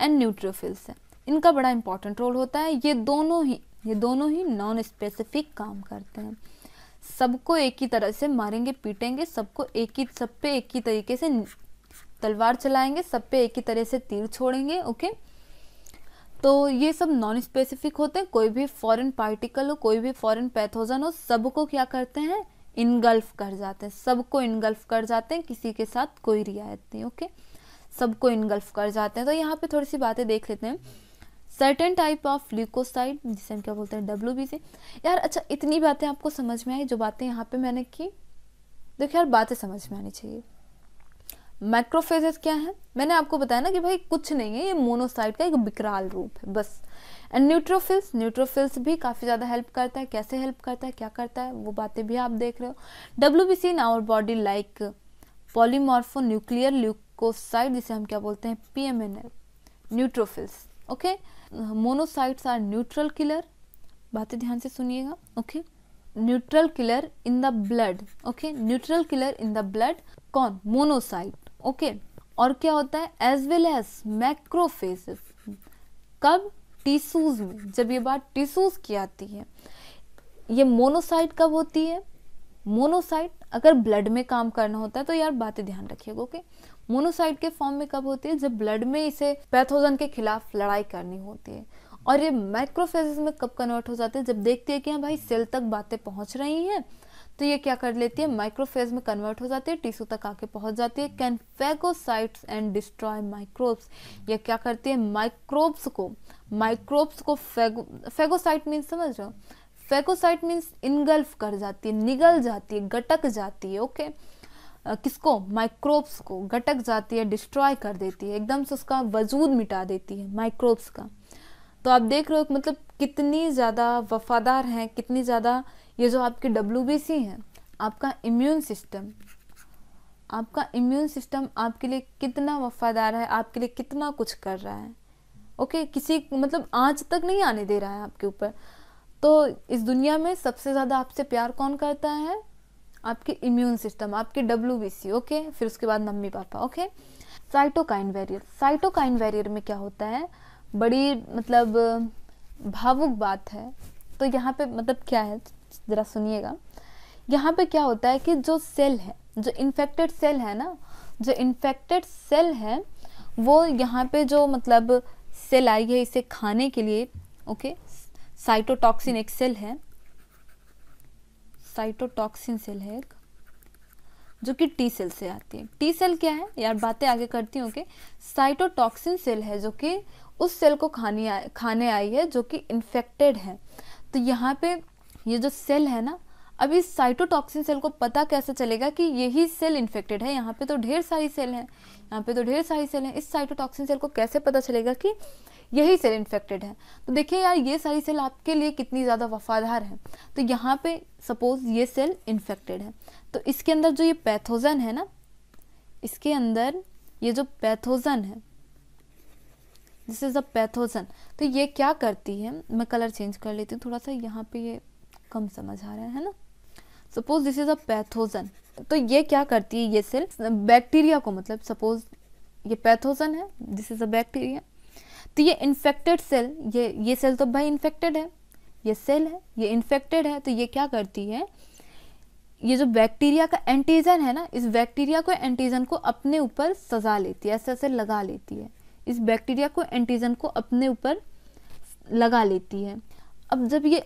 एंड न्यूट्रोफिल्स हैं इनका बड़ा इंपॉर्टेंट रोल होता है ये दोनों ही ये दोनों ही नॉन स्पेसिफिक काम करते हैं सबको एक ही तरह से मारेंगे पीटेंगे सबको एक ही सब पे एक ही तरीके से तलवार चलाएंगे सब पे एक ही तरह से तीर छोड़ेंगे ओके तो ये सब नॉन स्पेसिफिक होते हैं कोई भी फॉरेन पार्टिकल हो कोई भी फॉरेन पैथोजन हो सबको क्या करते हैं इनगल्फ कर जाते हैं सबको इनगल्फ कर जाते हैं किसी के साथ कोई रियायत नहीं ओके सबको इनगल्फ कर जाते हैं तो यहाँ पे थोड़ी सी बातें देख लेते हैं सर्टन टाइप ऑफ ल्यूकोसाइड जिसे हम क्या बोलते हैं डब्ल्यू यार अच्छा इतनी बातें आपको समझ में आई जो बातें यहाँ पे मैंने की देखो यार बातें समझ में आनी चाहिए मैक्रोफेजेस क्या है मैंने आपको बताया ना कि भाई कुछ नहीं है ये मोनोसाइट का एक विकराल रूप है बस एंड न्यूट्रोफिल्स न्यूट्रोफिल्स भी काफ़ी ज़्यादा हेल्प करता है कैसे हेल्प करता है क्या करता है वो बातें भी आप देख रहे हो W B C in our body like polymorphonuclear leukocyte जिसे हम क्या बोलते हैं P M N L neutrophils okay monocytes are neutral killer बातें ध्यान से सुनिएगा okay neutral killer in the blood okay neutral killer in the blood कौन मोनोसाइट ओके okay. और क्या होता है एज वेल एज मैक्रोफेसिस कब टिश्यूज में जब ये बात टिश्यूज की आती है ये मोनोसाइट कब होती है मोनोसाइट अगर ब्लड में काम करना होता है तो यार बातें ध्यान रखिएगा ओके मोनोसाइट के फॉर्म में कब होती है जब ब्लड में इसे पैथोजन के खिलाफ लड़ाई करनी होती है और ये माइक्रोफेसिस में कब कन्वर्ट हो जाते हैं जब देखते हैं कि हाँ भाई सेल तक बातें पहुंच रही हैं तो ये क्या कर लेती है माइक्रोफेज में कन्वर्ट हो जाती है टिश्यू तक आके पहुंच जाती है can phagocytes and destroy microbes ये क्या करती है माइक्रोब्स को माइक्रोब्स को फेगो फेगोसाइट मीन्स समझ रहे हो फेगोसाइट मीन्स इनगल्फ कर जाती है निगल जाती है गटक जाती है ओके किसको माइक्रोब्स को गटक जाती है डिस्ट्रॉय कर देती है एकदम से उसका वजूद मिटा देती है माइक्रोब्स का तो आप देख रहे हो मतलब कितनी ज़्यादा वफादार हैं कितनी ज़्यादा ये जो आपके डब्ल्यू है आपका इम्यून सिस्टम आपका इम्यून सिस्टम आपके लिए कितना वफादार है आपके लिए कितना कुछ कर रहा है ओके okay, किसी मतलब आज तक नहीं आने दे रहा है आपके ऊपर तो इस दुनिया में सबसे ज़्यादा आपसे प्यार कौन करता है आपके इम्यून सिस्टम आपके डब्ल्यू ओके फिर उसके बाद mummy papa okay cytokine barrier cytokine barrier में क्या होता है बड़ी मतलब भावुक बात है तो यहाँ पे मतलब क्या है ज़रा सुनिएगा यहाँ पे क्या होता है कि जो सेल है जो इन्फेक्टेड सेल है ना जो इन्फेक्टेड सेल है वो यहाँ पे जो मतलब सेल आई है इसे खाने के लिए ओके साइटोटॉक्सिन एक सेल है साइटोटॉक्सिन सेल है एक जो कि टी सेल से आती है टी सेल क्या है यार बातें आगे करती हूँ ओके साइटोटॉक्सिन सेल है जो कि उस सेल को खाने खाने आई है जो कि इन्फेक्टेड है तो यहाँ पे ये जो सेल है ना अब इस साइटोटॉक्सिन सेल को पता कैसे चलेगा कि यही सेल इन्फेक्टेड है यहाँ पे तो ढेर सारी सेल हैं यहाँ पे तो ढेर सारी सेल हैं इस साइटोटॉक्सिन सेल को कैसे पता चलेगा कि यही सेल इन्फेक्टेड है तो देखिए यार ये सारी सेल आपके लिए कितनी ज़्यादा वफादार है तो यहाँ पे सपोज ये सेल इन्फेक्टेड है तो इसके अंदर जो ये पैथोजन है ना इसके अंदर ये जो पैथोजन है दिस इज़ अ पैथोजन तो ये क्या करती है मैं कलर चेंज कर लेती हूँ थोड़ा सा यहाँ पे ये कम समझ आ रहा है ना suppose this is a pathogen तो ये क्या करती है ये सेल बैक्टीरिया को मतलब सपोज ये पैथोजन है दिस इज अ बैक्टीरिया तो ये इन्फेक्टेड सेल ये ये सेल तो भाई इन्फेक्टेड है ये सेल है ये इन्फेक्टेड है तो ये क्या करती है ये जो बैक्टीरिया का एंटीजन है ना इस बैक्टीरिया को एंटीजन को अपने ऊपर सजा लेती है ऐसे ऐसे लगा लेती है इस बैक्टीरिया को एंटीजन को अपने ऊपर लगा लेती है अब जब ये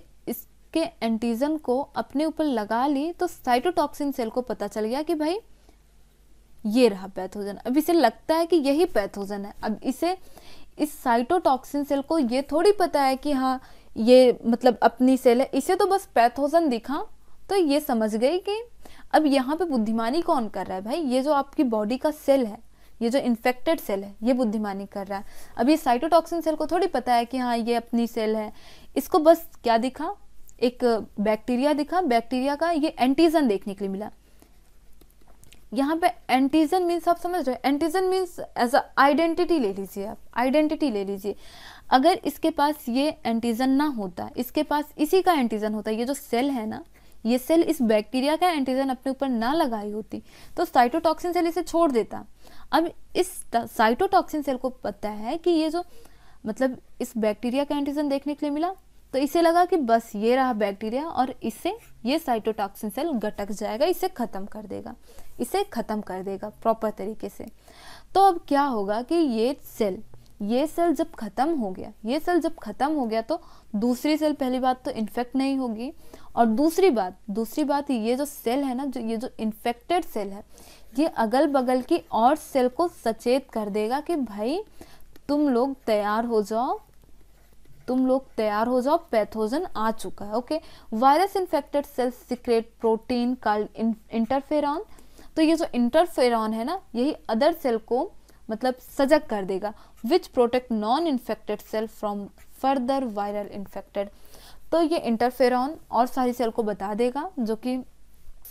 के एंटीजन को अपने ऊपर लगा ली तो साइटोटॉक्सिन सेल को पता चल गया कि भाई ये रहा पैथोजन अब इसे लगता है कि यही पैथोजन है अब इसे इस साइटोटॉक्सिन सेल को ये थोड़ी पता है कि हाँ ये मतलब अपनी सेल है इसे तो बस पैथोजन दिखा तो ये समझ गई कि अब यहाँ पे बुद्धिमानी कौन कर रहा है भाई ये जो आपकी बॉडी का सेल है ये जो इन्फेक्टेड सेल है ये बुद्धिमानी कर रहा है अब ये साइटोटॉक्सिन सेल को थोड़ी पता है कि हाँ ये अपनी सेल है इसको बस क्या दिखा एक बैक्टीरिया दिखा बैक्टीरिया का ये एंटीजन देखने के लिए मिला यहाँ पे एंटीजन मीन्स आप समझ रहे हैं antigen means as a identity ले लीजिए आप आइडेंटिटी ले लीजिए अगर इसके पास ये एंटीजन ना होता इसके पास इसी का एंटीजन होता ये जो सेल है ना ये सेल इस बैक्टीरिया का एंटीजन अपने ऊपर ना लगाई होती तो साइटोटॉक्सिन सेल इसे छोड़ देता अब इस साइटोटॉक्सिन सेल को पता है कि ये जो मतलब इस बैक्टीरिया का एंटीजन देखने के लिए मिला तो इसे लगा कि बस ये रहा बैक्टीरिया और इससे ये साइटोटॉक्सिन सेल गटक जाएगा इसे ख़त्म कर देगा इसे ख़त्म कर देगा प्रॉपर तरीके से तो अब क्या होगा कि ये सेल ये सेल जब ख़त्म हो गया ये सेल जब ख़त्म हो गया तो दूसरी सेल पहली बात तो इन्फेक्ट नहीं होगी और दूसरी बात दूसरी बात ये जो सेल है ना जो ये जो इन्फेक्टेड सेल है ये अगल बगल की और सेल को सचेत कर देगा कि भाई तुम लोग तैयार हो जाओ तुम लोग तैयार हो जाओ पैथोजन आ चुका है okay virus infected cells secrete protein called interferon तो ये जो इंटरफेरॉन है ना यही अदर सेल को मतलब सजग कर देगा which protect non infected cell from further viral infected तो ये इंटरफेरॉन और सारी सेल को बता देगा जो कि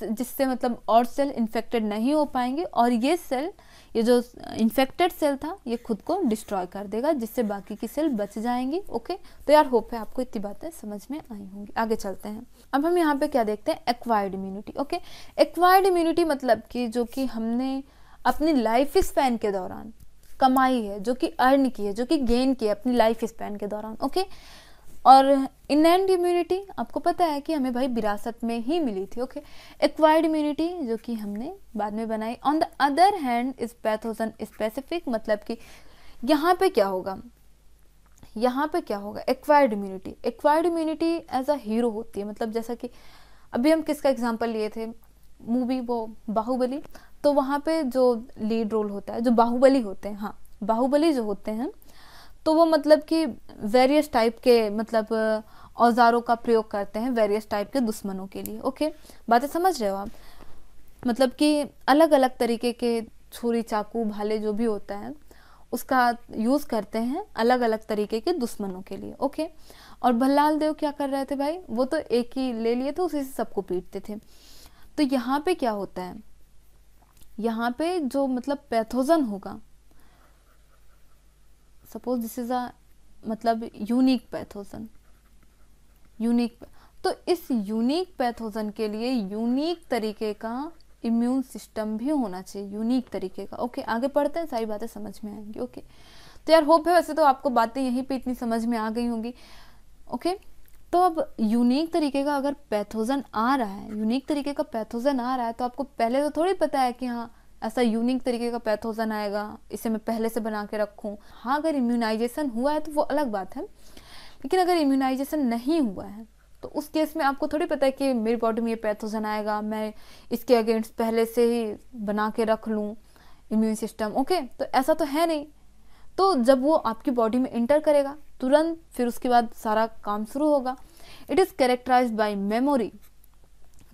जिससे मतलब और सेल इन्फेक्टेड नहीं हो पाएंगे और ये सेल ये जो इन्फेक्टेड सेल था ये खुद को डिस्ट्रॉय कर देगा जिससे बाकी की सेल बच जाएंगी ओके तो यार होप है आपको इतनी बातें समझ में आई होंगी आगे चलते हैं अब हम यहाँ पे क्या देखते हैं acquired immunity okay acquired immunity मतलब कि जो कि हमने अपनी लाइफ स्पैन के दौरान कमाई है जो कि अर्न की है जो कि गेन की है अपनी लाइफ स्पैन के दौरान ओके और इनएंड इम्यूनिटी आपको पता है कि हमें भाई विरासत में ही मिली थी ओके एक्वायर्ड इम्यूनिटी जो कि हमने बाद में बनाई on the other hand is pathogen specific मतलब कि यहाँ पे क्या होगा यहाँ पे क्या होगा acquired immunity acquired immunity as a hero होती है मतलब जैसा कि अभी हम किसका एग्जाम्पल लिए थे मूवी वो बाहुबली तो वहाँ पे जो लीड रोल होता है जो बाहुबली होते हैं हाँ बाहुबली जो होते हैं तो वो मतलब कि वेरियस टाइप के मतलब औजारों का प्रयोग करते हैं वेरियस टाइप के दुश्मनों के लिए ओके बातें समझ रहे हो आप मतलब कि अलग अलग तरीके के छुरी चाकू भाले जो भी होता है उसका यूज़ करते हैं अलग अलग तरीके के दुश्मनों के लिए ओके और भल्लाल देव क्या कर रहे थे भाई वो तो एक ही ले लिए थे उसी से सबको पीटते थे तो यहाँ पे क्या होता है यहाँ पे जो मतलब पैथोजन होगा सपोज दिस इज़ अ मतलब यूनिक पैथोजन यूनिक तो इस यूनिक पैथोजन के लिए यूनिक तरीके का इम्यून सिस्टम भी होना चाहिए यूनिक तरीके का ओके आगे पढ़ते हैं सारी बातें समझ में आएंगी ओके तो यार होप है वैसे तो आपको बातें यहीं पे इतनी समझ में आ गई होंगी ओके तो अब यूनिक तरीके का अगर पैथोजन आ रहा है यूनिक तरीके का पैथोजन आ रहा है तो आपको पहले तो थोड़ी पता है कि हाँ ऐसा यूनिक तरीके का पैथोजन आएगा इसे मैं पहले से बना के रखूँ हाँ अगर इम्यूनाइजेशन हुआ है तो वो अलग बात है लेकिन अगर इम्यूनाइजेशन नहीं हुआ है तो उस केस में आपको थोड़ी पता है कि मेरी बॉडी में ये पैथोजन आएगा मैं इसके अगेंस्ट पहले से ही बना के रख लूँ इम्यून सिस्टम ओके तो ऐसा तो है नहीं तो जब वो आपकी बॉडी में इंटर करेगा तुरंत फिर उसके बाद सारा काम शुरू होगा it is characterise by memory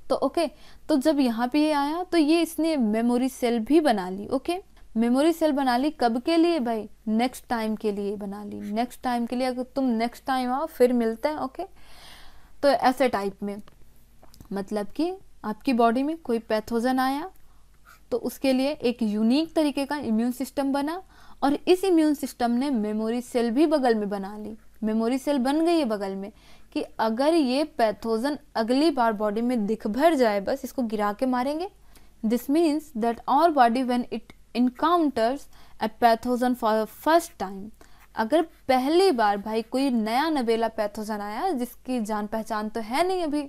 तो ओके okay, तो जब यहाँ पे ये आया तो ये इसने मेमोरी सेल भी बना ली ओके मेमोरी सेल बना ली कब के लिए भाई नेक्स्ट टाइम के लिए बना ली नेक्स्ट टाइम के लिए अगर तुम नेक्स्ट टाइम आओ फिर मिलते हैं ओके तो ऐसे टाइप में मतलब कि आपकी बॉडी में कोई पैथोजन आया तो उसके लिए एक यूनिक तरीके का इम्यून सिस्टम बना और इस इम्यून सिस्टम ने मेमोरी सेल भी बगल में बना ली मेमोरी सेल बन गई है बगल में कि अगर ये पैथोजन अगली बार बॉडी में दिख भर जाए बस इसको गिरा के मारेंगे this means that our body when it encounters a pathogen for the first time अगर पहली बार भाई कोई नया नवेला पैथोजन आया जिसकी जान पहचान तो है नहीं अभी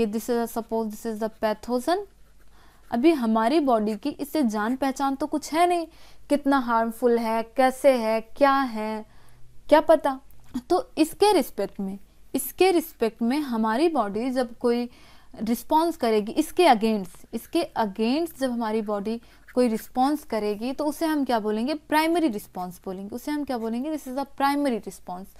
ये this is suppose this is the pathogen अभी हमारी बॉडी की इससे जान पहचान तो कुछ है नहीं कितना हार्मफुल है कैसे है क्या है क्या पता तो इसके रिस्पेक्ट में इसके रिस्पेक्ट में हमारी बॉडी जब कोई रिस्पॉन्स करेगी इसके अगेंस्ट इसके अगेंस्ट जब हमारी बॉडी कोई रिस्पॉन्स करेगी तो उसे हम क्या बोलेंगे प्राइमरी रिस्पॉन्स बोलेंगे उसे हम क्या बोलेंगे this is the primary response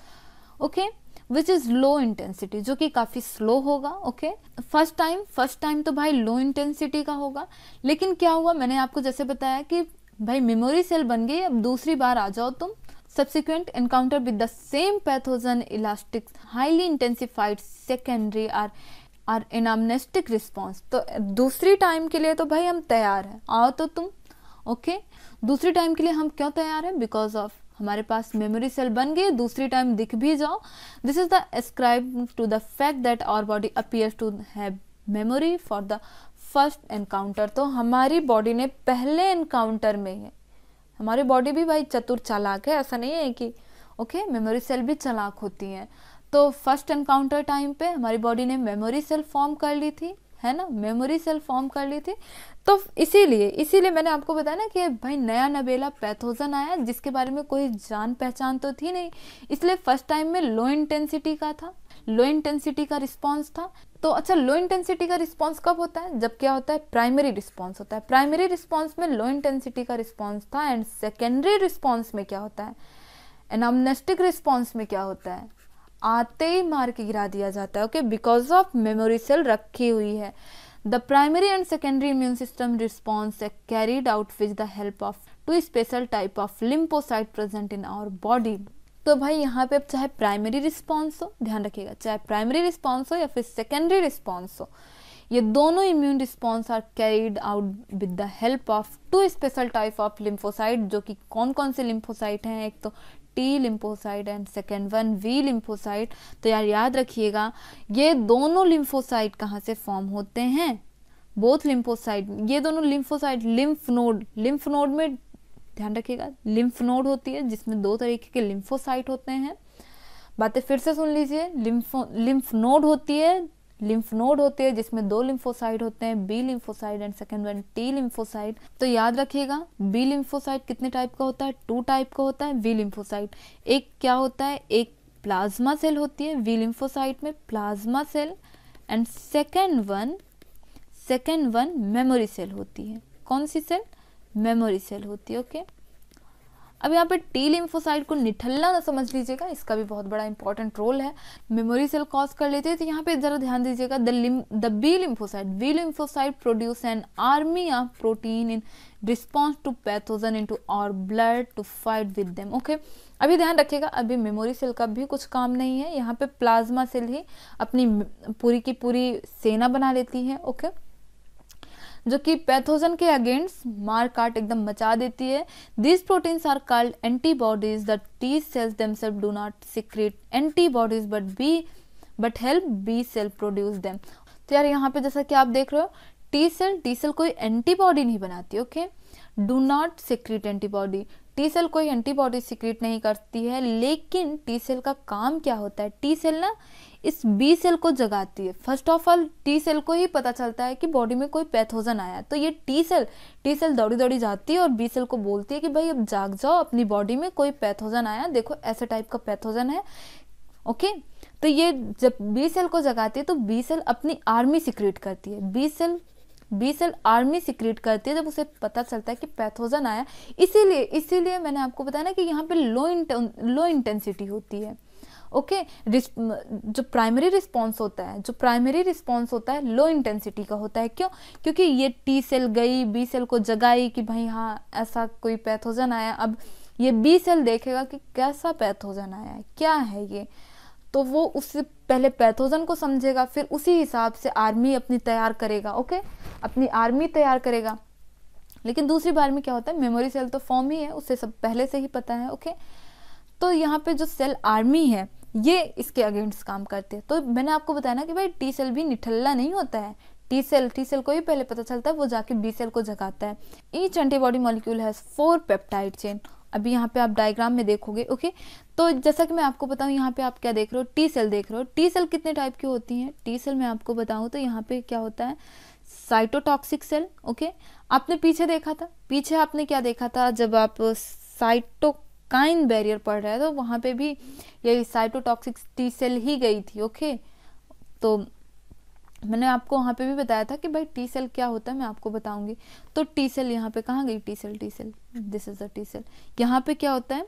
okay which is low intensity जो कि काफ़ी स्लो होगा okay first time first time तो भाई लो इंटेंसिटी का होगा लेकिन क्या हुआ मैंने आपको जैसे बताया कि भाई मेमोरी सेल बन गई अब दूसरी बार आ जाओ तुम Subsequent encounter with the same pathogen elastic highly intensified secondary or or anamnestic response तो दूसरी टाइम के लिए तो भाई हम तैयार हैं आओ तो तुम ओके okay? दूसरी टाइम के लिए हम क्यों तैयार हैं बिकॉज ऑफ हमारे पास मेमोरी सेल बन गई दूसरी टाइम दिख भी जाओ this is the ascribe to the fact that our body appears to have memory for the first encounter तो हमारी बॉडी ने पहले एनकाउंटर में हमारी बॉडी भी भाई चतुर चालाक है ऐसा नहीं है कि ओके मेमोरी सेल भी चालाक होती हैं तो फर्स्ट एनकाउंटर टाइम पे हमारी बॉडी ने मेमोरी सेल फॉर्म कर ली थी है ना मेमोरी सेल फॉर्म कर ली थी तो इसीलिए इसीलिए मैंने आपको बताया ना कि भाई नया नबेला पैथोजन आया जिसके बारे में कोई जान पहचान तो थी नहीं इसलिए फर्स्ट टाइम में लो इंटेंसिटी का था लो इंटेंसिटी का रिस्पॉन्स था तो अच्छा लो इंटेंसिटी का रिस्पॉन्स कब होता है जब क्या होता है प्राइमरी रिस्पॉन्स होता है प्राइमरी रिस्पॉन्स में लो इंटेंसिटी का रिस्पॉन्स था एंड सेकेंडरी रिस्पॉन्स में क्या होता है एनामनेस्टिक रिस्पॉन्स में क्या होता है आते ही मार के गिरा दिया जाता है okay because of memory cell रखी हुई है the primary and secondary immune system response carried out with the help of two special type of lymphocyte present in our body तो भाई यहाँ पे अब चाहे प्राइमरी रिस्पॉन्स हो ध्यान रखिएगा चाहे प्राइमरी रिस्पॉन्स हो या फिर सेकेंडरी रिस्पॉन्स हो ये दोनों immune response are carried out with the help of two special type of lymphocyte जो कि कौन कौन से लिम्फोसाइट हैं एक तो T lymphocyte and second one B lymphocyte तो यार याद रखिएगा ये दोनों लिम्फोसाइट कहाँ से फॉर्म होते हैं बोथ लिम्फोसाइट ये दोनों lymphocyte lymph node lymph node में ध्यान रखिएगा लिम्फ नोड होती है जिसमें दो तरीके के लिम्फोसाइट होते हैं बातें फिर से सुन लीजिए लिम्फो लिम्फ नोड होती है लिम्फ नोड होते हैं जिसमें दो लिम्फोसाइड होते हैं B lymphocyte and second one T lymphocyte तो याद रखिएगा बी लिम्फोसाइड कितने टाइप का होता है टू टाइप का होता है वी लिम्फोसाइड एक क्या होता है एक प्लाज्मा सेल होती है वी लिम्फोसाइड में plasma cell and second one second one memory cell होती है कौन सी सेल मेमोरी सेल होती है ओके अब यहाँ पे टी लिम्फोसाइट को निठल्ला ना समझ लीजिएगा इसका भी बहुत बड़ा इंपॉर्टेंट रोल है मेमोरी सेल कॉज कर लेते हैं तो यहाँ पे जरा ध्यान दीजिएगा the lymph the B lymphocyte B lymphocyte produce an army of protein in response to pathogen into our blood to fight with them okay अभी ध्यान रखिएगा अभी मेमोरी सेल का भी कुछ काम नहीं है यहाँ पे प्लाज्मा सेल ही अपनी पूरी की पूरी सेना बना लेती है ओके okay? जो कि पैथोजन के अगेंस्ट मार काट एकदम मचा देती है this proteins are called antibodies the T cells self do not secrete antibodies but B but help B cell produce them तो यार यहाँ पे जैसा कि आप देख रहे हो टी सेल टी सेल कोई एंटीबॉडी नहीं बनाती okay do not secrete antibody T cell कोई एंटीबॉडी सिक्रिएट नहीं करती है लेकिन टी सेल का काम क्या होता है टी सेल ना इस बी सेल को जगाती है first of all T cell को ही पता चलता है कि बॉडी में कोई पैथोजन आया तो ये टी सेल टी सेल दौड़ी दौड़ी जाती है और बी सेल को बोलती है कि भाई अब जाग जाओ अपनी बॉडी में कोई पैथोजन आया देखो ऐसे टाइप का पैथोजन है ओके okay? तो ये जब बी सेल को जगाती है तो बी सेल अपनी आर्मी सिक्रेट करती है B cell B cell army secrete करती है जब उसे पता चलता है कि पैथोजन आया इसीलिए इसीलिए मैंने आपको बताया ना कि यहाँ पे लो लो इंटेंसिटी होती है ओके जो प्राइमरी रिस्पॉन्स होता है जो प्राइमरी रिस्पॉन्स होता है लो इंटेंसिटी का होता है क्यों क्योंकि ये टी सेल गई बी सेल को जगाई कि भाई हाँ ऐसा कोई पैथोजन आया अब ये बी सेल देखेगा कि कैसा पैथोजन आया है क्या है ये तो वो उससे पहले पैथोजन को समझेगा फिर उसी हिसाब से आर्मी अपनी तैयार करेगा ओके अपनी आर्मी तैयार करेगा लेकिन दूसरी बार में क्या होता है मेमोरी सेल तो फॉर्म ही है उससे सब पहले से ही पता है ओके तो यहाँ पे जो सेल आर्मी है ये इसके अगेंस्ट काम करते हैं तो मैंने आपको बताया ना कि भाई टी सेल भी निठल्ला नहीं होता है टी सेल टी सेल को ही पहले पता चलता है वो जाके बी सेल को जगाता है each antibody molecule has four peptide chain अभी यहाँ पे आप डायग्राम में देखोगे ओके तो जैसा कि मैं आपको बताऊँ यहाँ पे आप क्या देख रहे हो टी सेल देख रहे हो टी सेल कितने टाइप की होती हैं टी सेल मैं आपको बताऊँ तो यहाँ पे क्या होता है साइटोटॉक्सिक सेल ओके आपने पीछे देखा था पीछे आपने क्या देखा था जब आप साइटोकाइन बैरियर पढ़ रहे हैं तो वहाँ पे भी यही साइटोटॉक्सिक टी सेल ही गई थी ओके तो मैंने आपको वहाँ पे भी बताया था कि भाई टी सेल क्या होता है मैं आपको बताऊंगी तो टी सेल यहाँ पे कहाँ गई T cell T cell this is the T cell यहाँ पे क्या होता है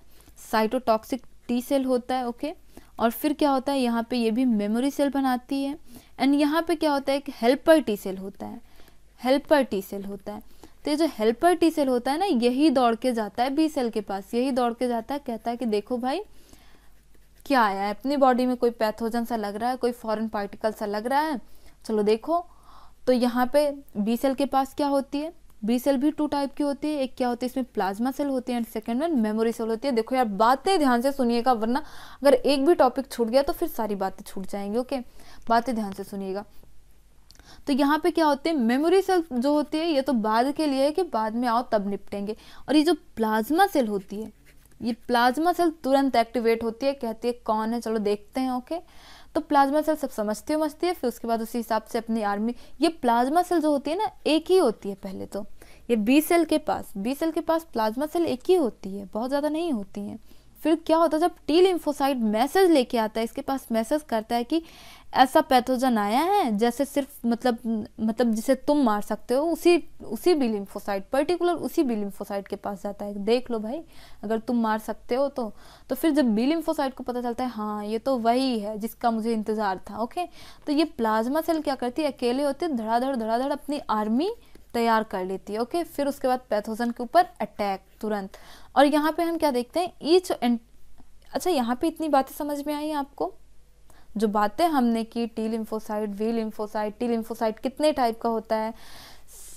साइटोटॉक्सिक टी सेल होता है ओके okay? और फिर क्या होता है यहाँ पे ये भी मेमोरी सेल बनाती है एंड यहाँ पे क्या होता है एक हेल्पर टी सेल होता है हेल्पर टी सेल होता है तो ये जो हेल्पर टी सेल होता है ना यही दौड़ के जाता है बी सेल के पास यही दौड़ के जाता है कहता है कि देखो भाई क्या आया है अपनी बॉडी में कोई पैथोजन सा लग रहा है कोई फॉरेन पार्टिकल सा लग रहा है चलो देखो तो यहाँ पे बी सेल के पास क्या होती है बी सेल भी टू टाइप की होती है एक क्या होती है इसमें प्लाज्मा सेल होती है and second one memory cell होती है देखो यार बातें ध्यान से सुनिएगा वरना अगर एक भी टॉपिक छूट गया तो फिर सारी बातें छूट जाएंगी ओके बातें ध्यान से सुनिएगा तो यहाँ पे क्या होते हैं मेमोरी सेल जो होती है ये तो बाद के लिए है कि बाद में आओ तब निपटेंगे और ये जो प्लाज्मा सेल होती है ये प्लाज्मा सेल तुरंत एक्टिवेट होती है कहती है कौन है चलो देखते हैं ओके okay? तो प्लाज्मा सेल सब समझती उमझती है फिर उसके बाद उसी हिसाब से अपनी आर्मी ये प्लाज्मा सेल जो होती है ना एक ही होती है पहले तो ये बी सेल के पास बी सेल के पास प्लाज्मा सेल एक ही होती है बहुत ज़्यादा नहीं होती हैं फिर क्या होता है जब टी लिम्फोसाइट मैसेज लेके आता है इसके पास मैसेज करता है कि ऐसा पैथोजन आया है जैसे सिर्फ मतलब मतलब जिसे तुम मार सकते हो उसी उसी बी लिम्फोसाइट पर्टिकुलर उसी बी लिम्फोसाइट के पास जाता है देख लो भाई अगर तुम मार सकते हो तो तो फिर जब बी लिम्फोसाइट को पता चलता है हाँ ये तो वही है जिसका मुझे इंतज़ार था ओके तो ये प्लाज्मा सेल क्या करती है अकेले होते धड़ाधड़ धड़ाधड़ अपनी आर्मी तैयार कर लेती है ओके फिर उसके बाद पैथोजन के ऊपर अटैक तुरंत और यहाँ पे हम क्या देखते हैं ईच अच्छा यहाँ पे इतनी बातें समझ में आई आपको जो बातें हमने की T lymphocyte B lymphocyte T lymphocyte कितने टाइप का होता है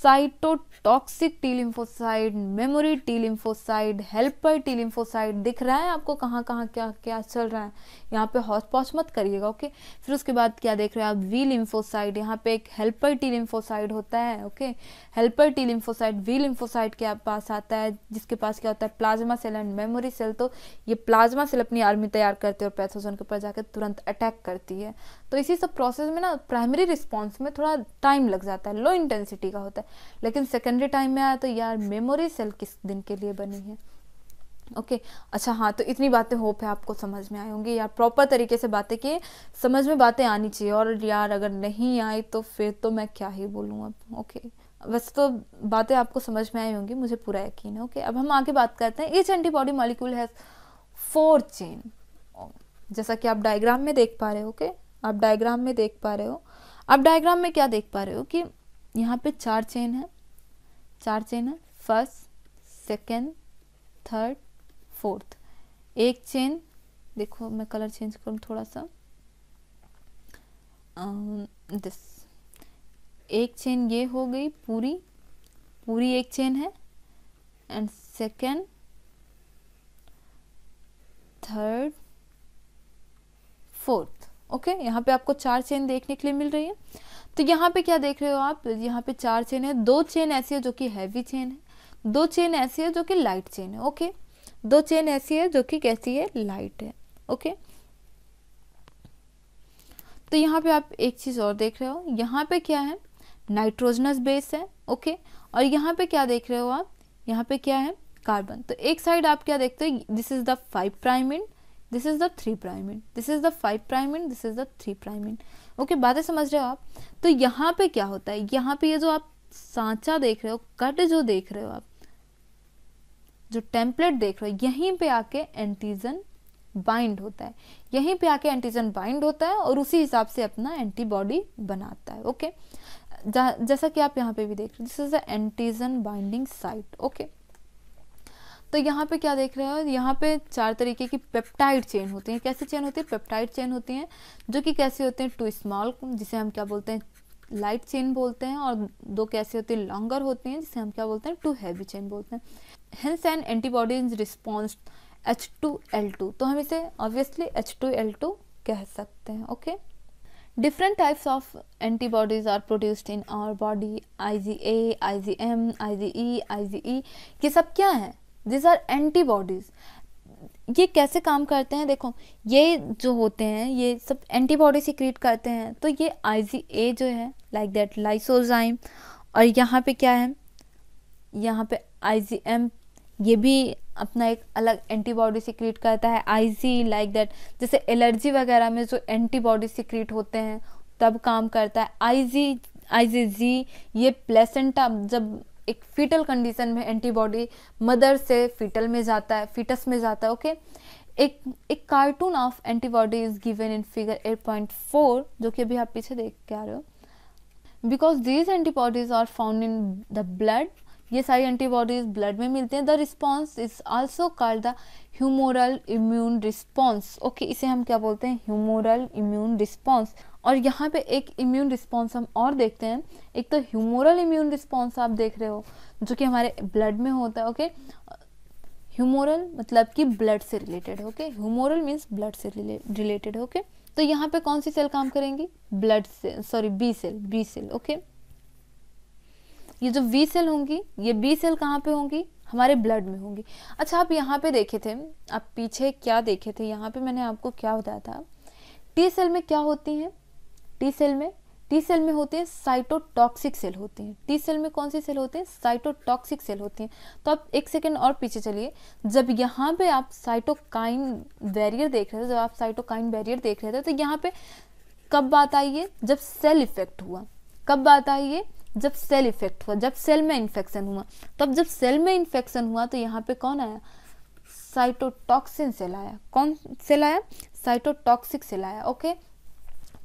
cytotoxic T lymphocyte memory T lymphocyte helper T lymphocyte दिख रहा है आपको कहाँ कहाँ क्या क्या चल रहा है यहाँ पे हॉस पौस मत करिएगा ओके फिर उसके बाद क्या देख रहे हो आप वी लिम्फोसाइड यहाँ पे एक हेल्पर टी लिम्फोसाइड होता है okay helper T lymphocyte B lymphocyte के पास आता है जिसके पास क्या होता है plasma cell and memory cell तो ये प्लाज्मा सेल अपनी आर्मी तैयार करती है और पैथोजन के ऊपर जाकर तुरंत अटैक करती है तो इसी सब प्रोसेस में ना प्राइमरी रिस्पॉन्स में थोड़ा टाइम लग जाता है लो इंटेंसिटी का होता है लेकिन सेकेंडरी टाइम में आया तो यार मेमोरी सेल किस दिन के लिए बनी है ओके okay, अच्छा हाँ तो इतनी बातें होप है आपको समझ में आई होंगी यार प्रॉपर तरीके से बातें की समझ में बातें आनी चाहिए और यार अगर नहीं आई तो फिर तो मैं क्या ही बोलूँ अब ओके okay. वैसे तो बातें आपको समझ में आई होंगी मुझे पूरा यकीन है ओके okay? अब हम आगे बात करते हैं each antibody molecule has four chain जैसा कि आप डायग्राम में देख पा रहे हो ओके आप डायग्राम में देख पा रहे हो आप डायग्राम में क्या देख पा रहे हो कि यहाँ पे चार चेन है चार चेन है फर्स्ट सेकेंड थर्ड फोर्थ एक चेन देखो मैं कलर चेंज करूँ थोड़ा सा दिस एक चेन ये हो गई पूरी पूरी एक चेन है and second third fourth okay यहाँ पे आपको चार चेन देखने के लिए मिल रही है तो यहाँ पे क्या देख रहे हो आप यहाँ पे चार चेन है दो चेन ऐसी है जो कि हैवी चेन है दो चेन ऐसी है जो कि लाइट चेन है ओके दो चेन ऐसी है जो कि कैसी है लाइट है ओके तो यहाँ पे आप एक चीज़ और देख रहे हो यहाँ पे क्या है नाइट्रोजनस बेस है ओके और यहाँ पे क्या देख रहे हो आप यहाँ पे क्या है कार्बन तो एक साइड आप क्या देखते हो this is the five prime and this is the three prime this is the five prime this is the three prime okay बातें समझ रहे हो आप तो यहाँ पे क्या होता है यहाँ पे ये यह जो आप सांचा देख रहे हो कट जो देख रहे हो आप जो टेम्पलेट देख रहे हो यहीं पे आके एंटीजन बाइंड होता है यहीं पे आके एंटीजन बाइंड होता है और उसी हिसाब से अपना एंटीबॉडी बनाता है ओके जैसा कि आप यहाँ पे भी देख रहे हो this is the antigen binding site okay तो यहाँ पे क्या देख रहे हो यहाँ पे चार तरीके की पेप्टाइड चेन होती हैं कैसे चेन होती है पेप्टाइड चेन होती हैं जो कि कैसे होते हैं टू स्मॉल जिसे हम क्या बोलते हैं लाइट चेन बोलते हैं और दो कैसे होते हैं लॉन्गर होती हैं जिसे हम क्या बोलते हैं टू हैवी चेन बोलते हैं hence and antibodies response H two L two तो हम इसे obviously H two L two कह सकते हैं okay different types of antibodies are produced in our body I G A I G M I G E I G E ये सब क्या है दिज आर एंटीबॉडीज़ ये कैसे काम करते हैं देखो ये जो होते हैं ये सब एंटीबॉडी क्रिएट करते हैं तो ये आई जी ए जो है लाइक दैट लाइसोजाइम और यहाँ पे क्या है यहाँ पे एम ये भी अपना एक अलग एंटीबॉडी क्रिएट करता है आई जी लाइक दैट जैसे एलर्जी वगैरह में जो एंटीबॉडी क्रिएट होते हैं तब काम करता है आई आई जी जी जी ये प्लेसेंटा जब एक फीटल कंडीशन में एंटीबॉडी मदर से फीटल में जाता है फीटस में जाता है ओके एक एक cartoon of antibody is given in figure 8.4 जो कि अभी आप पीछे देख के आ रहे हो because these antibodies are found in the blood ये सारी एंटीबॉडीज ब्लड में मिलते हैं the response is also called the humoral immune response okay इसे हम क्या बोलते हैं ह्यूमोरल इम्यून रिस्पॉन्स और यहाँ पे एक इम्यून रिस्पॉन्स हम और देखते हैं एक तो ह्यूमोरल इम्यून रिस्पॉन्स आप देख रहे हो जो कि हमारे ब्लड में होता है ओके ह्यूमोरल मतलब कि ब्लड से related okay humoral means blood से रिलेटेड ओके तो यहाँ पे कौन सी सेल काम करेंगी blood cell sorry B cell B cell okay ये जो वी सेल होंगी ये बी सेल कहाँ पे होंगी हमारे ब्लड में होंगी अच्छा आप यहाँ पे देखे थे आप पीछे क्या देखे थे यहाँ पे मैंने आपको क्या बताया था टी सेल में क्या होती हैं टी सेल में टी सेल में होते हैं साइटोटॉक्सिक सेल होते हैं टी सेल में कौन सी सेल होते हैं साइटोटॉक्सिक सेल होती हैं तो आप एक सेकेंड और पीछे चलिए जब यहाँ पे आप साइटोकाइन बैरियर देख रहे थे जब आप साइटोकाइन बैरियर देख रहे थे तो यहाँ पे कब बात आई है जब सेल इफेक्ट हुआ कब बात आई है जब सेल इफेक्ट हुआ जब सेल में इन्फेक्शन हुआ तब जब सेल में इन्फेक्शन हुआ तो यहाँ पे कौन आया साइटोटॉक्सिन सेल आया कौन सेल आया साइटोटॉक्सिक सेल आया ओके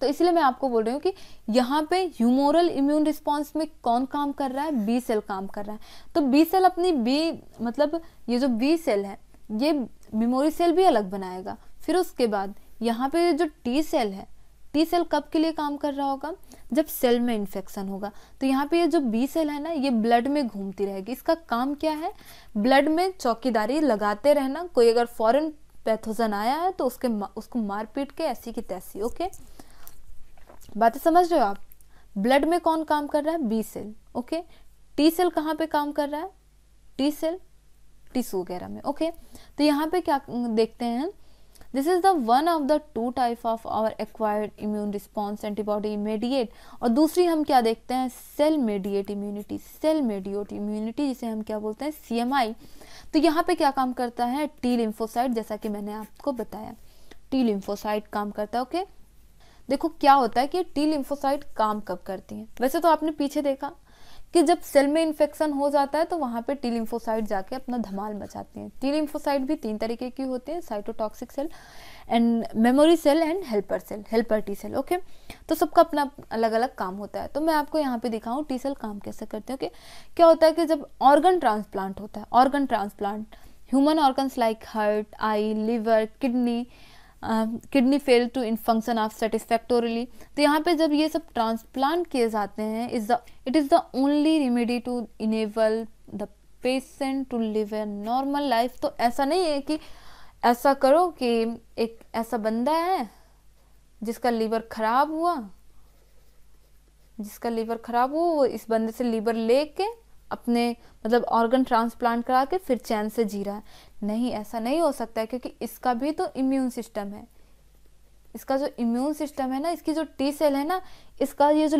तो इसलिए मैं आपको बोल रही हूँ कि यहाँ पे ह्यूमोरल इम्यून रिस्पॉन्स में कौन काम कर रहा है बी सेल काम कर रहा है तो बी सेल अपनी बी मतलब ये जो बी सेल है ये मेमोरी सेल भी अलग बनाएगा फिर उसके बाद यहाँ पे जो टी सेल है टी सेल कब के लिए काम कर रहा होगा जब सेल में इन्फेक्शन होगा तो यहाँ पे ये जो बी सेल है ना ये ब्लड में घूमती रहेगी इसका काम क्या है ब्लड में चौकीदारी लगाते रहना कोई अगर फॉरेन पैथोजन आया है तो उसके उसको मार पीट के ऐसी की तैसी ओके बातें समझ रहे हो आप ब्लड में कौन काम कर रहा है B cell okay T cell कहाँ पे काम कर रहा है टी सेल टिश्यू वगैरह में ओके तो यहाँ पे क्या देखते हैं this is the one of the two type of our acquired immune response antibody mediate और दूसरी हम क्या देखते हैं cell mediate immunity cell mediate immunity जिसे हम क्या बोलते हैं सी तो यहाँ पे क्या काम करता है टी लिम्फोसाइट जैसा कि मैंने आपको बताया टी लिम्फोसाइट काम करता है ओके देखो क्या होता है कि टी लिम्फोसाइट काम कब करती हैं वैसे तो आपने पीछे देखा कि जब सेल में इन्फेक्शन हो जाता है तो वहाँ पे टी लिम्फोसाइट जाके अपना धमाल मचाते हैं टी लिम्फोसाइट भी तीन तरीके की होते हैं cytotoxic cell and memory cell and helper cell helper T cell okay तो सबका अपना अलग अलग काम होता है तो मैं आपको यहाँ पे दिखाऊँ टी सेल काम कैसे करते हैं ओके क्या होता है कि जब ऑर्गन ट्रांसप्लांट होता है organ transplant human organs like heart eye liver kidney kidney fail to in function of satisfactorily तो यहाँ पे जब ये सब ट्रांसप्लांट किए जाते हैं is the it is the only remedy to enable the patient to live a normal life तो ऐसा नहीं है कि ऐसा करो कि एक ऐसा बंदा है जिसका लीवर खराब हुआ जिसका लीवर खराब हुआ वो इस बंदे से लीवर ले के अपने मतलब ऑर्गन ट्रांसप्लांट करा के फिर चैन से जी रहा है नहीं ऐसा नहीं हो सकता है क्योंकि इसका भी तो इम्यून सिस्टम है इसका जो इम्यून सिस्टम है ना इसकी जो टी सेल है ना इसका ये जो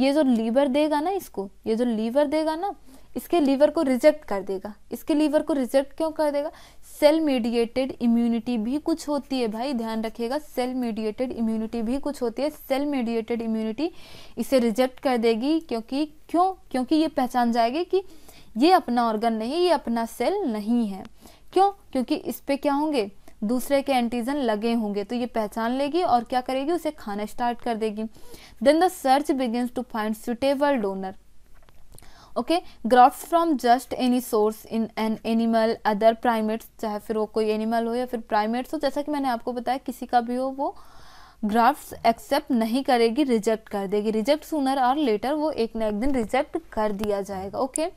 ये जो लीवर देगा ना इसको ये जो लीवर देगा ना इसके लीवर को रिजेक्ट कर देगा इसके लीवर को रिजेक्ट क्यों कर देगा सेल मीडिएटेड इम्यूनिटी भी कुछ होती है भाई ध्यान रखिएगा सेल मीडिएटेड इम्यूनिटी भी कुछ होती है सेल मीडिएटेड इम्यूनिटी इसे रिजेक्ट कर देगी क्योंकि क्यों क्योंकि ये पहचान जाएगी कि ये अपना ऑर्गन नहीं ये अपना सेल नहीं है क्यों क्योंकि इस पर क्या होंगे दूसरे के एंटीजन लगे होंगे तो ये पहचान लेगी और क्या करेगी उसे खाना स्टार्ट कर देगी then the search begin to find suitable donor okay graft from just any source in an animal other primates चाहे फिर वो कोई एनिमल हो या फिर प्राइमेट्स हो जैसा कि मैंने आपको बताया किसी का भी हो वो ग्राफ्ट एक्सेप्ट नहीं करेगी रिजेक्ट कर देगी रिजेक्ट सुनर और लेटर वो एक ना एक दिन रिजेक्ट कर दिया जाएगा okay okay?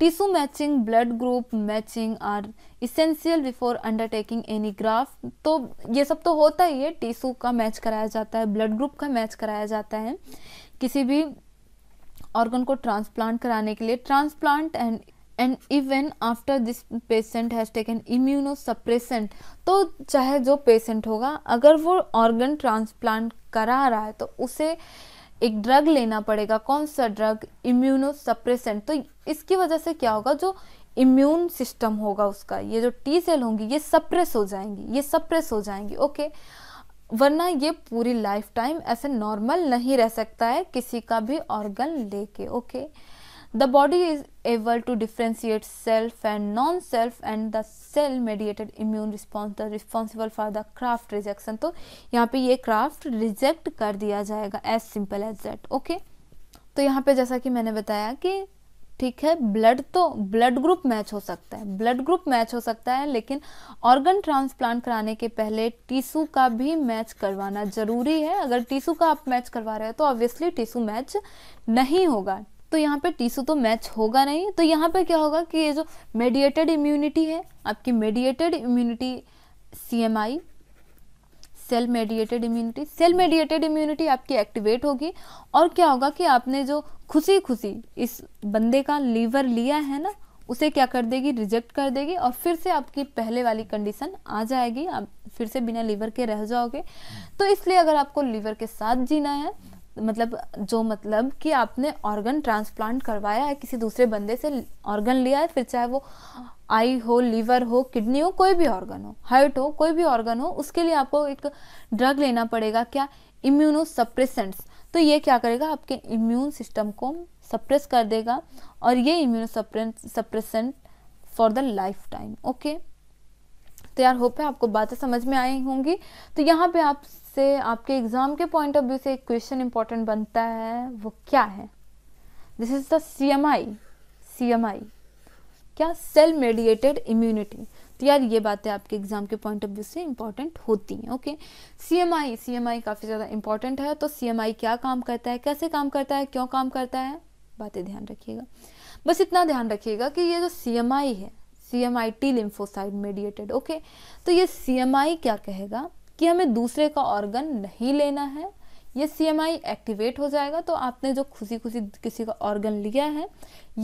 Tissue matching blood group matching are essential before undertaking any graft तो ये सब तो होता ही है टिश्यू का मैच कराया जाता है ब्लड ग्रुप का मैच कराया जाता है किसी भी ऑर्गन को ट्रांसप्लांट कराने के लिए transplant and and even after this patient has taken immunosuppressant तो चाहे जो पेशेंट होगा अगर वो ऑर्गन ट्रांसप्लांट करा रहा है तो उसे एक ड्रग लेना पड़ेगा कौन सा ड्रग इम्यूनो सप्रेसेंट तो इसकी वजह से क्या होगा जो इम्यून सिस्टम होगा उसका ये जो टी सेल होंगी ये सप्रेस हो जाएंगी ये सप्रेस हो जाएंगी ओके वरना ये पूरी लाइफ टाइम ऐसे नॉर्मल नहीं रह सकता है किसी का भी ऑर्गन लेके okay The body is able to differentiate self and non self and the cell mediated immune response the responsible for the craft rejection. तो यहाँ पे ये craft reject कर दिया जाएगा as simple as that. Okay? तो यहाँ पे जैसा कि मैंने बताया कि ठीक है ब्लड तो ब्लड ग्रुप मैच हो सकता है ब्लड ग्रुप मैच हो सकता है लेकिन ऑर्गन ट्रांसप्लांट कराने के पहले टिश्यू का भी मैच करवाना ज़रूरी है अगर टिश्यू का आप मैच करवा रहे हो तो ऑब्वियसली टिश्यू मैच नहीं होगा तो यहाँ पे टिश्यू तो मैच होगा नहीं तो यहाँ पे क्या होगा कि ये जो मेडिएटेड इम्यूनिटी है आपकी mediated immunity C cell mediated immunity cell mediated immunity आपकी एक्टिवेट होगी और क्या होगा कि आपने जो खुशी खुशी इस बंदे का लीवर लिया है ना उसे क्या कर देगी रिजेक्ट कर देगी और फिर से आपकी पहले वाली कंडीशन आ जाएगी आप फिर से बिना लीवर के रह जाओगे तो इसलिए अगर आपको लीवर के साथ जीना है मतलब जो मतलब कि आपने ऑर्गन ट्रांसप्लांट करवाया है किसी दूसरे बंदे से ऑर्गन लिया है फिर चाहे वो आई हो लीवर हो किडनी हो कोई भी ऑर्गन हो हार्ट हो कोई भी ऑर्गन हो उसके लिए आपको एक ड्रग लेना पड़ेगा क्या इम्यूनो सप्रेसेंट्स तो ये क्या करेगा आपके इम्यून सिस्टम को सप्रेस कर देगा और ये immunosuppressant for the lifetime okay तो यार होप है आपको बातें समझ में आई होंगी तो यहाँ पे आप से आपके एग्ज़ाम के पॉइंट ऑफ व्यू से एक क्वेश्चन इंपॉर्टेंट बनता है वो क्या है this is the C M I C M I क्या सेल मेडिएटेड इम्यूनिटी तो यार ये बातें आपके एग्जाम के पॉइंट ऑफ व्यू से इंपॉर्टेंट होती हैं okay C M I C M I काफ़ी ज़्यादा इंपॉर्टेंट है तो सी एम आई क्या काम करता है कैसे काम करता है क्यों काम करता है बातें ध्यान रखिएगा बस इतना ध्यान रखिएगा कि ये जो सी एम आई है C M I T lymphocyte mediated okay तो ये सी एम आई क्या कहेगा कि हमें दूसरे का ऑर्गन नहीं लेना है ये सी एक्टिवेट हो जाएगा तो आपने जो खुशी खुशी किसी का ऑर्गन लिया है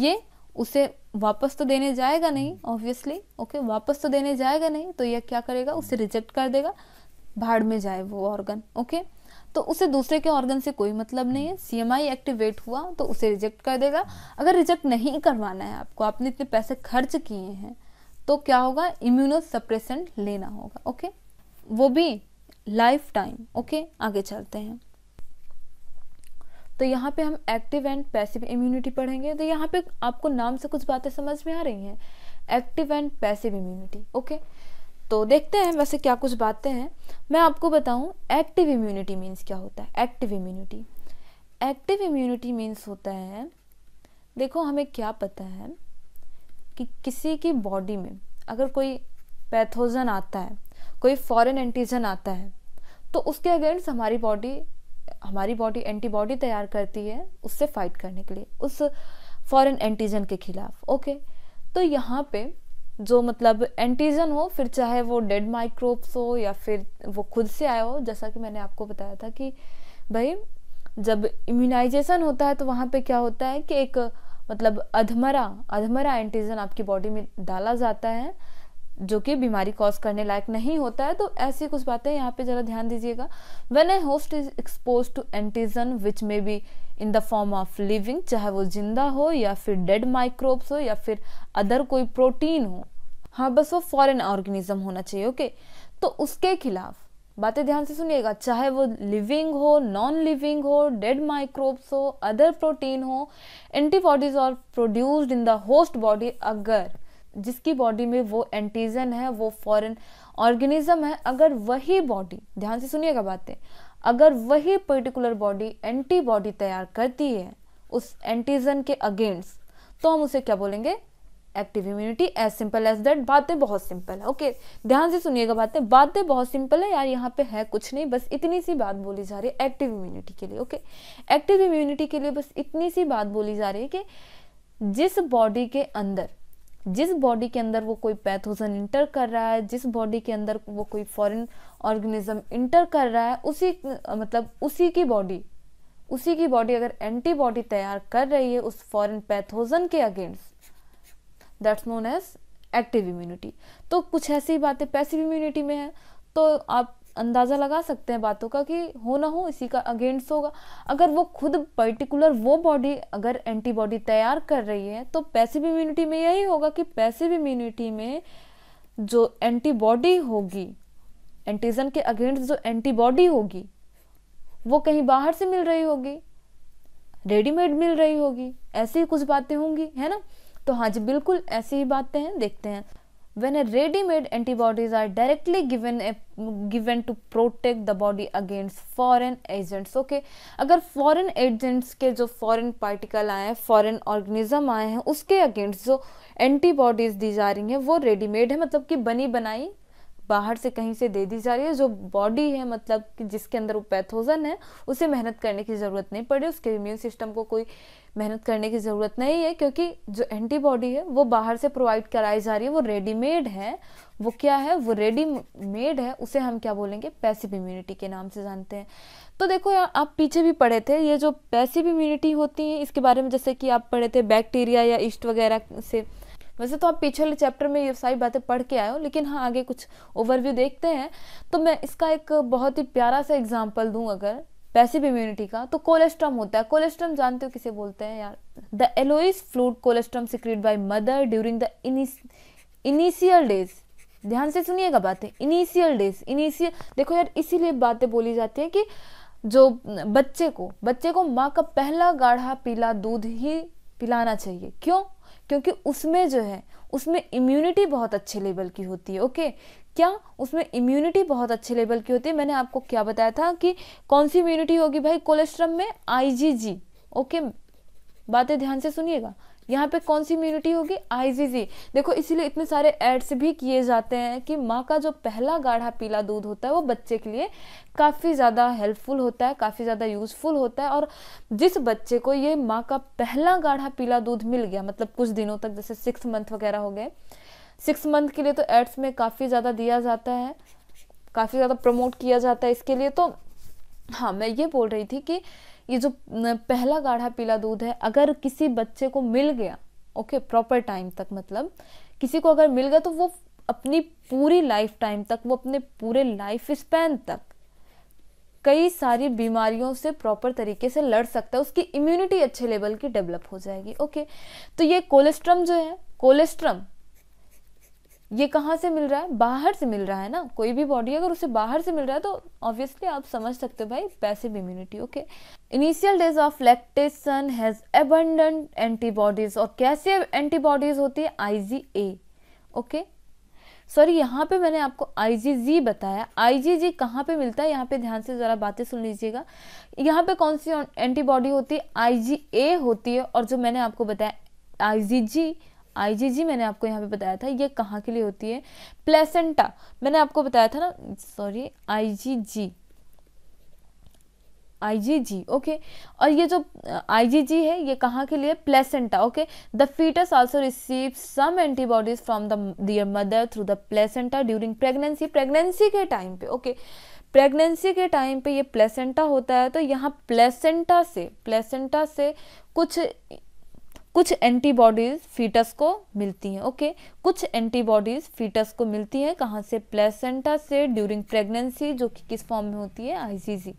ये उसे वापस तो देने जाएगा नहीं ऑब्वियसली ओके okay, वापस तो देने जाएगा नहीं तो ये क्या करेगा उसे रिजेक्ट कर देगा भाड़ में जाए वो ऑर्गन ओके okay? तो उसे दूसरे के ऑर्गन से कोई मतलब नहीं है सी एक्टिवेट हुआ तो उसे रिजेक्ट कर देगा अगर रिजेक्ट नहीं करवाना है आपको आपने इतने पैसे खर्च किए हैं तो क्या होगा इम्यूनो सप्रेशन लेना होगा ओके okay? वो भी लाइफ टाइम ओके आगे चलते हैं तो यहाँ पे हम एक्टिव एंड पैसिव इम्यूनिटी पढ़ेंगे तो यहाँ पे आपको नाम से कुछ बातें समझ में आ रही हैं active and passive immunity okay तो देखते हैं वैसे क्या कुछ बातें हैं मैं आपको बताऊं एक्टिव इम्यूनिटी मीन्स क्या होता है active immunity active immunity means होता है देखो हमें क्या पता है कि किसी की बॉडी में अगर कोई पैथोजन आता है कोई फॉरेन एंटीजन आता है तो उसके अगेंस्ट हमारी बॉडी हमारी बॉडी एंटीबॉडी तैयार करती है उससे फाइट करने के लिए उस फॉरेन एंटीजन के खिलाफ ओके तो यहाँ पे जो मतलब एंटीजन हो फिर चाहे वो डेड माइक्रोब्स हो या फिर वो खुद से आया हो जैसा कि मैंने आपको बताया था कि भाई जब इम्यूनाइजेशन होता है तो वहाँ पे क्या होता है कि एक मतलब अधमरा अधमरा एंटीजन आपकी बॉडी में डाला जाता है जो कि बीमारी कॉज करने लायक नहीं होता है तो ऐसी कुछ बातें यहाँ पे जरा ध्यान दीजिएगा when a host is expose to antigen which may be in the form of living चाहे वो जिंदा हो या फिर डेड माइक्रोब्स हो या फिर अदर कोई प्रोटीन हो हाँ बस वो फॉरेन ऑर्गेनिज्म होना चाहिए ओके तो उसके खिलाफ बातें ध्यान से सुनिएगा चाहे वो लिविंग हो नॉन लिविंग हो डेड माइक्रोब्स हो अदर प्रोटीन हो एंटीबॉडीज और produced in the host body अगर जिसकी बॉडी में वो एंटीजन है वो फॉरेन ऑर्गेनिज्म है अगर वही बॉडी ध्यान से सुनिएगा बातें अगर वही पर्टिकुलर बॉडी एंटीबॉडी तैयार करती है उस एंटीजन के अगेंस्ट तो हम उसे क्या बोलेंगे active immunity as simple as that बातें बहुत सिंपल है ओके ध्यान से सुनिएगा बातें बातें बहुत सिंपल है यार यहाँ पे है कुछ नहीं बस इतनी सी बात बोली जा रही है एक्टिव इम्यूनिटी के लिए ओके एक्टिव इम्यूनिटी के लिए बस इतनी सी बात बोली जा रही है कि जिस बॉडी के अंदर जिस बॉडी के अंदर वो कोई पैथोजन इंटर कर रहा है जिस बॉडी के अंदर वो कोई फॉरेन ऑर्गेनिज्म इंटर कर रहा है उसी मतलब उसी की बॉडी उसी की बॉडी अगर एंटीबॉडी तैयार कर रही है उस फॉरेन पैथोजन के against that's known as active immunity तो कुछ ऐसी बातें पैसिव इम्यूनिटी में है तो आप अंदाज़ा लगा सकते हैं बातों का कि हो ना हो इसी का अगेंस्ट होगा अगर वो खुद पर्टिकुलर वो बॉडी अगर एंटीबॉडी तैयार कर रही है तो पैसिव इम्यूनिटी में यही होगा कि पैसिव इम्यूनिटी में जो एंटीबॉडी होगी एंटीजन के अगेंस्ट जो एंटीबॉडी होगी वो कहीं बाहर से मिल रही होगी रेडीमेड मिल रही होगी ऐसी ही कुछ बातें होंगी है ना तो हाँ जी बिल्कुल ऐसी ही बातें हैं देखते हैं when a ready-made antibodies are directly given a, given to protect the body against foreign agents okay agar foreign agents ke jo foreign particle aaye hain foreign organism aaye hain uske against jo antibodies di ja rahi hain wo ready-made hai matlab ki bani banayi बाहर से कहीं से दे दी जा रही है जो body है मतलब कि जिसके अंदर वो पैथोजन है उसे मेहनत करने की ज़रूरत नहीं पड़े उसके इम्यून सिस्टम को कोई मेहनत करने की ज़रूरत नहीं है क्योंकि जो एंटीबॉडी है वो बाहर से प्रोवाइड कराई जा रही है वो रेडीमेड है वो क्या है वो रेडीमेड है उसे हम क्या बोलेंगे पैसिव इम्यूनिटी के नाम से जानते हैं तो देखो यार आप पीछे भी पढ़े थे ये जो पैसिव इम्यूनिटी होती है इसके बारे में जैसे कि आप पढ़े थे बैक्टीरिया या ईस्ट वगैरह से वैसे तो आप पिछले चैप्टर में ये सारी बातें पढ़ के आए हो लेकिन हाँ आगे कुछ ओवरव्यू देखते हैं तो मैं इसका एक बहुत ही प्यारा सा एग्जाम्पल दूँ अगर पैसिव इम्यूनिटी का तो कोलेस्ट्रम होता है कोलेस्ट्रम जानते हो किसे बोलते हैं यार the yellowish fluid colostrum secrete by mother during the initial days ध्यान से सुनिएगा बातें इनिशियल डेज इनिशियल देखो यार इसीलिए बातें बोली जाती हैं कि जो बच्चे को बच्चे को माँ का पहला गाढ़ा पीला दूध ही पिलाना चाहिए क्यों क्योंकि उसमें जो है उसमें इम्यूनिटी बहुत अच्छे लेवल की होती है ओके क्या उसमें इम्यूनिटी बहुत अच्छे लेवल की होती है मैंने आपको क्या बताया था कि कौन सी इम्यूनिटी होगी भाई कोलेस्ट्रम में आईजीजी ओके बातें ध्यान से सुनिएगा यहाँ पे कौन सी इम्यूनिटी होगी आईजीजी देखो इसीलिए इतने सारे एड्स भी किए जाते हैं कि माँ का जो पहला गाढ़ा पीला दूध होता है वो बच्चे के लिए काफ़ी ज़्यादा हेल्पफुल होता है काफ़ी ज़्यादा यूज़फुल होता है और जिस बच्चे को ये माँ का पहला गाढ़ा पीला दूध मिल गया मतलब कुछ दिनों तक जैसे सिक्स मंथ वगैरह हो गए सिक्स मंथ के लिए तो एड्स में काफ़ी ज़्यादा दिया जाता है काफ़ी ज़्यादा प्रमोट किया जाता है इसके लिए तो हाँ मैं ये बोल रही थी कि ये जो पहला गाढ़ा पीला दूध है अगर किसी बच्चे को मिल गया ओके प्रॉपर टाइम तक मतलब किसी को अगर मिल गया तो वो अपनी पूरी लाइफ टाइम तक वो अपने पूरे लाइफ स्पैन तक कई सारी बीमारियों से प्रॉपर तरीके से लड़ सकता है उसकी इम्यूनिटी अच्छे लेवल की डेवलप हो जाएगी ओके तो ये कोलेस्ट्रम जो है कोलेस्ट्रम ये कहाँ से मिल रहा है बाहर से मिल रहा है ना कोई भी बॉडी अगर उसे बाहर से मिल रहा है तो ऑब्वियसली आप समझ सकते हो भाई passive immunity okay initial days of lactation has abundant antibodies और कैसे एंटीबॉडीज होती है आई जी ओके सॉरी यहाँ पे मैंने आपको आई जी जी बताया आई जी जी कहाँ पे मिलता है यहाँ पे ध्यान से ज़रा बातें सुन लीजिएगा यहाँ पे कौन सी एंटीबॉडी होती है आई जी ए होती है और जो मैंने आपको बताया आई जी जी आईजीजी मैंने आपको यहाँ पे बताया था ये कहाँ के लिए होती है प्लेसेंटा मैंने आपको बताया था ना सॉरी आईजीजी आईजीजी ओके और ये जो आईजीजी uh, है ये कहाँ के लिए placenta okay the foetus also receive some antibodies from the their mother through the placenta during pregnancy pregnancy के टाइम पे ओके प्रेगनेंसी के टाइम पे ये प्लेसेंटा होता है तो यहाँ प्लेसेंटा से प्लेसेंटा से कुछ कुछ एंटीबॉडीज फीटस को मिलती हैं ओके कुछ एंटीबॉडीज फीटस को मिलती हैं कहाँ से प्लेसेंटा से ड्यूरिंग प्रेगनेंसी जो कि किस फॉर्म में होती है आईजीजी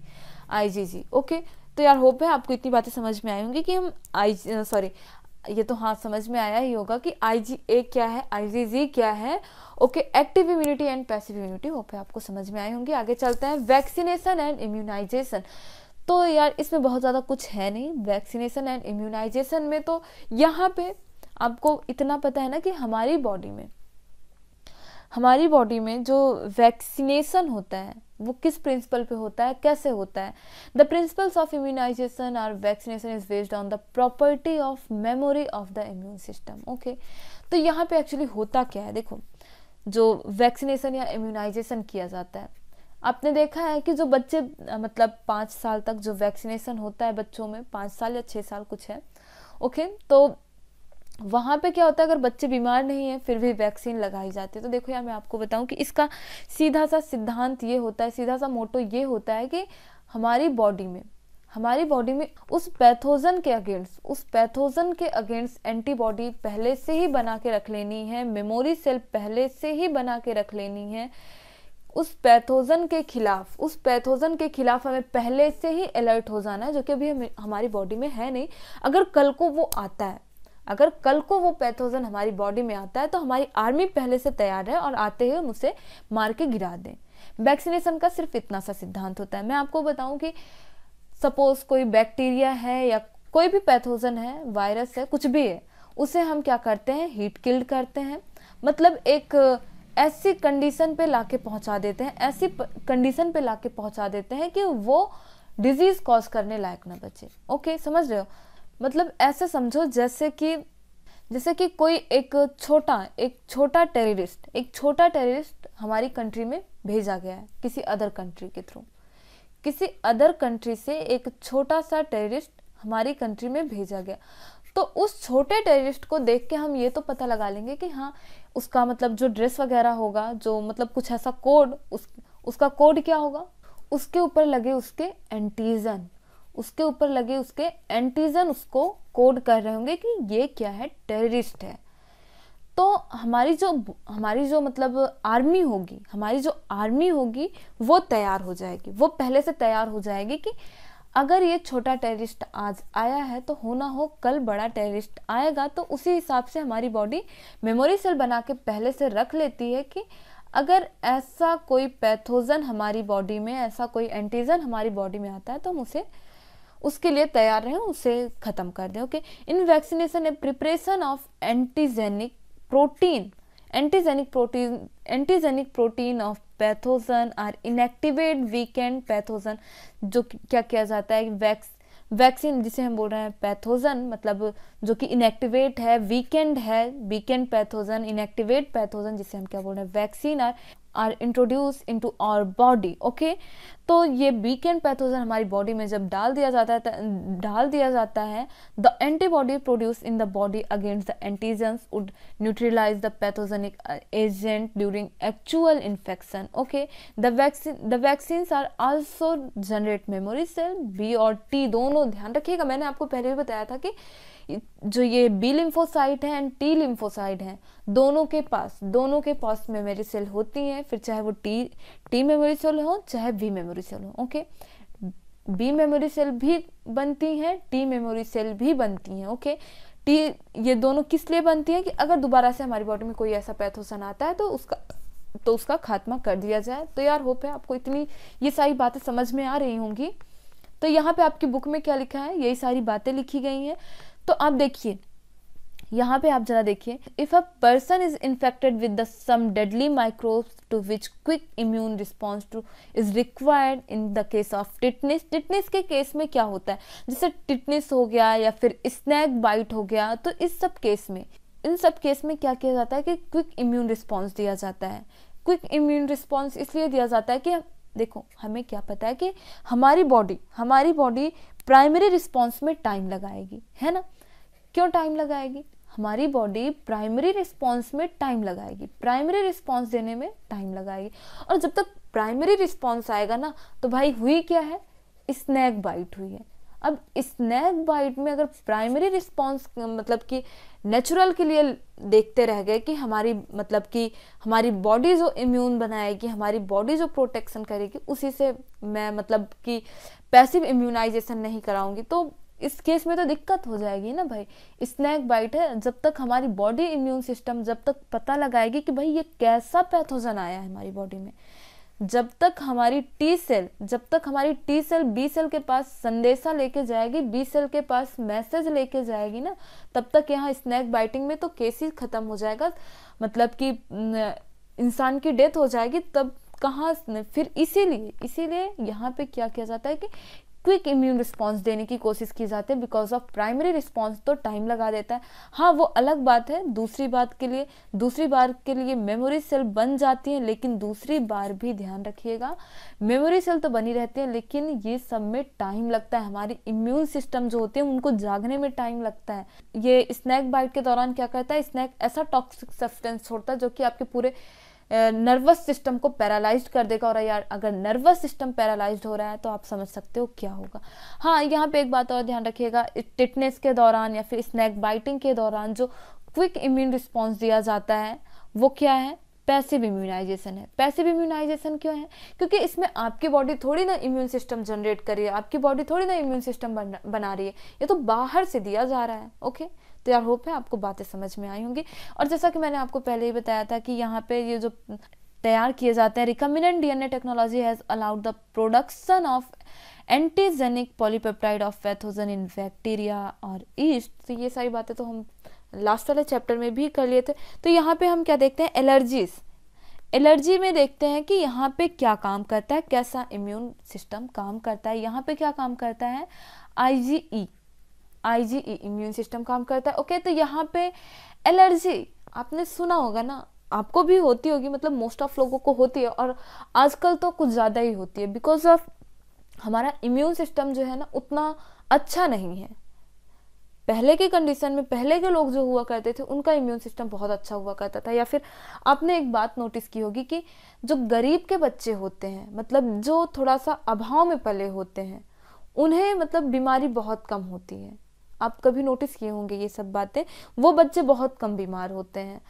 आईजीजी ओके तो यार होप है आपको इतनी बातें समझ में आई होंगी कि हम आई सॉरी ये तो हाँ समझ में आया ही होगा कि आई जी ए क्या है आई जी जी क्या है okay active immunity and passive immunity hope है आपको समझ में आई होंगी आगे चलते हैं वैक्सीनेशन एंड इम्यूनाइजेशन तो यार इसमें बहुत ज़्यादा कुछ है नहीं वैक्सीनेशन एंड इम्यूनाइजेशन में तो यहाँ पे आपको इतना पता है ना कि हमारी बॉडी में हमारी बॉडी में जो वैक्सीनेशन होता है वो किस प्रिंसिपल पे होता है कैसे होता है the principles of immunisation or vaccination is based on the property of memory of the immune system okay तो यहाँ पे एक्चुअली होता क्या है देखो जो वैक्सीनेशन या इम्यूनाइजेशन किया जाता है आपने देखा है कि जो बच्चे मतलब पाँच साल तक जो वैक्सीनेशन होता है बच्चों में पाँच साल या छः साल कुछ है ओके तो वहाँ पे क्या होता है अगर बच्चे बीमार नहीं है फिर भी वैक्सीन लगाई जाती है तो देखो यार मैं आपको बताऊँ कि इसका सीधा सा सिद्धांत ये होता है सीधा सा मोटो ये होता है कि हमारी बॉडी में हमारी बॉडी में उस पैथोजन के अगेंस्ट उस पैथोजन के अगेंस्ट एंटीबॉडी पहले से ही बना के रख लेनी है मेमोरी सेल पहले से ही बना के रख लेनी है उस पैथोजन के खिलाफ उस पैथोजन के खिलाफ हमें पहले से ही अलर्ट हो जाना है जो कि अभी हम हमारी बॉडी में है नहीं अगर कल को वो आता है अगर कल को वो पैथोजन हमारी बॉडी में आता है तो हमारी आर्मी पहले से तैयार है और आते हुए उसे मार के गिरा दें वैक्सीनेशन का सिर्फ इतना सा सिद्धांत होता है मैं आपको बताऊं कि सपोज कोई बैक्टीरिया है या कोई भी पैथोजन है वायरस है कुछ भी है उसे हम क्या करते हैं हीट किल्ड करते हैं मतलब एक ऐसी कंडीशन पे लाके पहुंचा देते हैं ऐसी कंडीशन पे लाके पहुंचा देते हैं कि वो डिजीज़ कॉज करने लायक ना बचे ओके समझ रहे हो मतलब ऐसे समझो जैसे कि जैसे कि कोई एक छोटा एक छोटा टेररिस्ट एक छोटा टेररिस्ट हमारी कंट्री में भेजा गया है किसी अदर कंट्री के थ्रू किसी अदर कंट्री से एक छोटा सा टेररिस्ट हमारी कंट्री में भेजा गया तो उस छोटे टेररिस्ट को देख के हम ये तो पता लगा लेंगे कि हाँ उसका मतलब जो ड्रेस वगैरह होगा जो मतलब कुछ ऐसा कोड उस उसका कोड क्या होगा उसके ऊपर लगे उसके एंटीजन उसके ऊपर लगे उसके एंटीजन उसको कोड कर रहे होंगे कि ये क्या है टेररिस्ट है तो हमारी जो हमारी जो मतलब आर्मी होगी हमारी जो आर्मी होगी वो तैयार हो जाएगी वो पहले से तैयार हो जाएगी कि अगर ये छोटा टेररिस्ट आज आया है तो होना हो कल बड़ा टेररिस्ट आएगा तो उसी हिसाब से हमारी बॉडी मेमोरी सेल बना के पहले से रख लेती है कि अगर ऐसा कोई पैथोजन हमारी बॉडी में ऐसा कोई एंटीजन हमारी बॉडी में आता है तो हम उसे उसके लिए तैयार रहें उसे ख़त्म कर दें okay in vaccination a preparation of antigenic protein antigenic protein antigenic protein of pathogen or inactivate weakened pathogen जो क्या किया जाता है वैक्स वैक्सीन जिसे हम बोल रहे हैं पैथोजन मतलब जो कि इनएक्टिवेट है वीकेंड है वीकेंड पैथोजन इनएक्टिवेट पैथोजन जिसे हम क्या बोल रहे हैं vaccine are are introduce to our body okay तो ये वीकेंड पैथोजन हमारी बॉडी में जब डाल दिया जाता है डाल दिया जाता है the antibody produce in the body against the antigen would neutralise the pathogenic agent during actual infection okay the vaccine the are also generate memory cell B और टी दोनों ध्यान रखिएगा मैंने आपको पहले भी बताया था कि जो ये बी लिम्फोसाइट है एंड टी लिम्फोसाइट है दोनों के पास दोनों के पास मेमोरी सेल होती हैं फिर चाहे वो टी टी मेमोरी सेल हो चाहे बी मेमोरी सेल हो ओके बी मेमोरी सेल भी बनती हैं टी मेमोरी सेल भी बनती हैं ओके टी ये दोनों किस लिए बनती हैं कि अगर दोबारा से हमारी बॉडी में कोई ऐसा पैथोसन आता है तो उसका तो उसका खात्मा कर दिया जाए तो यार होप है आपको इतनी ये सारी बातें समझ में आ रही होंगी तो यहाँ पे आपकी बुक में क्या लिखा है यही सारी बातें लिखी गई हैं तो आप देखिए यहाँ पे आप जरा देखिए if a person is infected with the some deadly microbes to which quick immune response to is required in the case of tetanus tetanus के केस में क्या होता है जैसे टिटनेस हो गया या फिर स्नैक बाइट हो गया तो इस सब केस में इन सब केस में क्या किया जाता है कि क्विक इम्यून रिस्पॉन्स दिया जाता है क्विक इम्यून रिस्पॉन्स इसलिए दिया जाता है कि देखो हमें क्या पता है कि हमारी बॉडी हमारी बॉडी प्राइमरी रिस्पॉन्स में टाइम लगाएगी है ना क्यों टाइम लगाएगी हमारी बॉडी प्राइमरी रिस्पॉन्स में टाइम लगाएगी प्राइमरी रिस्पॉन्स देने में टाइम लगाएगी और जब तक प्राइमरी रिस्पॉन्स आएगा ना तो भाई हुई क्या है स्नैक बाइट हुई है अब स्नैक बाइट में अगर प्राइमरी रिस्पॉन्स मतलब कि नेचुरल के लिए देखते रह गए कि हमारी मतलब कि हमारी बॉडी जो इम्यून बनाएगी हमारी बॉडी जो प्रोटेक्शन करेगी उसी से मैं मतलब कि पैसिव इम्यूनाइजेशन नहीं कराऊंगी तो इस केस में तो दिक्कत हो जाएगी ना भाई स्नैक बाइट है जब तक हमारी बॉडी इम्यून सिस्टम जब तक पता लगाएगी कि भाई ये कैसा पैथोजन आया है हमारी बॉडी में जब तक हमारी टी सेल जब तक हमारी टी सेल बी सेल के पास संदेशा लेके जाएगी बी सेल के पास मैसेज लेके जाएगी ना तब तक यहाँ स्नैक बाइटिंग में तो केस ही खत्म हो जाएगा मतलब कि इंसान की डेथ हो जाएगी तब कहाँ फिर इसीलिए इसीलिए यहाँ पे क्या किया जाता है कि क्विक इम्यून रिस्पॉन्स देने की कोशिश की जाती है बिकॉज ऑफ प्राइमरी रिस्पॉन्स तो टाइम लगा देता है हाँ वो अलग बात है दूसरी बात के लिए दूसरी बार के लिए मेमोरी सेल बन जाती हैं लेकिन दूसरी बार भी ध्यान रखिएगा मेमोरी सेल तो बनी रहती है लेकिन ये सब में टाइम लगता है हमारी इम्यून सिस्टम जो होते हैं उनको जागने में टाइम लगता है ये स्नैक बाइट के दौरान क्या करता है स्नैक ऐसा टॉक्सिक सब्सटेंस छोड़ता है जो कि आपके पूरे नर्वस सिस्टम को पैरालाइज कर देगा और यार अगर नर्वस सिस्टम पैरालाइज हो रहा है तो आप समझ सकते हो क्या होगा हाँ यहाँ पे एक बात और ध्यान रखिएगा टिटनेस के दौरान या फिर स्नैक बाइटिंग के दौरान जो क्विक इम्यून रिस्पॉन्स दिया जाता है वो क्या है पैसिव इम्यूनाइजेशन है पैसिव इम्यूनाइजेशन क्यों है क्योंकि इसमें आपकी बॉडी थोड़ी ना इम्यून सिस्टम जनरेट कर रही है आपकी बॉडी थोड़ी ना इम्यून सिस्टम बना रही है ये तो बाहर से दिया जा रहा है ओके okay? तो यार होप है आपको बातें समझ में आई होंगी और जैसा कि मैंने आपको पहले ही बताया था कि यहाँ पे ये जो तैयार किए जाते हैं recombinant DNA technology has allowed the production of antigenic polypeptide of pathogen in bacteria और ईस्ट तो ये सारी बातें तो हम लास्ट वाले चैप्टर में भी कर लिए थे तो यहाँ पे हम क्या देखते हैं एलर्जीज एलर्जी में देखते हैं कि यहाँ पे क्या काम करता है कैसा इम्यून सिस्टम काम करता है यहाँ पे क्या काम करता है ई आईजीई इम्यून सिस्टम काम करता है ओके तो यहाँ पे एलर्जी आपने सुना होगा ना आपको भी होती होगी मतलब मोस्ट ऑफ लोगों को होती है और आजकल तो कुछ ज़्यादा ही होती है बिकॉज ऑफ हमारा इम्यून सिस्टम जो है ना उतना अच्छा नहीं है पहले के कंडीशन में पहले के लोग जो हुआ करते थे उनका इम्यून सिस्टम बहुत अच्छा हुआ करता था या फिर आपने एक बात नोटिस की होगी कि जो गरीब के बच्चे होते हैं मतलब जो थोड़ा सा अभाव में पले होते हैं उन्हें मतलब बीमारी बहुत कम होती है आप कभी नोटिस किए होंगे ये सब बातें वो बच्चे बहुत कम बीमार होते हैं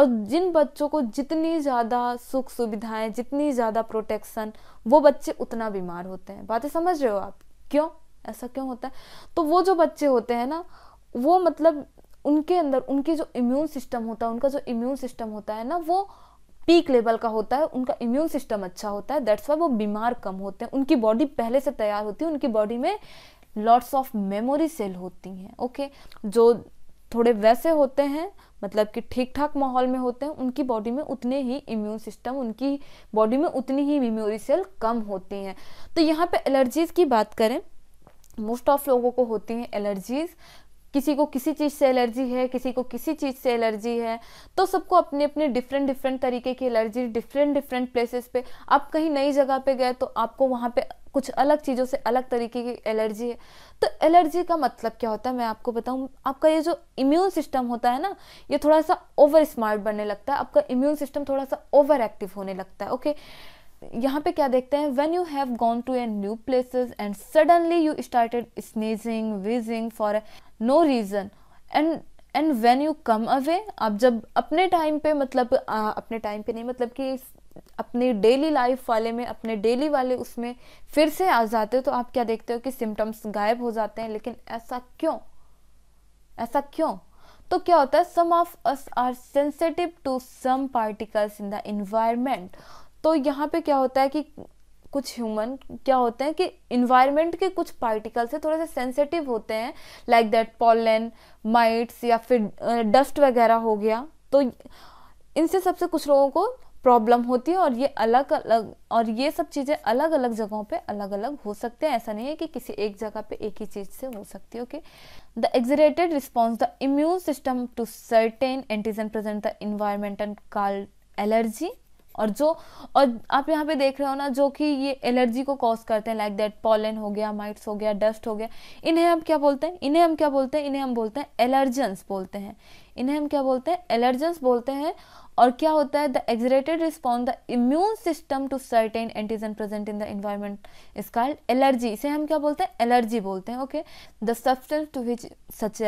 और जिन बच्चों को जितनी ज़्यादा सुख सुविधाएं जितनी ज़्यादा प्रोटेक्शन वो बच्चे उतना बीमार होते हैं बातें समझ रहे हो आप क्यों ऐसा क्यों होता है तो वो जो बच्चे होते हैं ना वो मतलब उनके अंदर उनके जो इम्यून सिस्टम होता है उनका जो इम्यून सिस्टम होता है ना वो पीक लेवल का होता है उनका इम्यून सिस्टम अच्छा होता है दैट्स वाई वो बीमार कम होते हैं उनकी बॉडी पहले से तैयार होती है उनकी बॉडी में लॉट्स ऑफ मेमोरी सेल होती हैं ओके जो थोड़े वैसे होते हैं मतलब कि ठीक ठाक माहौल में होते हैं उनकी बॉडी में उतने ही इम्यून सिस्टम उनकी बॉडी में उतनी ही मेमोरी सेल कम होती हैं तो यहाँ पे एलर्जीज़ की बात करें मोस्ट ऑफ लोगों को होती हैं एलर्जीज़ किसी को किसी चीज़ से एलर्जी है किसी को किसी चीज़ से एलर्जी है तो सबको अपने अपने डिफरेंट डिफरेंट तरीके की एलर्जी डिफरेंट डिफरेंट प्लेसेस पे आप कहीं नई जगह पे गए तो आपको वहाँ पे कुछ अलग चीज़ों से अलग तरीके की एलर्जी है तो एलर्जी का मतलब क्या होता है मैं आपको बताऊँ आपका ये जो इम्यून सिस्टम होता है ना ये थोड़ा सा ओवर स्मार्ट बनने लगता है आपका इम्यून सिस्टम थोड़ा सा ओवर एक्टिव होने लगता है ओके यहाँ पे क्या देखते हैं when you have gone to a new places and suddenly you started sneezing wheezing for no reason and and when you come away आप जब अपने टाइम पे मतलब आ, अपने टाइम पे नहीं मतलब कि अपनी डेली लाइफ वाले में अपने डेली वाले उसमें फिर से आ जाते हो तो आप क्या देखते हो कि सिम्टम्स गायब हो जाते हैं लेकिन ऐसा क्यों ऐसा क्यों तो क्या होता है some of us are sensitive to some particles in the environment तो यहाँ पे क्या होता है कि कुछ ह्यूमन क्या होते हैं कि इन्वायरमेंट के कुछ पार्टिकल्स से थोड़े से सेंसिटिव होते हैं लाइक दैट पॉलन माइट्स या फिर डस्ट वगैरह हो गया तो इनसे सबसे कुछ लोगों को प्रॉब्लम होती है और ये अलग अलग और ये सब चीज़ें अलग अलग जगहों पे अलग अलग हो सकते हैं ऐसा नहीं है कि किसी एक जगह पे एक ही चीज़ से हो सकती है okay the exaggerated response the immune system to certain antigen present the environment and called allergy और जो और आप यहाँ पे देख रहे हो ना जो कि ये एलर्जी को कॉज करते हैं लाइक दैट पॉलन हो गया माइट्स हो गया डस्ट हो गया इन्हें हम क्या बोलते हैं इन्हें हम क्या बोलते हैं इन्हें हम बोलते हैं एलर्जेंस बोलते हैं इन्हें हम क्या बोलते हैं एलर्जेंस बोलते हैं और क्या होता है the exaggerated response the immune system to certain antigen present in the environment is called allergy इसे हम क्या बोलते हैं एलर्जी बोलते हैं okay the substance to which such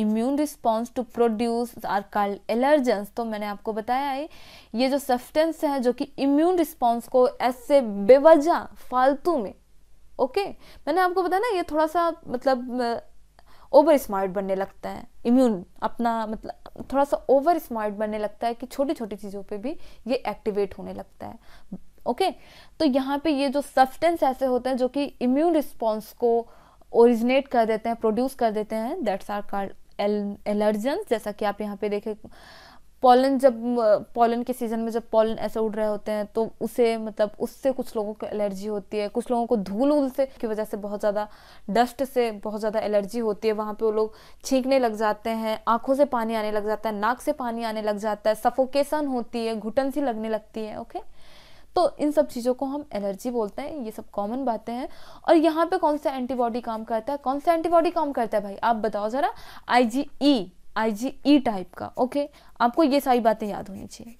immune response to produce are called allergens तो मैंने आपको बताया है ये जो सफ्टेंस है जो कि इम्यून रिस्पॉन्स को ऐसे बेवजह फालतू में ओके मैंने आपको बताया ना ये थोड़ा सा मतलब ओवर स्मार्ट बनने लगता है इम्यून अपना मतलब थोड़ा सा ओवर स्मार्ट बनने लगता है कि छोटी छोटी चीज़ों पे भी ये एक्टिवेट होने लगता है ओके तो यहाँ पे ये जो सफ्टेंस ऐसे होते हैं जो कि इम्यून रिस्पॉन्स को ओरिजिनेट कर देते हैं प्रोड्यूस कर देते हैं दैट्स आर कार्ड एल, एलर्जेंस जैसा कि आप यहाँ पे देखें पोलन जब पोलन के सीज़न में जब पोलन ऐसे उड़ रहे होते हैं तो उसे मतलब उससे कुछ लोगों को एलर्जी होती है कुछ लोगों को धूल उल से की वजह से बहुत ज़्यादा डस्ट से बहुत ज़्यादा एलर्जी होती है वहाँ पे वो लोग छींकने लग जाते हैं आंखों से पानी आने लग जाता है नाक से पानी आने लग जाता है सफोकेशन होती है घुटन सी लगने लगती है ओके okay? तो इन सब चीज़ों को हम एलर्जी बोलते हैं ये सब कॉमन बातें हैं और यहाँ पे कौन सा एंटीबॉडी काम करता है कौन सा एंटीबॉडी काम करता है भाई आप बताओ ज़रा आई ई टाइप का ओके आपको ये सारी बातें याद होनी चाहिए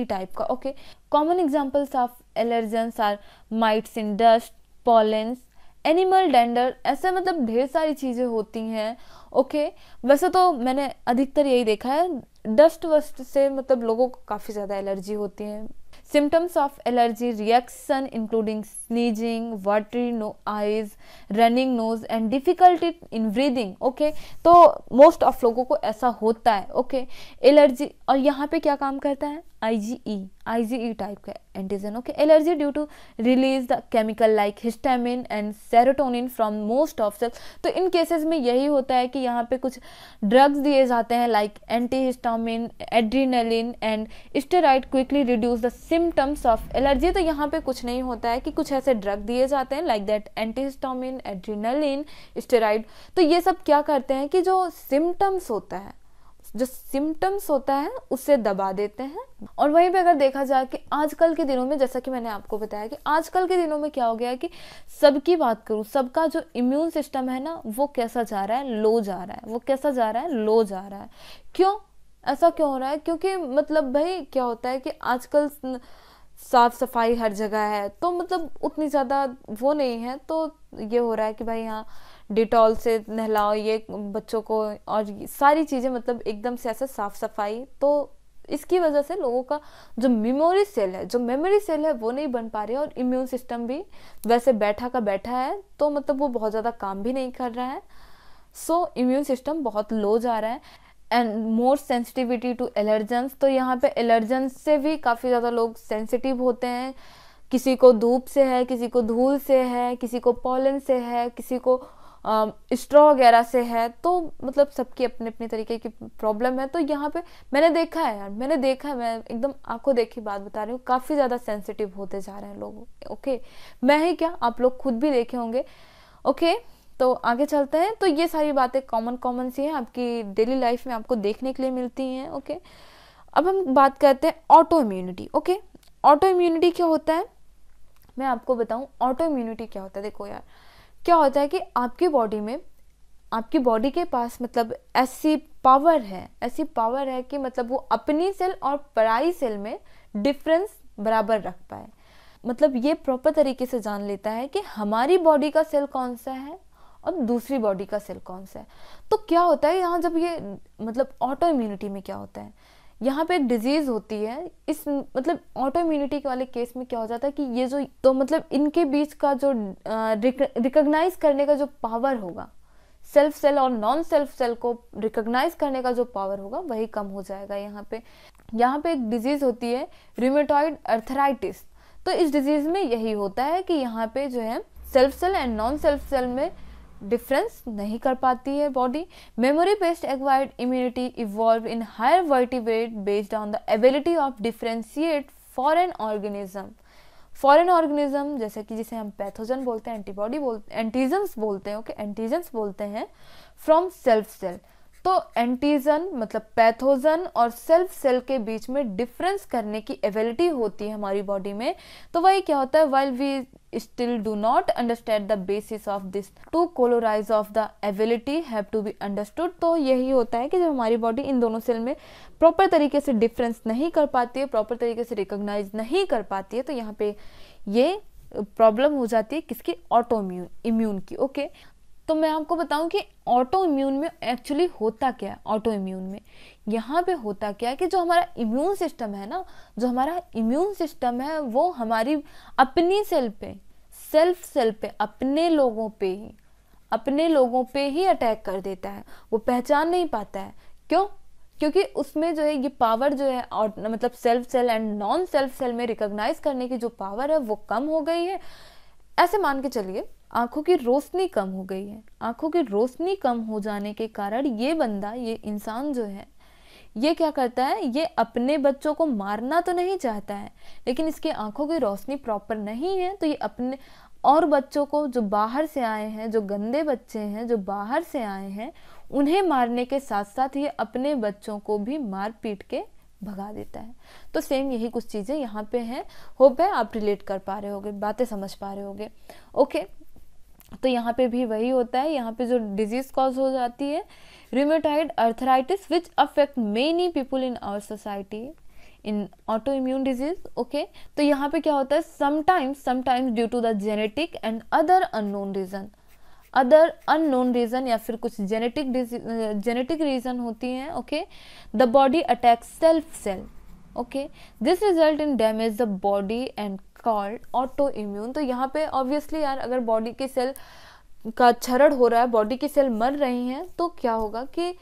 ई टाइप e का okay common examples of allergens are mites in dust pollens animal dander ऐसे मतलब ढेर सारी चीज़ें होती हैं ओके वैसे तो मैंने अधिकतर यही देखा है डस्ट वस्ट से मतलब लोगों को काफ़ी ज़्यादा एलर्जी होती है symptoms of allergy reaction including sneezing watery no eyes running nose and difficulty in breathing okay तो most of लोगों को ऐसा होता है okay? allergy और यहाँ पे क्या काम करता है आईजीई आईजीई टाइप का antigen okay allergy due to release the chemical like histamine and serotonin from most of cells तो इन केसेस में यही होता है कि यहाँ पे कुछ ड्रग्स दिए जाते हैं like antihistamine adrenaline and steroid quickly reduce the symptoms of allergy तो यहाँ पे कुछ नहीं होता है कि कुछ ऐसे ड्रग दिए जाते हैं like that antihistamine adrenaline steroid तो ये सब क्या करते हैं कि जो सिम्टम्स होता है जो सिम्टम्स होता है उसे दबा देते हैं और वहीं पे अगर देखा जाए कि आजकल के दिनों में जैसा कि मैंने आपको बताया कि आजकल के दिनों में क्या हो गया है कि सबकी बात करूँ सबका जो इम्यून सिस्टम है ना वो कैसा जा रहा है लो जा रहा है वो कैसा जा रहा है लो जा रहा है क्यों ऐसा क्यों हो रहा है क्योंकि मतलब भाई क्या होता है कि आजकल साफ सफाई हर जगह है तो मतलब उतनी ज़्यादा वो नहीं है तो ये हो रहा है कि भाई हाँ डिटॉल से नहलाओ ये बच्चों को और सारी चीज़ें मतलब एकदम से ऐसा साफ सफाई तो इसकी वजह से लोगों का जो मेमोरी सेल है जो मेमोरी सेल है वो नहीं बन पा रही है और इम्यून सिस्टम भी वैसे बैठा का बैठा है तो मतलब वो बहुत ज़्यादा काम भी नहीं कर रहा है सो इम्यून सिस्टम बहुत लो जा रहा है and more sensitivity to allergens तो यहाँ पे एलर्जेंस से भी काफ़ी ज़्यादा लोग सेंसिटिव होते हैं किसी को धूप से है किसी को धूल से है किसी को पॉलन से है किसी को स्ट्रॉ वगैरह से है तो मतलब सबकी अपने अपने तरीके की प्रॉब्लम है तो यहाँ पे मैंने देखा है यार मैंने देखा है मैं एकदम आंखों देखी बात बता रही हूँ काफ़ी ज़्यादा सेंसिटिव होते जा रहे हैं लोग ओके मैं ही क्या आप लोग खुद भी देखे होंगे ओके तो आगे चलते हैं तो ये सारी बातें कॉमन कॉमन सी हैं आपकी डेली लाइफ में आपको देखने के लिए मिलती हैं ओके अब हम बात करते हैं autoimmunity okay autoimmunity क्या होता है मैं आपको बताऊं ऑटो इम्यूनिटी क्या होता है देखो यार क्या होता है कि आपकी बॉडी में आपकी बॉडी के पास मतलब ऐसी पावर है ऐसी पावर है कि मतलब वो अपनी सेल और पराई सेल में डिफरेंस बराबर रख पाए मतलब ये प्रॉपर तरीके से जान लेता है कि हमारी बॉडी का सेल कौन सा है और दूसरी बॉडी का सेल कौन सा है तो क्या होता है यहाँ जब ये मतलब ऑटो इम्यूनिटी में क्या होता है यहाँ पे एक डिजीज़ होती है इस मतलब ऑटो इम्यूनिटी वाले केस में क्या हो जाता है कि ये जो तो मतलब इनके बीच का जो रिकोगनाइज करने का जो पावर होगा सेल्फ सेल और नॉन सेल्फ सेल को रिकोगनाइज करने का जो पावर होगा वही कम हो जाएगा यहाँ पे यहाँ पे एक डिजीज़ होती है रिमेटॉइड अर्थराइटिस तो इस डिजीज़ में यही होता है कि यहाँ पे जो है self cell and non self cell में डिफरेंस नहीं कर पाती है body memory based acquired immunity evolve in higher वर्टिवेट based on the ability of differentiate foreign organism foreign organism जैसे कि जिसे हम पैथोजन बोलते हैं एंटीबॉडी बोलते एंटीजन्स बोलते हैं ओके एंटीजन्स बोलते हैं फ्रॉम सेल्फ सेल तो एंटीजन मतलब पैथोजन और सेल्फ सेल के बीच में डिफरेंस करने की एबिलिटी होती है हमारी बॉडी में तो वही क्या होता है while we still do not understand the basis of this to colourise of the ability have to be understood तो यही होता है कि जब हमारी बॉडी इन दोनों सेल में प्रॉपर तरीके से डिफरेंस नहीं कर पाती है प्रॉपर तरीके से रिकोगनाइज नहीं कर पाती है तो यहाँ पे ये प्रॉब्लम हो जाती है किसकी ऑटोम्यून इम्यून इम्यून की ओके तो मैं आपको बताऊं कि ऑटो इम्यून में एक्चुअली होता क्या है ऑटो इम्यून में यहाँ पे होता क्या है कि जो हमारा इम्यून सिस्टम है ना जो हमारा इम्यून सिस्टम है वो हमारी अपनी सेल पे सेल्फ सेल पे अपने लोगों पे ही अपने लोगों पे ही अटैक कर देता है वो पहचान नहीं पाता है क्यों क्योंकि उसमें जो है ये पावर जो है और मतलब self cell and non self cell में रिकॉग्नाइज करने की जो पावर है वो कम हो गई है ऐसे मान के चलिए आंखों की रोशनी कम हो गई है आंखों की रोशनी कम हो जाने के कारण ये बंदा ये इंसान जो है ये क्या करता है ये अपने बच्चों को मारना तो नहीं चाहता है लेकिन इसकी आंखों की रोशनी प्रॉपर नहीं है तो ये अपने और बच्चों को जो बाहर से आए हैं जो गंदे बच्चे हैं जो बाहर से आए हैं उन्हें मारने के साथ साथ ये अपने बच्चों को भी मार पीट के भगा देता है तो सेम यही कुछ चीज़ें यहाँ पे हैं होप है आप रिलेट कर पा रहे होगे बातें समझ पा रहे होगे ओके तो यहाँ पे भी वही होता है यहाँ पे जो डिजीज कॉज हो जाती है rheumatoid arthritis which affect many people in our society in autoimmune disease okay तो यहाँ पे क्या होता है sometimes sometimes due to the genetic and other unknown reason other unknown reason या फिर कुछ जेनेटिक डिजी जेनेटिक रीजन होती हैं okay the body attack self self okay this result in damage the body and called autoimmune तो यहाँ पे obviously यार अगर बॉडी की सेल का क्षरण हो रहा है बॉडी की सेल मर रही हैं तो क्या होगा कि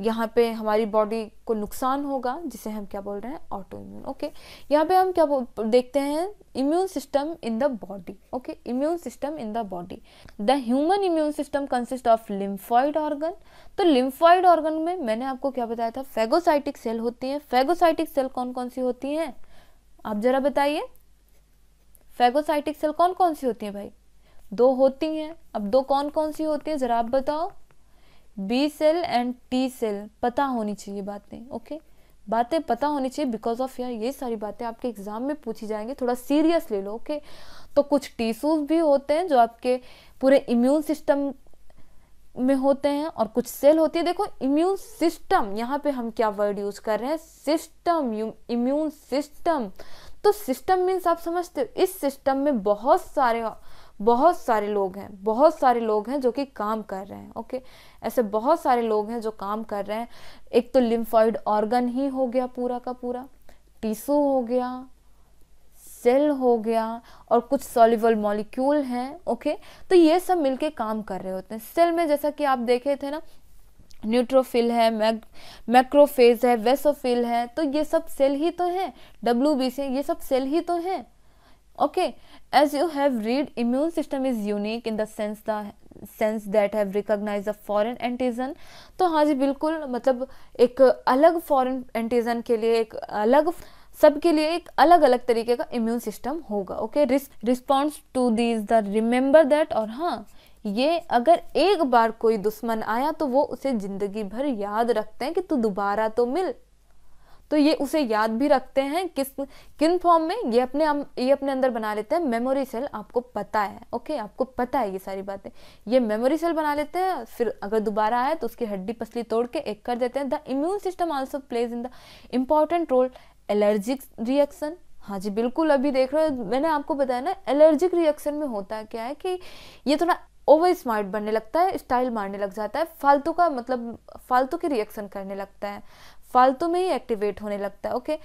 यहाँ पे हमारी बॉडी को नुकसान होगा जिसे हम क्या बोल रहे हैं ऑटो इम्यून ओके यहाँ पे हम क्या देखते हैं immune system in the body okay immune system in the body the human immune system consist of lymphoid organ तो लिम्फॉइड ऑर्गन में मैंने आपको क्या बताया था फेगोसाइटिक सेल होती हैं फेगोसाइटिक सेल कौन कौन सी होती हैं आप जरा बताइए फेगोसाइटिक सेल कौन कौन सी होती हैं भाई दो होती हैं अब दो कौन कौन सी होती हैं जरा आप बताओ B cell and T cell पता होनी चाहिए बातें ओके बातें पता होनी चाहिए बिकॉज ऑफ यार ये सारी बातें आपके एग्जाम में पूछी जाएंगी थोड़ा सीरियस ले लो ओके तो कुछ टीशूज भी होते हैं जो आपके पूरे इम्यून सिस्टम में होते हैं और कुछ सेल होती है देखो इम्यून सिस्टम यहाँ पे हम क्या वर्ड यूज कर रहे हैं सिस्टम इम्यून सिस्टम तो सिस्टम मीन्स आप समझते हो इस सिस्टम में बहुत सारे बहुत सारे लोग हैं बहुत सारे लोग हैं जो कि काम कर रहे हैं ओके ऐसे बहुत सारे लोग हैं जो काम कर रहे हैं एक तो लिम्फॉइड ऑर्गन ही हो गया पूरा का पूरा टिशू हो गया सेल हो गया और कुछ सॉलिबल मॉलिक्यूल हैं ओके तो ये सब मिलके काम कर रहे होते हैं सेल में जैसा कि आप देखे थे ना न्यूट्रोफिल है मैक मैक्रोफेज है वेसोफिल है तो ये सब सेल ही तो हैं डब्ल्यू बी सी ये सब सेल ही तो हैं okay as you have read immune system is unique in the sense the sense that have recognise a foreign antigen तो हाँ जी बिल्कुल मतलब एक अलग फॉरेन एंटीजन के लिए एक अलग सबके लिए एक अलग अलग तरीके का इम्यून सिस्टम होगा okay response to these the remember that और हाँ ये अगर एक बार कोई दुश्मन आया तो वो उसे ज़िंदगी भर याद रखते हैं कि तू दोबारा तो मिल तो ये उसे याद भी रखते हैं किस किन फॉर्म में ये अपने हम ये अपने अंदर बना लेते हैं मेमोरी सेल आपको पता है ओके आपको पता है ये सारी बातें ये मेमोरी सेल बना लेते हैं फिर अगर दोबारा आए तो उसकी हड्डी पसली तोड़ के एक कर देते हैं the immune system also plays in the important role allergic reaction हाँ जी बिल्कुल अभी देख रहे हो मैंने आपको बताया ना एलर्जिक रिएक्शन में होता क्या है कि ये थोड़ा ओवर स्मार्ट बनने लगता है स्टाइल मारने लग जाता है फालतू का मतलब फालतू के रिएक्शन करने लगता है फालतू में ही एक्टिवेट होने लगता है ओके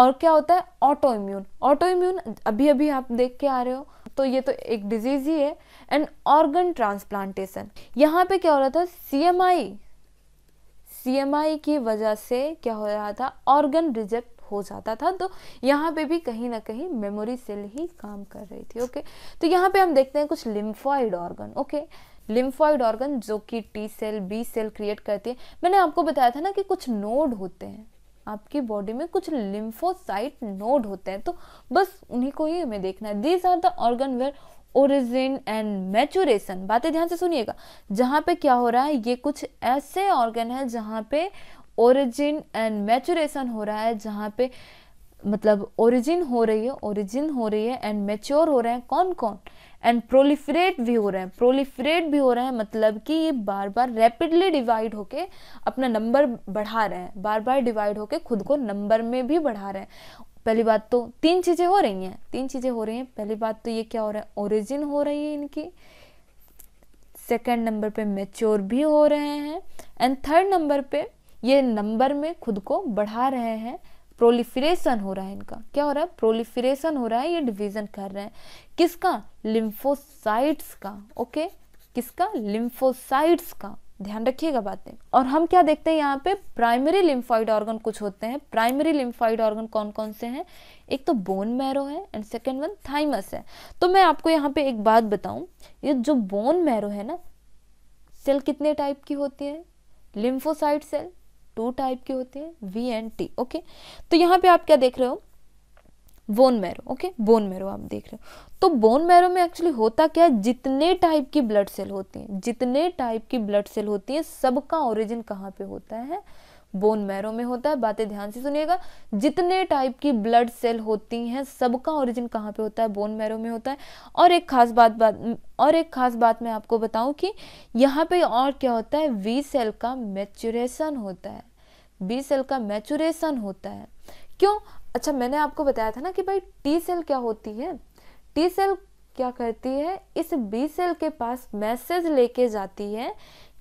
और क्या होता है ऑटो इम्यून ऑटो इम्यून अभी अभी आप देख के आ रहे हो तो ये तो एक डिजीज ही है एंड ऑर्गन ट्रांसप्लांटेशन यहाँ पे क्या हो रहा था सी एम आई सी एम आई की वजह से क्या हो रहा था ऑर्गन रिजेक्ट हो जाता था तो यहाँ पे भी कहीं ना कहीं मेमोरी सेल ही काम कर रही थी ओके तो यहाँ पे हम देखते हैं कुछ lymphoid organ okay lymphoid organ जो कि T cell B cell create करती है मैंने आपको बताया था ना कि कुछ नोड होते हैं आपकी बॉडी में कुछ लिम्फोसाइट नोड होते हैं तो बस उन्हीं को ही हमें देखना है these are the organ where origin and maturation बातें ध्यान से सुनिएगा जहाँ पे क्या हो रहा है ये कुछ ऐसे ऑर्गन है जहाँ पे ओरिजिन एंड मैचुरेशन हो रहा है जहाँ पे मतलब ओरिजिन हो रही है ओरिजिन हो रही है एंड मैच्योर हो रहे हैं कौन कौन एंड प्रोलिफरेट भी हो रहे हैं प्रोलिफरेट भी हो रहे हैं मतलब कि ये बार बार रैपिडली डिवाइड होके अपना नंबर बढ़ा रहे हैं बार बार डिवाइड होके खुद को नंबर में भी बढ़ा रहे हैं पहली बात तो तीन चीज़ें हो रही हैं तीन चीज़ें हो रही हैं पहली बात तो ये क्या हो रहा है ओरिजिन हो रही है इनकी सेकेंड नंबर पे मेच्योर भी हो रहे हैं एंड थर्ड नंबर पे ये नंबर में खुद को बढ़ा रहे हैं प्रोलिफिरेशन हो रहा है इनका क्या हो रहा है प्रोलिफिरेशन हो रहा है ये डिवीजन कर रहे हैं किसका लिम्फोसाइट्स का ओके किसका लिम्फोसाइट्स का ध्यान रखिएगा बातें और हम क्या देखते हैं यहाँ पे प्राइमरी लिम्फाइड ऑर्गन कुछ होते हैं प्राइमरी लिम्फाइड ऑर्गन कौन कौन से हैं एक तो बोन मैरो है एंड सेकेंड वन थाइमस है तो मैं आपको यहाँ पे एक बात बताऊं ये जो बोन मैरो है ना सेल कितने टाइप की होती है लिम्फोसाइट सेल टू टाइप के होते हैं वी एंड टी ओके तो यहाँ पे आप क्या देख रहे हो bone marrow okay bone marrow आप देख रहे हो तो बोन मैरो में एक्चुअली होता क्या है जितने टाइप की ब्लड सेल होती हैं जितने टाइप की ब्लड सेल होती हैं सबका ओरिजिन कहाँ पे होता है बोन मैरो में होता है बातें ध्यान से सुनिएगा जितने टाइप की ब्लड सेल होती हैं सबका ओरिजिन कहाँ पे होता है बोन मैरो में होता है और एक खास बात बात और एक खास बात मैं आपको बताऊं कि यहाँ पे और क्या होता है वी सेल का मेच्योरेशन होता है बी सेल का मैचुरेशन होता है क्यों अच्छा मैंने आपको बताया था ना कि भाई टी सेल क्या होती है टी सेल क्या करती है इस बी सेल के पास मैसेज लेके जाती है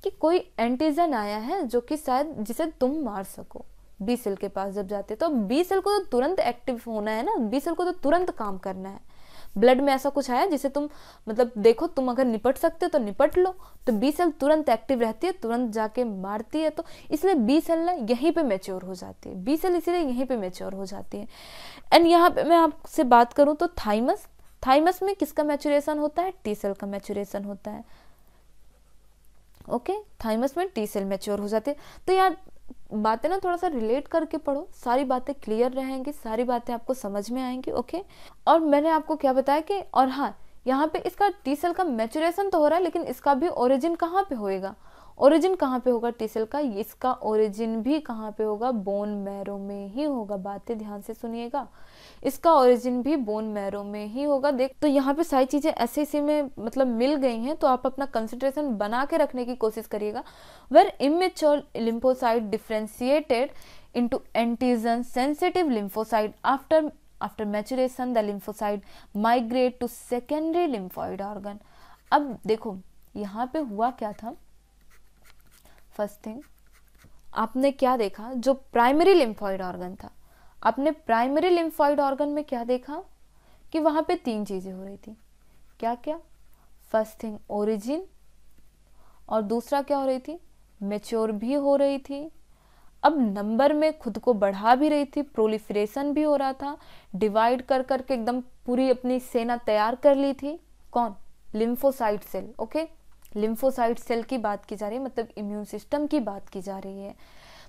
कि कोई एंटीजन आया है जो कि शायद जिसे तुम मार सको बी सेल के पास जब जाते तो बी सेल को तो तुरंत एक्टिव होना है ना बी सेल को तो तुरंत काम करना है ब्लड में ऐसा कुछ आया जिसे तुम मतलब देखो तुम अगर निपट सकते हो तो निपट लो तो बी सेल तुरंत एक्टिव रहती है तुरंत जाके मारती है तो इसलिए बी सेल ना यहीं पे मेच्योर हो जाती है बी सेल इसीलिए यहीं पे मेच्योर हो जाती है एंड यहाँ पे मैं आपसे बात करूँ तो थाइमस थाइमस में किसका मैचुरेशन होता है टी सेल का मैचुरेशन होता है ओके थाइमस में टी सेल मैच्योर हो जाती है तो यार बातें ना थोड़ा सा रिलेट करके पढ़ो सारी बातें क्लियर रहेंगी सारी बातें आपको समझ में आएंगी ओके और मैंने आपको क्या बताया कि और हाँ यहाँ पे इसका टी सेल का मेचुरेशन तो हो रहा है लेकिन इसका भी ओरिजिन कहाँ पे होएगा ओरिजिन कहाँ पे होगा टीसेल का इसका ओरिजिन भी कहाँ पे होगा बोन मैरो में ही होगा बातें ध्यान से सुनिएगा इसका ओरिजिन भी बोन मैरो में ही होगा देख तो यहाँ पे सारी चीज़ें ऐसे ऐसे में मतलब मिल गई हैं तो आप अपना कंसिड्रेशन बना के रखने की कोशिश करिएगा where immature differentiated into antigen sensitive lymphocyte after after maturation the lymphocyte migrate to secondary lymphoid organ अब देखो यहाँ पे हुआ क्या था फर्स्ट थिंग आपने क्या देखा जो प्राइमरी लिम्फॉइड ऑर्गन था आपने प्राइमरी लिम्फॉइड ऑर्गन में क्या देखा कि वहाँ पे तीन चीज़ें हो रही थी क्या क्या फर्स्ट थिंग ओरिजिन और दूसरा क्या हो रही थी मेच्योर भी हो रही थी अब नंबर में खुद को बढ़ा भी रही थी प्रोलिफ्रेशन भी हो रहा था डिवाइड कर करके एकदम पूरी अपनी सेना तैयार कर ली थी कौन lymphocyte cell okay lymphocyte cell की बात की जा रही है मतलब इम्यून सिस्टम की बात की जा रही है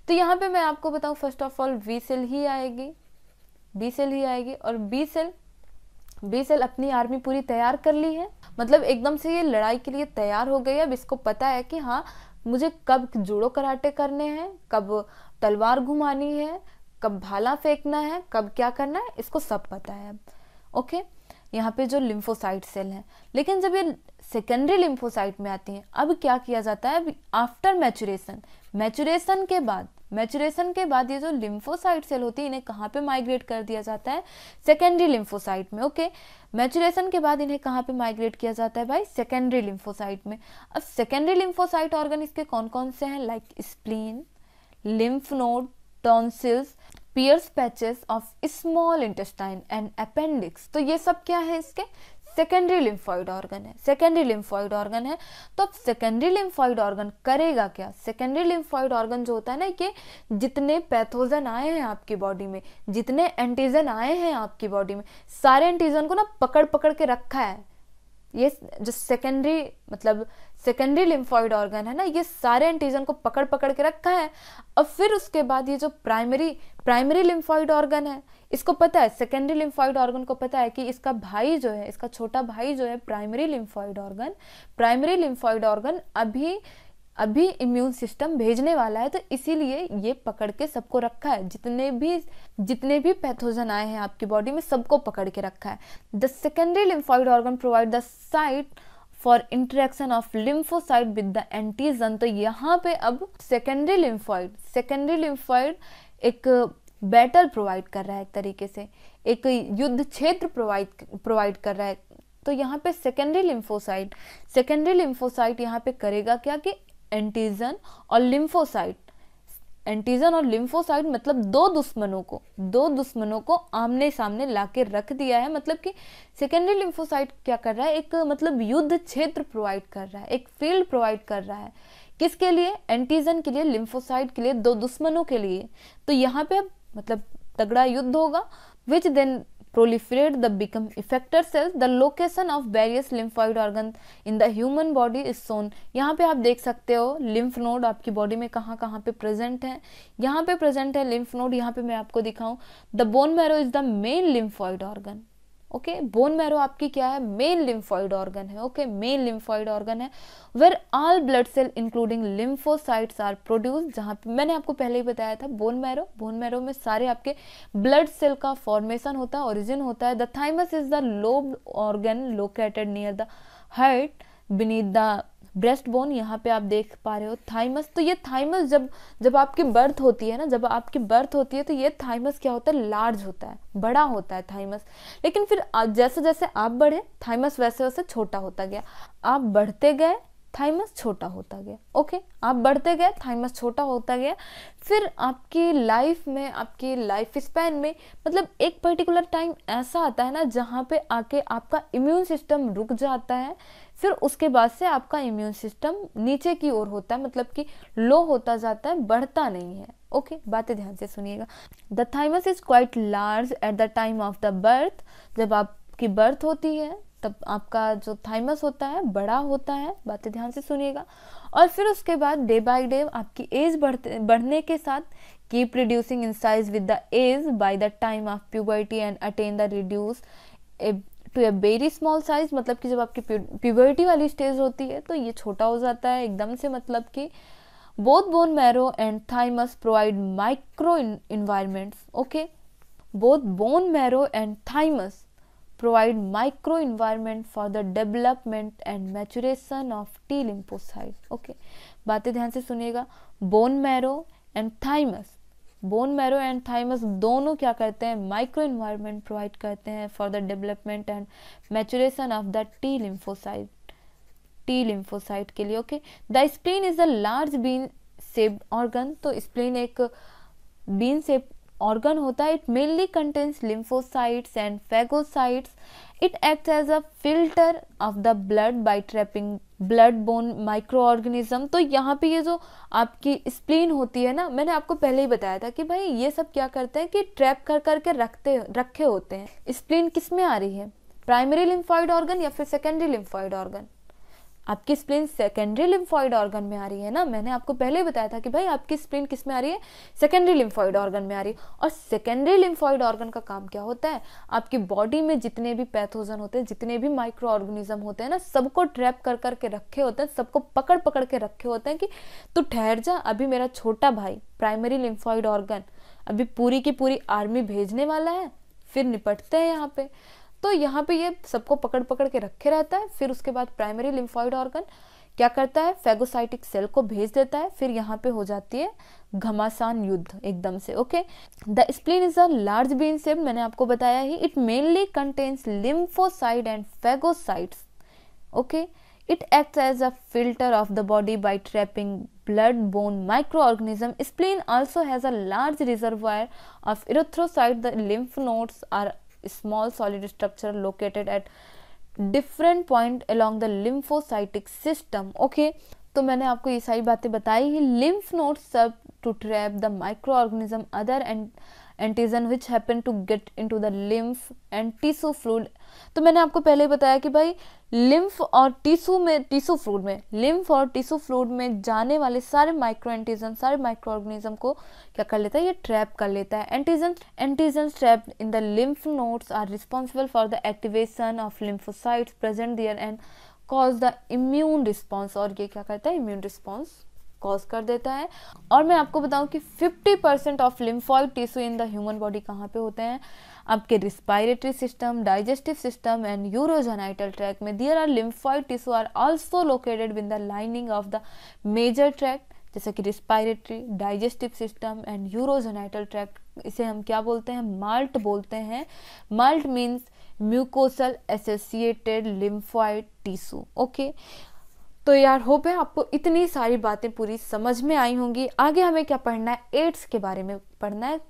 तो यहाँ पे मैं आपको बताऊँ first of all B cell ही आएगी बी सेल ही आएगी और बी सेल बी सेल अपनी आर्मी पूरी तैयार कर ली है मतलब एकदम से ये लड़ाई के लिए तैयार हो गई है अब इसको पता है कि हाँ मुझे कब जोड़ो कराटे करने हैं कब तलवार घुमानी है कब भाला फेंकना है कब क्या करना है इसको सब पता है ओके okay? यहाँ पे जो लिम्फोसाइट सेल हैं लेकिन जब ये सेकेंडरी लिम्फोसाइट में आती हैं अब क्या किया जाता है आफ्टर मैचुरेशन मैचुरेशन के बाद मैचुरेशन के बाद ये जो लिम्फोसाइट सेल होती है इन्हें कहाँ पे माइग्रेट कर दिया जाता है सेकेंडरी लिम्फोसाइट में ओके मैचुरेशन के बाद इन्हें कहाँ पे माइग्रेट किया जाता है भाई सेकेंडरी लिम्फोसाइट में अब सेकेंडरी लिम्फोसाइट ऑर्गन इसके कौन कौन से हैं like spleen lymph node tonsils Peyer's patches of small intestine and appendix तो ये सब क्या है इसके सेकेंडरी लिम्फॉइड ऑर्गन है सेकेंडरी लिम्फॉइड ऑर्गन है तो अब सेकेंडरी लिम्फॉइड ऑर्गन करेगा क्या सेकेंडरी लिम्फॉइड ऑर्गन जो होता है ना ये जितने पैथोजन आए हैं आपकी बॉडी में जितने एंटीजन आए हैं आपकी बॉडी में सारे एंटीजन को ना पकड़ पकड़ के रखा है ये जो सेकेंडरी मतलब सेकेंडरी लिम्फॉइड ऑर्गन है ना ये सारे एंटीजन को पकड़ पकड़ के रखा है और फिर उसके बाद ये जो प्राइमरी प्राइमरी लिम्फॉइड ऑर्गन है इसको पता है सेकेंडरी लिम्फॉइड ऑर्गन को पता है कि इसका भाई जो है इसका छोटा भाई जो है primary lymphoid organ primary lymphoid organ अभी अभी इम्यून सिस्टम भेजने वाला है तो इसीलिए ये पकड़ के सबको रखा है जितने भी जितने भी पैथोजन आए हैं आपकी बॉडी में सबको पकड़ के रखा है the secondary lymphoid organ provide the site for interaction of lymphocyte with the antigen तो यहाँ पे अब सेकेंडरी लिम्फॉइड सेकेंडरी लिम्फॉइड एक बैटल प्रोवाइड कर रहा है एक तरीके से एक युद्ध क्षेत्र प्रोवाइड प्रोवाइड कर रहा है तो यहाँ पे सेकेंडरी लिम्फोसाइट सेकेंडरी लिम्फोसाइट यहाँ पे करेगा क्या कि एंटीजन और लिम्फोसाइट एंटीजन और लिम्फोसाइट मतलब दो दुश्मनों को दो दुश्मनों को आमने सामने लाके रख दिया है मतलब कि सेकेंडरी लिम्फोसाइट क्या कर रहा है एक मतलब युद्ध क्षेत्र प्रोवाइड कर रहा है एक फील्ड प्रोवाइड कर रहा है किसके लिए एंटीजन के लिए लिम्फोसाइट के लिए दो दुश्मनों के लिए तो यहाँ पे मतलब तगड़ा युद्ध होगा which then proliferate the become effector cells the location of various lymphoid organs in the human body is shown yahan pe aap dekh sakte ho lymph node aapki body mein kahan kahan pe present hai yahan pe present hai lymph node yahan pe main aapko dikhaun the bone marrow is the main lymphoid organ okay bone marrow आपकी क्या है main lymphoid organ है okay main lymphoid organ है where all blood cell including lymphocytes are produce जहाँ पे मैंने आपको पहले ही बताया था बोन मैरो बोन मैरो में सारे आपके ब्लड सेल का फॉर्मेशन होता है ओरिजिन होता है the thymus is the lobe organ located near the heart beneath the breast bone यहाँ पे आप देख पा रहे हो थाइमस तो ये थाइमस जब जब आपकी बर्थ होती है ना जब आपकी बर्थ होती है तो ये थाइमस क्या होता है लार्ज होता है बड़ा होता है थाइमस लेकिन फिर जैसे जैसे आप बढ़े थाइमस वैसे वैसे छोटा होता गया आप बढ़ते गए थाइमस छोटा होता गया ओके आप बढ़ते गए थाइमस छोटा होता गया फिर आपकी लाइफ में आपकी लाइफ स्पैन में मतलब एक पर्टिकुलर टाइम ऐसा आता है ना जहाँ पे आके आपका इम्यून सिस्टम रुक जाता है फिर उसके बाद से आपका इम्यून सिस्टम नीचे की ओर होता है मतलब कि लो होता जाता है बढ़ता नहीं है ओके okay, बातें ध्यान से सुनिएगा the thymus is quite large at the time of the birth जब आपकी बर्थ होती है तब आपका जो थाइमस होता है बड़ा होता है बातें ध्यान से सुनिएगा और फिर उसके बाद डे बाय डे आपकी एज बढ़ते बढ़ने के साथ keep reducing in size with the age by the time of puberty and attain the reduce to a very small size मतलब कि जब आपकी प्यूबर्टी वाली स्टेज होती है तो ये छोटा हो जाता है एकदम से मतलब कि both bone marrow and thymus provide micro environments okay both bone marrow and thymus provide micro environment for the development and maturation of T lymphocytes. Okay बातें ध्यान से सुनिएगा bone marrow and thymus bone marrow and thymus दोनों क्या करते हैं micro environment provide करते हैं for the development and maturation of the T lymphocyte T lymphocyte के लिए okay the spleen is a large been shaped organ तो spleen एक बीन सेब ऑर्गन होता है it mainly contains lymphocytes and phagocytes it act as a filter of the blood by trapping blood borne micro organism तो यहाँ पे ये जो आपकी स्प्लीन होती है ना मैंने आपको पहले ही बताया था कि भाई ये सब क्या करते हैं कि ट्रैप कर करके रखते रखे होते हैं स्प्लीन किस में आ रही है प्राइमरी लिम्फॉइड ऑर्गन या फिर सेकेंडरी लिम्फॉइड ऑर्गन आपकी स्प्लेन सेकेंडरी लिम्फॉइड ऑर्गन में आ रही है ना मैंने आपको पहले बताया था कि भाई आपकी स्प्लेन किस में आ रही है सेकेंडरी लिम्फॉइड ऑर्गन में आ रही है और सेकेंडरी लिम्फॉइड ऑर्गन का काम क्या होता है आपकी बॉडी में जितने भी पैथोजन होते हैं जितने भी माइक्रो ऑर्गेनिज्म होते हैं ना सबको ट्रैप कर करके रखे होते हैं सबको पकड़ पकड़ के रखे होते हैं कि तू ठहर जा अभी मेरा छोटा भाई प्राइमरी लिम्फॉइड ऑर्गन अभी पूरी की पूरी आर्मी भेजने वाला है फिर निपटते हैं यहाँ पे तो यहाँ पे ये सबको पकड़ पकड़ के रखे रहता है फिर उसके बाद प्राइमरी लिम्फॉइड ऑर्गन क्या करता है फेगोसाइटिक सेल को भेज देता है फिर यहाँ पे हो जाती है घमासान युद्ध एकदम से okay the spleen is a large bean shaped मैंने आपको बताया ही it mainly contains lymphocyte and phagocytes okay it act as a filter of the body by trapping blood borne micro organism spleen also has a large reservoir of erythrocyte the lymph nodes are small solid structure located at different point along the lymphocytic system okay तो मैंने आपको ये सारी बातें बताई ही lymph nodes serve to trap the micro organism other and antigen which happen to get into the lymph and tissue fluid तो मैंने आपको पहले ही बताया कि भाई लिम्फ और टीसू में टिशू फ्लूड में लिम्फ और टिशू फ्लूड में जाने वाले सारे माइक्रो एंटीजन सारे माइक्रो ऑर्गेनिज्म को क्या कर लेता है ये ट्रैप कर लेता है antigen antigen trap in the lymph nodes are responsible for the activation of lymphocytes present there and cause the immune response और ये क्या करता है इम्यून रिस्पॉन्स कॉज कर देता है और मैं आपको बताऊं कि 50% percent of lymphoid tissue in the human body कहाँ पे होते हैं आपके respiratory system digestive system and urogenital tract में there are lymphoid tissue are also located within the lining of the major tract जैसे कि respiratory digestive system and urogenital tract इसे हम क्या बोलते हैं माल्ट बोलते हैं MALT means mucosal associated lymphoid tissue okay तो यार होप है आपको इतनी सारी बातें पूरी समझ में आई होंगी आगे हमें क्या पढ़ना है एड्स के बारे में पढ़ना है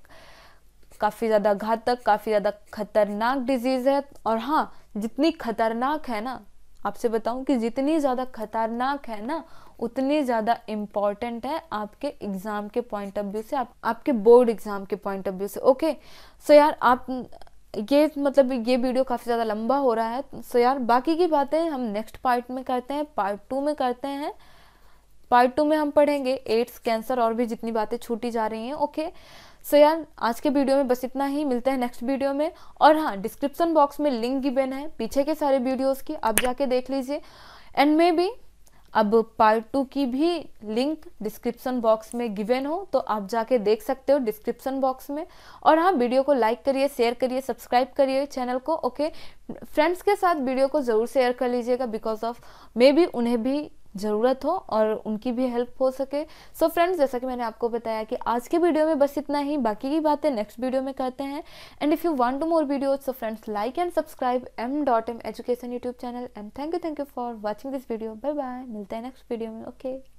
काफ़ी ज़्यादा घातक काफ़ी ज़्यादा खतरनाक डिजीज़ है और हाँ जितनी खतरनाक है ना आपसे बताऊं कि जितनी ज़्यादा खतरनाक है ना उतनी ज़्यादा इम्पॉर्टेंट है आपके एग्ज़ाम के पॉइंट ऑफ व्यू से आप आपके बोर्ड एग्ज़ाम के पॉइंट ऑफ व्यू से ओके सो यार आप ये मतलब ये वीडियो काफ़ी ज़्यादा लंबा हो रहा है सो तो यार बाकी की बातें हम नेक्स्ट पार्ट में करते हैं पार्ट टू में करते हैं पार्ट टू में हम पढ़ेंगे एड्स कैंसर और भी जितनी बातें छूटी जा रही हैं ओके सो यार आज के वीडियो में बस इतना ही मिलते हैं नेक्स्ट वीडियो में और हाँ डिस्क्रिप्सन बॉक्स में लिंक गिवेन है पीछे के सारे वीडियोज़ की आप जाके देख लीजिए एंड मे बी अब पार्ट टू की भी लिंक डिस्क्रिप्शन बॉक्स में गिवेन हो तो आप जाके देख सकते हो डिस्क्रिप्शन बॉक्स में और हाँ वीडियो को लाइक करिए शेयर करिए सब्सक्राइब करिए चैनल को ओके फ्रेंड्स के साथ वीडियो को ज़रूर शेयर कर लीजिएगा बिकॉज ऑफ मे बी उन्हें भी ज़रूरत हो और उनकी भी हेल्प हो सके सो so फ्रेंड्स जैसा कि मैंने आपको बताया कि आज के वीडियो में बस इतना ही बाकी की बातें नेक्स्ट वीडियो में करते हैं and if you want to more video so friends like and subscribe M dot M education YouTube channel and thank you thank you for watching this video bye bye मिलते हैं next video में okay okay.